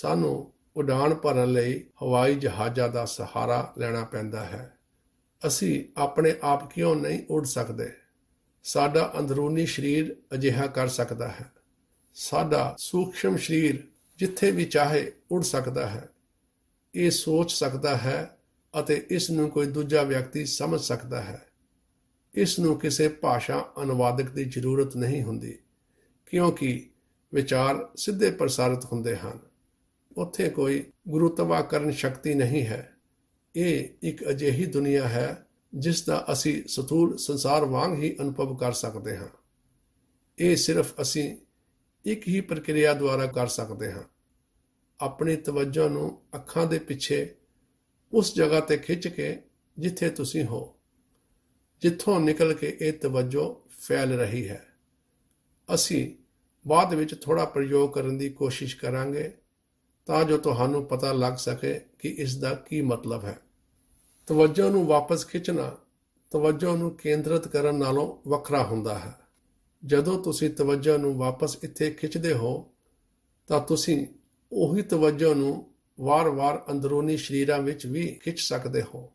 ਸਾਨੂੰ ਉਡਾਨ ਭਰਨ ਲਈ ਹਵਾਈ ਜਹਾਜ਼ਾਂ ਦਾ ਸਹਾਰਾ ਲੈਣਾ ਪੈਂਦਾ ਹੈ ਅਸੀਂ ਆਪਣੇ ਆਪ ਕਿਉਂ ਨਹੀਂ ਉੱਡ ਸਕਦੇ ਸਾਡਾ ਅੰਦਰੂਨੀ ਸਰੀਰ ਅਜਿਹਾ ਕਰ ਸਕਦਾ ਹੈ ਸਾਡਾ ਸੂਖਸ਼ਮ ਸਰੀਰ ਜਿੱਥੇ ਵੀ ਚਾਹੇ ਉੱਡ ਸਕਦਾ ਹੈ ਇਹ ਸੋਚ ਸਕਦਾ ਹੈ ਅਤੇ ਇਸ ਨੂੰ ਕੋਈ ਦੂਜਾ ਵਿਅਕਤੀ ਸਮਝ ਸਕਦਾ ਹੈ ਇਸ ਨੂੰ ਕਿਸੇ ਭਾਸ਼ਾ ਅਨੁਵਾਦਕ ਦੀ ਜ਼ਰੂਰਤ ਨਹੀਂ ਹੁੰਦੀ ਕਿਉਂਕਿ ਵਿਚਾਰ ਸਿੱਧੇ ਪ੍ਰਸਾਰਿਤ ਹੁੰਦੇ ਹਨ ਉੱਥੇ ਕੋਈ ਗੁਰੂਤਵਾਕਰਨ ਸ਼ਕਤੀ ਨਹੀਂ ਹੈ ਇਹ ਇੱਕ ਅਜਿਹੀ ਦੁਨੀਆ ਹੈ ਜਿਸ ਦਾ ਅਸੀਂ ਸਤੂਲ ਸੰਸਾਰ ਵਾਂਗ ਹੀ ਅਨੁਭਵ ਕਰ ਸਕਦੇ ਹਾਂ ਇਹ ਸਿਰਫ ਅਸੀਂ ਇੱਕ ਹੀ ਪ੍ਰਕਿਰਿਆ ਦੁਆਰਾ ਕਰ ਸਕਦੇ ਹਾਂ ਆਪਣੀ ਤਵੱਜਾ ਨੂੰ ਅੱਖਾਂ ਦੇ ਪਿੱਛੇ ਉਸ ਜਗ੍ਹਾ ਤੇ ਖਿੱਚ ਕੇ ਜਿੱਥੇ ਤੁਸੀਂ ਹੋ ਜਿੱਥੋਂ ਨਿਕਲ ਕੇ ਇਹ ਤਵੱਜੋ ਫੈਲ ਰਹੀ ਹੈ ਅਸੀਂ ਬਾਅਦ ਵਿੱਚ ਥੋੜਾ ਪ੍ਰਯੋਗ ਕਰਨ ਦੀ ਕੋਸ਼ਿਸ਼ ਕਰਾਂਗੇ ਤਾਂ ਜੋ ਤੁਹਾਨੂੰ ਪਤਾ ਲੱਗ ਸਕੇ ਕਿ ਇਸ ਦਾ ਕੀ ਮਤਲਬ ਹੈ ਤਵੱਜੋ ਨੂੰ ਵਾਪਸ ਖਿੱਚਣਾ ਤਵੱਜੋ ਨੂੰ ਕੇਂਦਰਿਤ ਕਰਨ ਨਾਲੋਂ ਵੱਖਰਾ ਹੁੰਦਾ ਹੈ ਜਦੋਂ ਤੁਸੀਂ ਤਵੱਜਾ ਨੂੰ ਵਾਪਸ ਇੱਥੇ ਖਿੱਚਦੇ ਹੋ ਤਾਂ ਤੁਸੀਂ ਉਹੀ ਤਵੱਜਾ ਨੂੰ ਵਾਰ-ਵਾਰ ਅੰਦਰੂਨੀ ਸ਼ਰੀਰਾਂ ਵਿੱਚ ਵੀ ਖਿੱਚ ਸਕਦੇ ਹੋ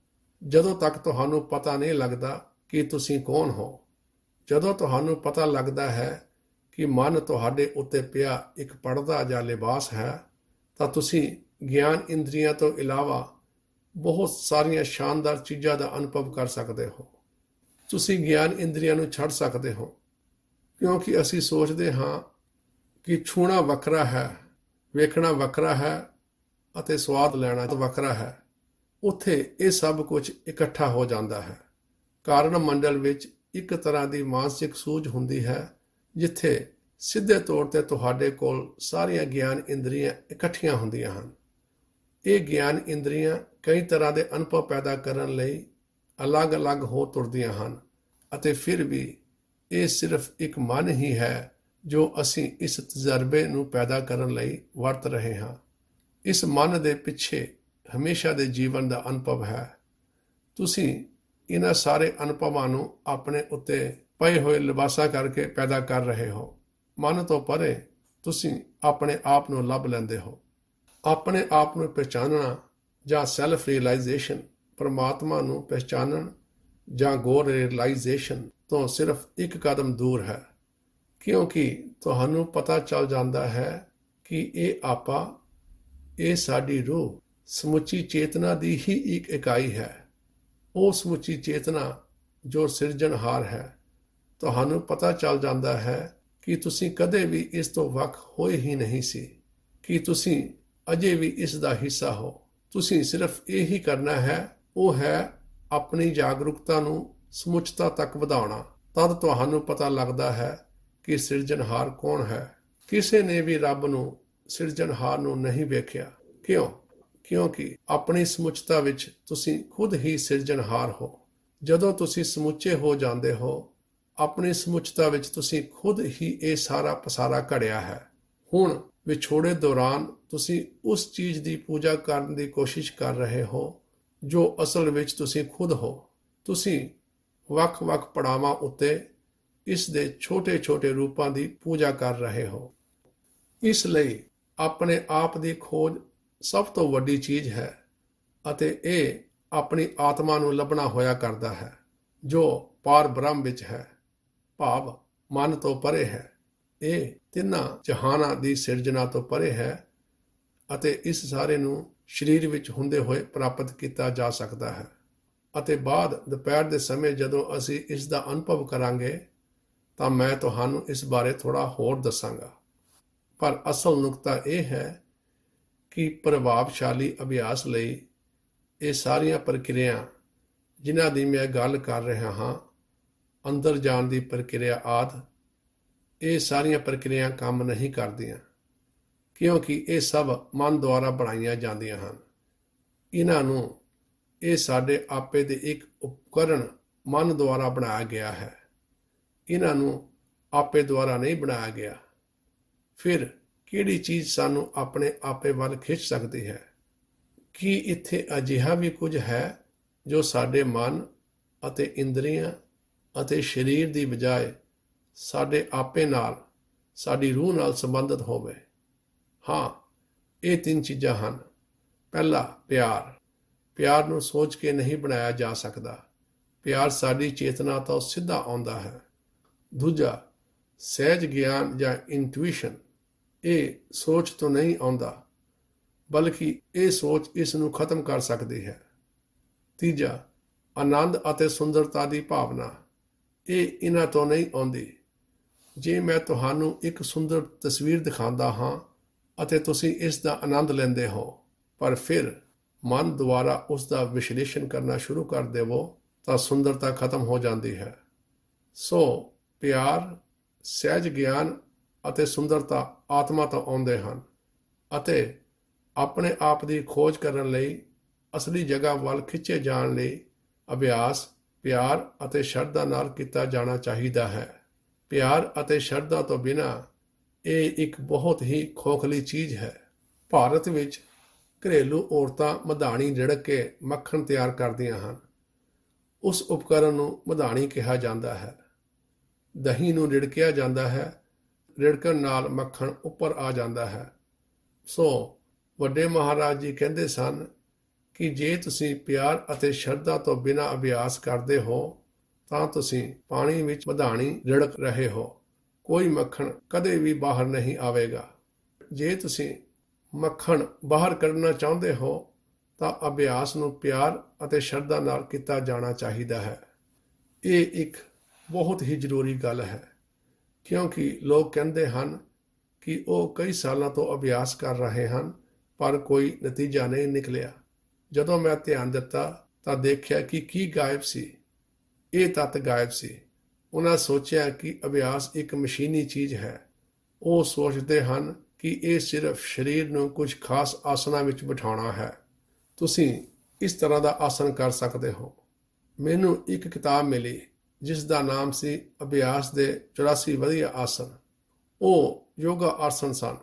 ਜਦੋਂ ਤੱਕ ਤੁਹਾਨੂੰ ਪਤਾ ਨਹੀਂ ਲੱਗਦਾ ਕਿ ਤੁਸੀਂ ਕੌਣ ਹੋ ਜਦੋਂ ਤੁਹਾਨੂੰ ਪਤਾ ਲੱਗਦਾ ਹੈ ਕਿ ਮਨ ਤੁਹਾਡੇ ਉੱਤੇ ਪਿਆ ਇੱਕ ਪਰਦਾ ਜਾਂ ਲਿਬਾਸ ਹੈ ਤਾਂ ਤੁਸੀਂ ਗਿਆਨ ਇੰਦਰੀਆਂ ਤੋਂ ਇਲਾਵਾ ਬਹੁਤ ਸਾਰੀਆਂ ਸ਼ਾਨਦਾਰ ਚੀਜ਼ਾਂ ਦਾ ਅਨੁਭਵ ਕਰ ਸਕਦੇ ਹੋ ਤੁਸੀਂ ਗਿਆਨ ਇੰਦਰੀਆਂ ਨੂੰ ਛੱਡ ਸਕਦੇ ਹੋ ਕਿਉਂਕਿ ਅਸੀਂ ਸੋਚਦੇ ਹਾਂ ਕਿ ਛੂਣਾ ਵੱਖਰਾ ਹੈ ਵੇਖਣਾ ਵੱਖਰਾ ਹੈ ਅਤੇ ਸਵਾਦ ਲੈਣਾ ਵੱਖਰਾ ਹੈ ਉੱਥੇ ਇਹ ਸਭ ਕੁਝ ਇਕੱਠਾ ਹੋ ਜਾਂਦਾ ਹੈ ਕਾਰਨ ਮੰਡਲ ਵਿੱਚ ਇੱਕ ਤਰ੍ਹਾਂ ਦੀ ਮਾਨਸਿਕ ਸੂਝ ਹੁੰਦੀ ਹੈ ਜਿੱਥੇ ਸਿੱਧੇ ਤੌਰ ਤੇ ਤੁਹਾਡੇ ਕੋਲ ਸਾਰੀਆਂ ਗਿਆਨ ਇੰਦਰੀਆਂ ਇਕੱਠੀਆਂ ਹੁੰਦੀਆਂ ਹਨ ਇਹ ਗਿਆਨ ਇੰਦਰੀਆਂ ਕਈ ਤਰ੍ਹਾਂ ਦੇ ਅਨੁਭਵ ਪੈਦਾ ਕਰਨ ਲਈ ਅਲੱਗ-ਅਲੱਗ ਹੋ ਤੁਰਦੀਆਂ ਹਨ ਅਤੇ ਫਿਰ ਵੀ ਇਹ ਸਿਰਫ ਇੱਕ ਮਨ ਹੀ ਹੈ ਜੋ ਅਸੀਂ ਇਸ ਤਜਰਬੇ ਨੂੰ ਪੈਦਾ ਕਰਨ ਲਈ ਵਰਤ ਰਹੇ ਹਾਂ ਇਸ ਮਨ ਦੇ ਪਿੱਛੇ ਹਮੇਸ਼ਾ ਦੇ ਜੀਵਨ ਦਾ ਅਨੁਭਵ ਹੈ ਤੁਸੀਂ ਇਹਨਾਂ ਸਾਰੇ ਅਨੁਭਵਾਂ ਨੂੰ ਆਪਣੇ ਉੱਤੇ ਪਏ ਹੋਏ ਲਿਬਾਸਾ ਕਰਕੇ ਪੈਦਾ ਕਰ ਰਹੇ ਹੋ ਮਨ ਤੋਂ ਪਰੇ ਤੁਸੀਂ ਆਪਣੇ ਆਪ ਨੂੰ ਲੱਭ ਲੈਂਦੇ ਹੋ ਆਪਣੇ ਆਪ ਨੂੰ ਪਛਾਣਨਾ ਜਾਂ ਸੈਲਫ ਰਿਅਲਾਈਜੇਸ਼ਨ ਪਰਮਾਤਮਾ ਨੂੰ ਪਛਾਣਨ ਜਾਂ ਗੋਰ ਰਿਅਲਾਈਜੇਸ਼ਨ ਤੋਂ ਸਿਰਫ ਇੱਕ ਕਦਮ ਦੂਰ ਹੈ ਕਿਉਂਕਿ ਤੁਹਾਨੂੰ ਪਤਾ ਚੱਲ ਜਾਂਦਾ ਹੈ ਕਿ ਇਹ ਆਪਾ ਇਹ ਸਾਡੀ ਰੂਹ ਸਮੁੱਚੀ ਚੇਤਨਾ ਦੀ ਹੀ ਇੱਕ ਇਕਾਈ ਹੈ ਉਹ ਸਮੁੱਚੀ ਚੇਤਨਾ ਜੋ ਸਿਰਜਣਹਾਰ ਹੈ ਤੁਹਾਨੂੰ ਪਤਾ ਚੱਲ ਜਾਂਦਾ ਹੈ ਕਿ ਤੁਸੀਂ ਕਦੇ ਵੀ ਇਸ ਤੋਂ ਵੱਖ ਹੋਏ ਹੀ ਨਹੀਂ ਸੀ ਕਿ ਤੁਸੀਂ ਅਜੇ ਵੀ ਇਸ ਦਾ ਹਿੱਸਾ ਹੋ ਤੁਸੀਂ ਸਿਰਫ ਇਹ ਹੀ ਕਰਨਾ ਹੈ ਉਹ ਹੈ ਆਪਣੀ ਜਾਗਰੂਕਤਾ ਨੂੰ ਸਮੁੱਚਤਾ ਤੱਕ ਵਧਾਉਣਾ ਤਦ ਤੁਹਾਨੂੰ ਪਤਾ ਲੱਗਦਾ ਹੈ ਕਿ ਸਿਰਜਣਹਾਰ ਕੌਣ ਹੈ ਕਿਸੇ ਨੇ ਵੀ ਰੱਬ ਨੂੰ ਸਿਰਜਣਹਾਰ ਨੂੰ ਨਹੀਂ ਵੇਖਿਆ ਕਿਉਂ ਕਿਉਂਕਿ ਆਪਣੀ ਸਮੁੱਚਤਾ ਵਿੱਚ ਤੁਸੀਂ ਖੁਦ ਹੀ ਸਿਰਜਣਹਾਰ ਹੋ ਜਦੋਂ ਤੁਸੀਂ ਸਮੁੱਚੇ ਹੋ ਜਾਂਦੇ ਹੋ ਆਪਣੀ ਸਮੁੱਚਤਾ ਵਿੱਚ ਤੁਸੀਂ ਖੁਦ ਹੀ ਇਹ ਸਾਰਾ ਪਸਾਰਾ ਘੜਿਆ ਹੈ ਹੁਣ ਵਿਛੋੜੇ ਦੌਰਾਨ ਤੁਸੀਂ ਉਸ ਚੀਜ਼ ਦੀ ਪੂਜਾ ਕਰਨ ਦੀ ਕੋਸ਼ਿਸ਼ ਕਰ ਰਹੇ ਹੋ ਜੋ ਅਸਲ ਵਿੱਚ ਤੁਸੀਂ ਖੁਦ ਹੋ ਤੁਸੀਂ ਵੱਖ-ਵੱਖ ਪੜਾਵਾਂ ਉੱਤੇ ਇਸ ਦੇ ਛੋਟੇ-ਛੋਟੇ ਰੂਪਾਂ ਦੀ ਪੂਜਾ ਕਰ ਰਹੇ ਹੋ ਇਸ ਲਈ ਆਪਣੇ ਆਪ ਦੀ ਖੋਜ ਸਭ ਤੋਂ ਵੱਡੀ ਚੀਜ਼ ਹੈ ਅਤੇ ਇਹ ਆਪਣੀ ਆਤਮਾ ਨੂੰ ਲੱਭਣਾ ਹੋਇਆ ਕਰਦਾ ਹੈ ਜੋ ਪਾਰ ਬ੍ਰਹਮ ਵਿੱਚ ਹੈ ਭਾਵ ਮਨ ਤੋਂ ਪਰੇ ਹੈ ਇਹ ਤਿੰਨਾਂ ਜਹਾਨਾਂ ਦੀ ਸਿਰਜਣਾ ਤੋਂ ਪਰੇ ਹੈ ਅਤੇ ਇਸ ਸਾਰੇ ਨੂੰ ਸਰੀਰ ਵਿੱਚ ਹੁੰਦੇ ਹੋਏ ਪ੍ਰਾਪਤ ਕੀਤਾ ਜਾ ਸਕਦਾ ਹੈ ਅਤੇ ਬਾਅਦ ਦੁਪਹਿਰ ਦੇ ਸਮੇਂ ਜਦੋਂ ਅਸੀਂ ਇਸ ਦਾ ਅਨੁਭਵ ਕਰਾਂਗੇ ਤਾਂ ਮੈਂ ਤੁਹਾਨੂੰ ਇਸ ਬਾਰੇ ਥੋੜਾ ਹੋਰ ਦੱਸਾਂਗਾ ਪਰ ਅਸਲ ਨੁਕਤਾ ਇਹ ਹੈ ਕਿ ਪ੍ਰਭਾਵਸ਼ਾਲੀ ਅਭਿਆਸ ਲਈ ਇਹ ਸਾਰੀਆਂ ਪ੍ਰਕਿਰਿਆ ਜਿਨ੍ਹਾਂ ਦੀ ਮੈਂ ਗੱਲ ਕਰ ਰਿਹਾ ਹਾਂ ਅੰਦਰ ਜਾਣ ਦੀ ਪ੍ਰਕਿਰਿਆ ਆਦ ਇਹ ਸਾਰੀਆਂ ਪ੍ਰਕਿਰਿਆ ਕੰਮ ਨਹੀਂ ਕਰਦੀਆਂ ਕਿਉਂਕਿ ਇਹ ਸਭ ਮਨ ਦੁਆਰਾ ਬਣਾਈਆਂ ਜਾਂਦੀਆਂ ਹਨ ਇਹਨਾਂ ਨੂੰ ਇਹ ਸਾਡੇ ਆਪੇ ਦੇ ਇੱਕ ਉਪਕਰਣ ਮਨ ਦੁਆਰਾ ਬਣਾਇਆ ਗਿਆ ਹੈ ਇਹਨਾਂ ਨੂੰ ਆਪੇ ਦੁਆਰਾ ਨਹੀਂ ਬਣਾਇਆ ਗਿਆ ਫਿਰ ਕਿਹੜੀ ਚੀਜ਼ ਸਾਨੂੰ ਆਪਣੇ ਆਪੇ ਵੱਲ ਖਿੱਚ ਸਕਦੀ ਹੈ ਕੀ ਇੱਥੇ ਅਜਿਹਾ ਵੀ ਕੁਝ ਹੈ ਜੋ ਸਾਡੇ ਮਨ ਅਤੇ ਇੰਦਰੀਆਂ ਅਤੇ ਸਰੀਰ ਦੀ ਬਜਾਏ ਸਾਡੇ ਆਪੇ ਨਾਲ ਸਾਡੀ ਰੂਹ ਨਾਲ ਸੰਬੰਧਿਤ ਹੋਵੇ ਹਾਂ ਇਹ ਤਿੰਨ ਚੀਜ਼ਾਂ ਹਨ ਪਹਿਲਾ ਪਿਆਰ ਪਿਆਰ ਨੂੰ ਸੋਚ ਕੇ ਨਹੀਂ ਬਣਾਇਆ ਜਾ ਸਕਦਾ ਪਿਆਰ ਸਾਡੀ ਚੇਤਨਾ ਤੋਂ ਸਿੱਧਾ ਆਉਂਦਾ ਹੈ ਦੂਜਾ ਸਹਿਜ ਗਿਆਨ ਜਾਂ ਇੰਟੂਇਸ਼ਨ ਇਹ ਸੋਚ ਤੋਂ ਨਹੀਂ ਆਉਂਦਾ ਬਲਕਿ ਇਹ ਸੋਚ ਇਸ ਨੂੰ ਖਤਮ ਕਰ ਸਕਦੀ ਹੈ ਤੀਜਾ ਆਨੰਦ ਅਤੇ ਸੁੰਦਰਤਾ ਦੀ ਭਾਵਨਾ ਇਹ ਇਹਨਾਂ ਤੋਂ ਨਹੀਂ ਆਉਂਦੀ ਜੇ ਮੈਂ ਤੁਹਾਨੂੰ ਇੱਕ ਸੁੰਦਰ ਤਸਵੀਰ ਦਿਖਾਉਂਦਾ ਹਾਂ ਅਤੇ ਤੁਸੀਂ ਇਸ ਦਾ ਆਨੰਦ ਲੈਂਦੇ ਹੋ ਪਰ ਫਿਰ ਮਨ ਦੁਆਰਾ ਉਸ ਦਾ ਵਿਸ਼ਲੇਸ਼ਣ ਕਰਨਾ ਸ਼ੁਰੂ ਕਰ ਦੇਵੋ ਤਾਂ ਸੁੰਦਰਤਾ ਖਤਮ ਹੋ ਜਾਂਦੀ ਹੈ ਸੋ ਪਿਆਰ ਸਹਿਜ ਗਿਆਨ ਅਤੇ ਸੁੰਦਰਤਾ ਆਤਮਾ ਤੋਂ ਆਉਂਦੇ ਹਨ ਅਤੇ ਆਪਣੇ ਆਪ ਦੀ ਖੋਜ ਕਰਨ ਲਈ ਅਸਲੀ ਜਗ੍ਹਾ ਵੱਲ ਖਿੱਚੇ ਜਾਣ ਲਈ ਅਭਿਆਸ ਪਿਆਰ ਅਤੇ ਸ਼ਰਧਾ ਨਾਲ ਕੀਤਾ ਜਾਣਾ ਚਾਹੀਦਾ ਹੈ ਪਿਆਰ ਅਤੇ ਸ਼ਰਧਾ ਤੋਂ ਬਿਨਾ ਇਹ ਇੱਕ ਬਹੁਤ ਹੀ ਖੋਖਲੀ ਚੀਜ਼ ਹੈ ਭਾਰਤ ਵਿੱਚ ਘਰੇਲੂ ਔਰਤਾਂ ਮਧਾਣੀ ਰੜਕ ਕੇ ਮੱਖਣ ਤਿਆਰ ਕਰਦੀਆਂ ਹਨ ਉਸ ਉਪਕਰਨ ਨੂੰ ਮਧਾਣੀ ਕਿਹਾ ਜਾਂਦਾ ਹੈ ਦਹੀਂ ਨੂੰ ਰਿੜਕਿਆ ਜਾਂਦਾ ਹੈ ਰਿੜਕਣ ਨਾਲ ਮੱਖਣ ਉੱਪਰ ਆ ਜਾਂਦਾ ਹੈ ਸੋ ਵੱਡੇ ਮਹਾਰਾਜ ਜੀ ਕਹਿੰਦੇ ਸਨ ਕਿ ਜੇ ਤੁਸੀਂ ਪਿਆਰ ਅਤੇ ਸ਼ਰਧਾ ਤੋਂ ਬਿਨਾਂ ਅਭਿਆਸ ਕਰਦੇ ਹੋ ਤਾਂ ਤੁਸੀਂ ਪਾਣੀ ਵਿੱਚ ਮਧਾਣੀ ਰਿੜਕ ਰਹੇ ਹੋ ਕੋਈ ਮੱਖਣ ਕਦੇ ਵੀ ਬਾਹਰ ਨਹੀਂ ਆਵੇਗਾ ਜੇ ਤੁਸੀਂ ਮੱਖਣ ਬਾਹਰ ਕੱਢਣਾ ਚਾਹੁੰਦੇ ਹੋ ਤਾਂ ਅਭਿਆਸ ਨੂੰ ਪਿਆਰ ਅਤੇ ਸ਼ਰਧਾ ਨਾਲ ਕੀਤਾ ਜਾਣਾ ਚਾਹੀਦਾ ਹੈ ਇਹ ਇੱਕ ਬਹੁਤ ਹੀ ਜ਼ਰੂਰੀ ਗੱਲ ਹੈ ਕਿਉਂਕਿ ਲੋਕ ਕਹਿੰਦੇ ਹਨ ਕਿ ਉਹ ਕਈ ਸਾਲਾਂ ਤੋਂ ਅਭਿਆਸ ਕਰ ਰਹੇ ਹਨ ਪਰ ਕੋਈ ਨਤੀਜਾ ਨਹੀਂ ਨਿਕਲਿਆ ਜਦੋਂ ਮੈਂ ਧਿਆਨ ਦਿੱਤਾ ਤਾਂ ਦੇਖਿਆ ਕਿ ਕੀ ਗਾਇਬ ਸੀ ਇਹ ਤਤ ਗਾਇਬ ਸੀ ਉਹਨਾਂ ਸੋਚਿਆ ਕਿ ਅਭਿਆਸ ਇੱਕ ਮਸ਼ੀਨੀ ਚੀਜ਼ ਹੈ ਉਹ ਸੋਚਦੇ ਹਨ ਕਿ ਇਹ ਸਿਰਫ ਸਰੀਰ ਨੂੰ ਕੁਝ ਖਾਸ ਆਸਨਾਂ ਵਿੱਚ ਬਿਠਾਉਣਾ ਹੈ ਤੁਸੀਂ ਇਸ ਤਰ੍ਹਾਂ ਦਾ ਆਸਨ ਕਰ ਸਕਦੇ ਹੋ ਮੈਨੂੰ ਇੱਕ ਕਿਤਾਬ ਮਿਲੀ ਜਿਸ ਦਾ ਨਾਮ ਸੀ ਅਭਿਆਸ ਦੇ 84 ਵਧੀਆ ਆਸਨ ਉਹ ਯੋਗਾ ਆਸਨ ਸਨ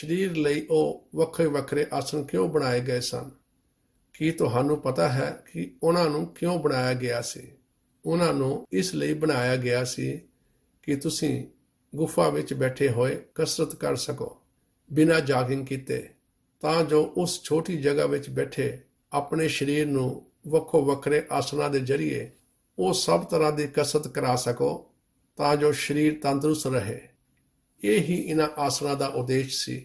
ਸਰੀਰ ਲਈ ਉਹ ਵੱਖਰੇ ਵੱਖਰੇ ਆਸਨ ਕਿਉਂ ਬਣਾਏ ਗਏ ਸਨ ਕੀ ਤੁਹਾਨੂੰ ਪਤਾ ਹੈ ਕਿ ਉਹਨਾਂ ਨੂੰ ਕਿਉਂ ਬਣਾਇਆ ਗਿਆ ਸੀ ਉਹਨਾਂ ਨੂੰ ਇਸ ਲਈ ਬਣਾਇਆ ਗਿਆ ਸੀ ਕਿ ਤੁਸੀਂ ਗੁਫਾ ਵਿੱਚ ਬੈਠੇ ਹੋਏ ਕਸਰਤ ਕਰ ਸਕੋ ਬਿਨਾ ਜਾਗਿੰਗ ਕੀਤੇ ਤਾਂ ਜੋ ਉਸ ਛੋਟੀ ਜਗ੍ਹਾ ਵਿੱਚ ਬੈਠੇ ਆਪਣੇ ਸਰੀਰ ਨੂੰ ਵੱਖੋ ਵੱਖਰੇ ਆਸਨਾਂ ਦੇ ਜ਼ਰੀਏ ਉਹ ਸਭ ਤਰ੍ਹਾਂ ਦੀ ਕਸਰਤ ਕਰਾ ਸਕੋ ਤਾਂ ਜੋ ਸਰੀਰ ਤੰਦਰੁਸਤ ਰਹੇ ਇਹ ਹੀ ਇਹਨਾਂ ਆਸਨਾਂ ਦਾ ਉਦੇਸ਼ ਸੀ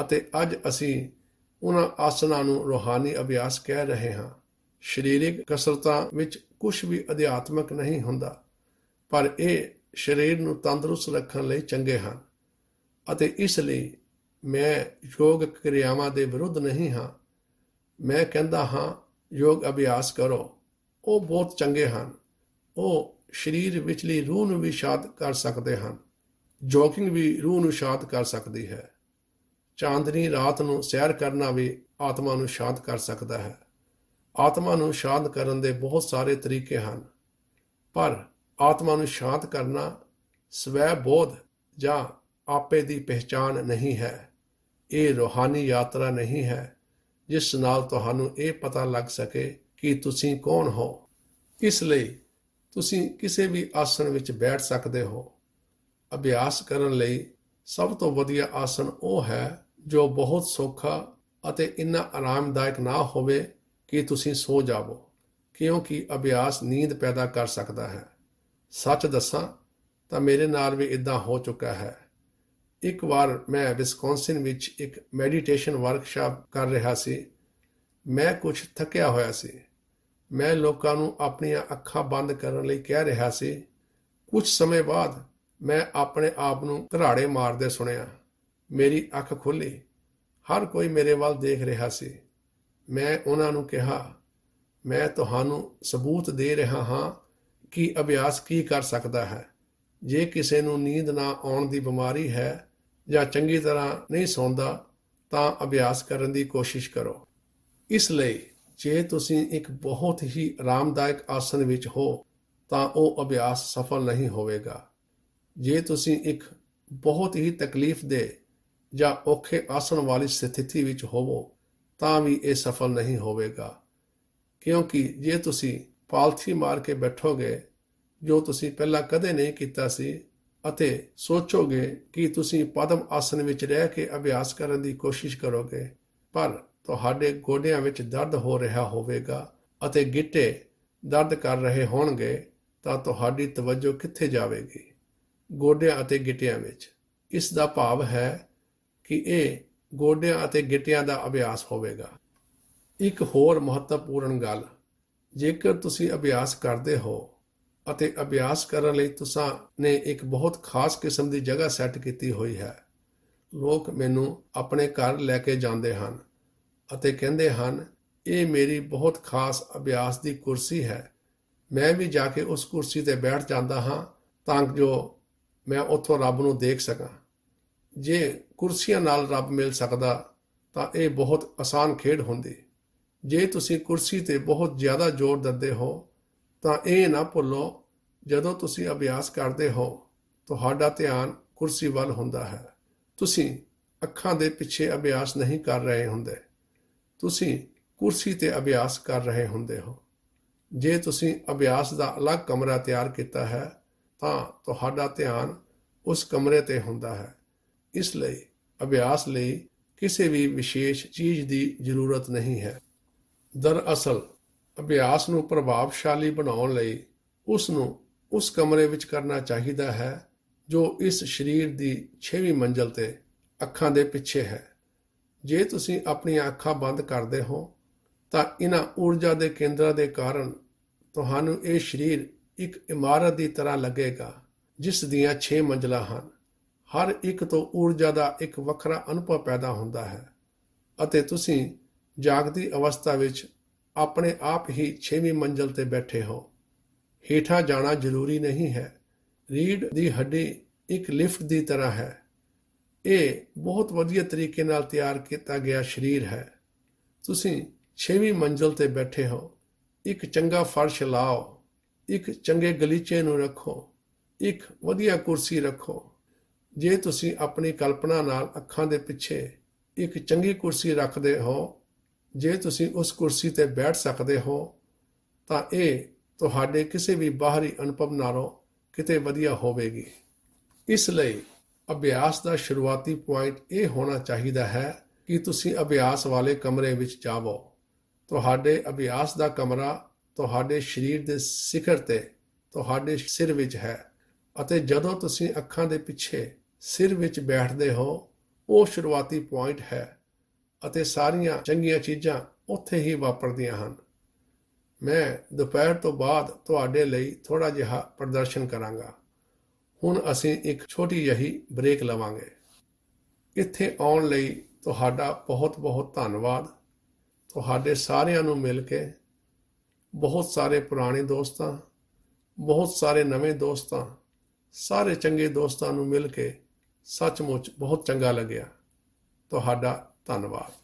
ਅਤੇ ਅੱਜ ਅਸੀਂ ਉਹਨਾਂ ਆਸਨਾਂ ਨੂੰ ਰੋਹਾਨੀ ਅਭਿਆਸ ਕਹਿ ਰਹੇ ਹਾਂ ਸਰੀਰਕ ਕਸਰਤਾਂ ਵਿੱਚ ਕੁਝ ਵੀ ਅਧਿਆਤਮਕ ਨਹੀਂ ਹੁੰਦਾ ਪਰ ਇਹ ਸਰੀਰ ਨੂੰ ਤੰਦਰੁਸਤ ਰੱਖਣ ਲਈ ਚੰਗੇ ਹਨ ਅਤੇ ਇਸ ਲਈ ਮੈਂ ਯੋਗ ਕਿਰਿਆਵਾਂ ਦੇ ਵਿਰੁੱਧ ਨਹੀਂ ਹਾਂ ਮੈਂ ਕਹਿੰਦਾ ਹਾਂ ਯੋਗ ਅਭਿਆਸ ਕਰੋ ਉਹ ਬਹੁਤ ਚੰਗੇ ਹਨ ਉਹ ਸਰੀਰ ਵਿਚਲੀ ਰੂਹ ਨੂੰ ਵੀ ਸ਼ਾਂਤ ਕਰ ਸਕਦੇ ਹਨ ਜੋਗਿੰਗ ਵੀ ਰੂਹ ਨੂੰ ਸ਼ਾਂਤ ਕਰ ਸਕਦੀ ਹੈ ਚਾਂਦਨੀ ਰਾਤ ਨੂੰ ਸੈਰ ਕਰਨਾ ਵੀ ਆਤਮਾ ਨੂੰ ਸ਼ਾਂਤ ਕਰ ਸਕਦਾ ਹੈ ਆਤਮਾ ਨੂੰ ਸ਼ਾਂਤ ਕਰਨ ਦੇ ਬਹੁਤ ਸਾਰੇ ਤਰੀਕੇ ਹਨ ਪਰ ਆਤਮਾ ਨੂੰ ਸ਼ਾਂਤ ਕਰਨਾ ਸਵੈ ਬੋਧ ਜਾਂ ਆਪੇ ਦੀ ਪਹਿਚਾਨ ਨਹੀਂ ਹੈ ਇਹ ਰੋਹਾਨੀ ਯਾਤਰਾ ਨਹੀਂ ਹੈ ਜਿਸ ਨਾਲ ਤੁਹਾਨੂੰ ਇਹ ਪਤਾ ਲੱਗ ਸਕੇ ਕਿ ਤੁਸੀਂ ਕੌਣ ਹੋ ਇਸ ਲਈ ਤੁਸੀਂ ਕਿਸੇ ਵੀ ਆਸਣ ਵਿੱਚ ਬੈਠ ਸਕਦੇ ਹੋ ਅਭਿਆਸ ਕਰਨ ਲਈ ਸਭ ਤੋਂ ਵਧੀਆ ਆਸਣ ਉਹ ਹੈ ਜੋ ਬਹੁਤ ਸੌਖਾ ਅਤੇ ਇੰਨਾ ਆਰਾਮਦਾਇਕ ਨਾ ਹੋਵੇ ਕਿ ਤੁਸੀਂ ਸੋ ਜਾਵੋ ਕਿਉਂਕਿ ਅਭਿਆਸ ਨੀਂਦ ਪੈਦਾ ਕਰ ਸਕਦਾ ਹੈ ਸੱਚ ਦੱਸਾਂ ਤਾਂ ਮੇਰੇ ਨਾਲ ਵੀ ਇਦਾਂ ਹੋ ਚੁੱਕਾ ਹੈ ਇੱਕ ਵਾਰ ਮੈਂ ਵਿਸਕੌਂਸਿਨ ਵਿੱਚ ਇੱਕ ਮੈਡੀਟੇਸ਼ਨ ਵਰਕਸ਼ਾਪ ਕਰ ਰਿਹਾ ਸੀ ਮੈਂ ਕੁਝ ਥੱਕਿਆ ਹੋਇਆ ਸੀ ਮੈਂ ਲੋਕਾਂ ਨੂੰ ਆਪਣੀਆਂ ਅੱਖਾਂ ਬੰਦ ਕਰਨ ਲਈ ਕਹਿ ਰਿਹਾ ਸੀ ਕੁਝ ਸਮੇਂ ਬਾਅਦ ਮੈਂ ਆਪਣੇ ਆਪ ਨੂੰ ਘਰਾੜੇ ਮਾਰਦੇ ਸੁਣਿਆ ਮੇਰੀ ਅੱਖ ਖੁੱਲੀ ਹਰ ਕੋਈ ਮੇਰੇ ਵੱਲ ਦੇਖ ਰਿਹਾ ਸੀ ਮੈਂ ਉਹਨਾਂ ਨੂੰ ਕਿਹਾ ਮੈਂ ਤੁਹਾਨੂੰ ਸਬੂਤ ਦੇ ਰਿਹਾ ਹਾਂ ਕੀ ਅਭਿਆਸ ਕੀ ਕਰ ਸਕਦਾ ਹੈ ਜੇ ਕਿਸੇ ਨੂੰ ਨੀਂਦ ਨਾ ਆਉਣ ਦੀ ਬਿਮਾਰੀ ਹੈ ਜਾਂ ਚੰਗੀ ਤਰ੍ਹਾਂ ਨਹੀਂ ਸੌਂਦਾ ਤਾਂ ਅਭਿਆਸ ਕਰਨ ਦੀ ਕੋਸ਼ਿਸ਼ ਕਰੋ ਇਸ ਲਈ ਜੇ ਤੁਸੀਂ ਇੱਕ ਬਹੁਤ ਹੀ ਆਰਾਮਦਾਇਕ ਆਸਨ ਵਿੱਚ ਹੋ ਤਾਂ ਉਹ ਅਭਿਆਸ ਸਫਲ ਨਹੀਂ ਹੋਵੇਗਾ ਜੇ ਤੁਸੀਂ ਇੱਕ ਬਹੁਤ ਹੀ ਤਕਲੀਫ ਦੇ ਜਾਂ ਔਖੇ ਆਸਨ ਵਾਲੀ ਸਥਿਤੀ ਵਿੱਚ ਹੋਵੋ ਤਾਂ ਵੀ ਇਹ ਸਫਲ ਨਹੀਂ ਹੋਵੇਗਾ ਕਿਉਂਕਿ ਜੇ ਤੁਸੀਂ ਪਾਲਥੀ ਮਾਰ ਕੇ ਬੈਠੋਗੇ ਜੋ ਤੁਸੀਂ ਪਹਿਲਾਂ ਕਦੇ ਨਹੀਂ ਕੀਤਾ ਸੀ ਅਤੇ ਸੋਚੋਗੇ ਕਿ ਤੁਸੀਂ ਪਦਮ ਆਸਨ ਵਿੱਚ ਰਹਿ ਕੇ ਅਭਿਆਸ ਕਰਨ ਦੀ ਕੋਸ਼ਿਸ਼ ਕਰੋਗੇ ਪਰ ਤੁਹਾਡੇ ਗੋਡਿਆਂ ਵਿੱਚ ਦਰਦ ਹੋ ਰਿਹਾ ਹੋਵੇਗਾ ਅਤੇ ਗਿੱਟੇ ਦਰਦ ਕਰ ਰਹੇ ਹੋਣਗੇ ਤਾਂ ਤੁਹਾਡੀ ਤਵੱਜੋ ਕਿੱਥੇ ਜਾਵੇਗੀ ਗੋਡਿਆਂ ਅਤੇ ਗਿੱਟਿਆਂ ਵਿੱਚ ਇਸ ਦਾ ਭਾਵ ਹੈ ਕਿ ਇਹ ਗੋਡਿਆਂ ਅਤੇ ਗਿੱਟਿਆਂ ਦਾ ਅਭਿਆਸ ਹੋਵੇਗਾ ਇੱਕ ਹੋਰ ਮਹੱਤਵਪੂਰਨ ਗੱਲ ਜੇਕਰ ਤੁਸੀਂ ਅਭਿਆਸ ਕਰਦੇ ਹੋ ਅਤੇ ਅਭਿਆਸ ਕਰਨ ਲਈ ਤੁਸੀਂ ਨੇ ਇੱਕ ਬਹੁਤ ਖਾਸ ਕਿਸਮ ਦੀ ਜਗ੍ਹਾ ਸੈੱਟ ਕੀਤੀ ਹੋਈ ਹੈ ਲੋਕ ਮੈਨੂੰ ਆਪਣੇ ਘਰ ਲੈ ਕੇ ਜਾਂਦੇ ਹਨ ਅਤੇ ਕਹਿੰਦੇ ਹਨ ਇਹ ਮੇਰੀ ਬਹੁਤ ਖਾਸ ਅਭਿਆਸ ਦੀ ਕੁਰਸੀ ਹੈ ਮੈਂ ਵੀ ਜਾ ਕੇ ਉਸ ਕੁਰਸੀ ਤੇ ਬੈਠ ਜਾਂਦਾ ਹਾਂ ਤਾਂ ਜੋ ਮੈਂ ਉੱਥੋਂ ਰੱਬ ਨੂੰ ਦੇਖ ਸਕਾਂ ਜੇ ਕੁਰਸੀਆਂ ਨਾਲ ਰੱਬ ਮਿਲ ਸਕਦਾ ਤਾਂ ਇਹ ਬਹੁਤ ਆਸਾਨ ਖੇਡ ਹੁੰਦੀ ਜੇ ਤੁਸੀਂ ਕੁਰਸੀ ਤੇ ਬਹੁਤ ਜ਼ਿਆਦਾ ਜ਼ੋਰ ਦਿੰਦੇ ਹੋ ਤਾਂ ਇਹ ਨਾ ਭੁੱਲੋ ਜਦੋਂ ਤੁਸੀਂ ਅਭਿਆਸ ਕਰਦੇ ਹੋ ਤੁਹਾਡਾ ਧਿਆਨ ਕੁਰਸੀ ਵੱਲ ਹੁੰਦਾ ਹੈ ਤੁਸੀਂ ਅੱਖਾਂ ਦੇ ਪਿੱਛੇ ਅਭਿਆਸ ਨਹੀਂ ਕਰ ਰਹੇ ਹੁੰਦੇ ਤੁਸੀਂ ਕੁਰਸੀ ਤੇ ਅਭਿਆਸ ਕਰ ਰਹੇ ਹੁੰਦੇ ਹੋ ਜੇ ਤੁਸੀਂ ਅਭਿਆਸ ਦਾ ਅਲੱਗ ਕਮਰਾ ਤਿਆਰ ਕੀਤਾ ਹੈ ਤਾਂ ਤੁਹਾਡਾ ਧਿਆਨ ਉਸ ਕਮਰੇ ਤੇ ਹੁੰਦਾ ਹੈ ਇਸ ਲਈ ਅਭਿਆਸ ਲਈ ਕਿਸੇ ਵੀ ਵਿਸ਼ੇਸ਼ ਚੀਜ਼ ਦੀ ਜ਼ਰੂਰਤ ਨਹੀਂ ਹੈ ਦਰਅਸਲ ਅਭਿਆਸ ਨੂੰ ਪ੍ਰਭਾਵਸ਼ਾਲੀ ਬਣਾਉਣ ਲਈ ਉਸ ਨੂੰ ਉਸ ਕਮਰੇ ਵਿੱਚ ਕਰਨਾ ਚਾਹੀਦਾ ਹੈ ਜੋ ਇਸ ਸਰੀਰ ਦੀ 6ਵੀਂ ਮੰਜ਼ਲ ਤੇ ਅੱਖਾਂ ਦੇ ਪਿੱਛੇ ਹੈ ਜੇ ਤੁਸੀਂ ਆਪਣੀਆਂ ਅੱਖਾਂ ਬੰਦ ਕਰਦੇ ਹੋ ਤਾਂ ਇਹਨਾਂ ਊਰਜਾ ਦੇ ਕੇਂਦਰਾਂ ਦੇ ਕਾਰਨ ਤੁਹਾਨੂੰ ਇਹ ਸਰੀਰ ਇੱਕ ਇਮਾਰਤ ਦੀ ਤਰ੍ਹਾਂ ਲੱਗੇਗਾ ਜਿਸ ਦੀਆਂ 6 ਮੰਜ਼ਲਾਂ ਹਨ ਹਰ ਇੱਕ ਤੋਂ ਊਰਜਾ ਦਾ ਇੱਕ ਵੱਖਰਾ ਅਨੁਭਵ ਪੈਦਾ ਹੁੰਦਾ ਹੈ ਅਤੇ ਤੁਸੀਂ ਜਾਗਦੀ ਅਵਸਥਾ ਵਿੱਚ ਆਪਣੇ ਆਪ ਹੀ 6ਵੀਂ ਮੰਜ਼ਲ ਤੇ ਬੈਠੇ ਹੋ ਹੇਠਾਂ ਜਾਣਾ ਜ਼ਰੂਰੀ ਨਹੀਂ ਹੈ ਰੀਡ ਦੀ ਹੱਡੀ ਇੱਕ ਲਿਫਟ ਦੀ ਤਰ੍ਹਾਂ ਹੈ ਇਹ ਬਹੁਤ ਵਧੀਆ ਤਰੀਕੇ ਨਾਲ ਤਿਆਰ ਕੀਤਾ ਗਿਆ ਸਰੀਰ ਹੈ ਤੁਸੀਂ 6ਵੀਂ ਮੰਜ਼ਲ ਤੇ ਬੈਠੇ ਹੋ ਇੱਕ ਚੰਗਾ ਫਰਸ਼ ਲਾਓ ਇੱਕ ਚੰਗੇ ਗਲੀਚੇ ਨੂੰ ਰੱਖੋ ਇੱਕ ਵਧੀਆ ਕੁਰਸੀ ਰੱਖੋ ਜੇ ਤੁਸੀਂ ਆਪਣੀ ਕਲਪਨਾ ਨਾਲ ਅੱਖਾਂ ਦੇ ਪਿੱਛੇ ਇੱਕ ਚੰਗੀ ਕੁਰਸੀ ਰੱਖਦੇ ਹੋ ਜੇ ਤੁਸੀਂ ਉਸ ਕੁਰਸੀ ਤੇ ਬੈਠ ਸਕਦੇ ਹੋ ਤਾਂ ਇਹ ਤੁਹਾਡੇ ਕਿਸੇ ਵੀ ਬਾਹਰੀ ਅਨੁਭਵ ਨਾਲੋਂ ਕਿਤੇ ਵਧੀਆ ਹੋਵੇਗੀ ਇਸ ਲਈ ਅਭਿਆਸ ਦਾ ਸ਼ੁਰੂਆਤੀ ਪੁਆਇੰਟ ਇਹ ਹੋਣਾ ਚਾਹੀਦਾ ਹੈ ਕਿ ਤੁਸੀਂ ਅਭਿਆਸ ਵਾਲੇ ਕਮਰੇ ਵਿੱਚ ਜਾਵੋ ਤੁਹਾਡੇ ਅਭਿਆਸ ਦਾ ਕਮਰਾ ਤੁਹਾਡੇ ਸਰੀਰ ਦੇ ਸਿਖਰ ਤੇ ਤੁਹਾਡੇ ਸਿਰ ਵਿੱਚ ਹੈ ਅਤੇ ਜਦੋਂ ਤੁਸੀਂ ਅੱਖਾਂ ਦੇ ਪਿੱਛੇ ਸਿਰ ਵਿੱਚ ਬੈਠਦੇ ਹੋ ਉਹ ਸ਼ੁਰੂਆਤੀ ਪੁਆਇੰਟ ਹੈ ਅਤੇ ਸਾਰੀਆਂ ਚੰਗੀਆਂ ਚੀਜ਼ਾਂ ਉੱਥੇ ਹੀ ਵਾਪਰਦੀਆਂ ਹਨ ਮੈਂ ਦੁਪਹਿਰ ਤੋਂ ਬਾਅਦ ਤੁਹਾਡੇ ਲਈ ਥੋੜਾ ਜਿਹਾ ਪ੍ਰਦਰਸ਼ਨ ਕਰਾਂਗਾ ਹੁਣ ਅਸੀਂ ਇੱਕ ਛੋਟੀ ਜਹੀ ਬ੍ਰੇਕ ਲਵਾਂਗੇ ਇੱਥੇ ਆਉਣ ਲਈ ਤੁਹਾਡਾ ਬਹੁਤ-ਬਹੁਤ ਧੰਨਵਾਦ ਤੁਹਾਡੇ ਸਾਰਿਆਂ ਨੂੰ ਮਿਲ ਕੇ ਬਹੁਤ ਸਾਰੇ ਪੁਰਾਣੇ ਦੋਸਤਾਂ ਬਹੁਤ ਸਾਰੇ ਨਵੇਂ ਦੋਸਤਾਂ ਸਾਰੇ ਚੰਗੇ ਦੋਸਤਾਂ ਨੂੰ ਮਿਲ ਕੇ ਸੱਚਮੁੱਚ ਬਹੁਤ ਚੰਗਾ ਲੱਗਿਆ ਤੁਹਾਡਾ 大了吧？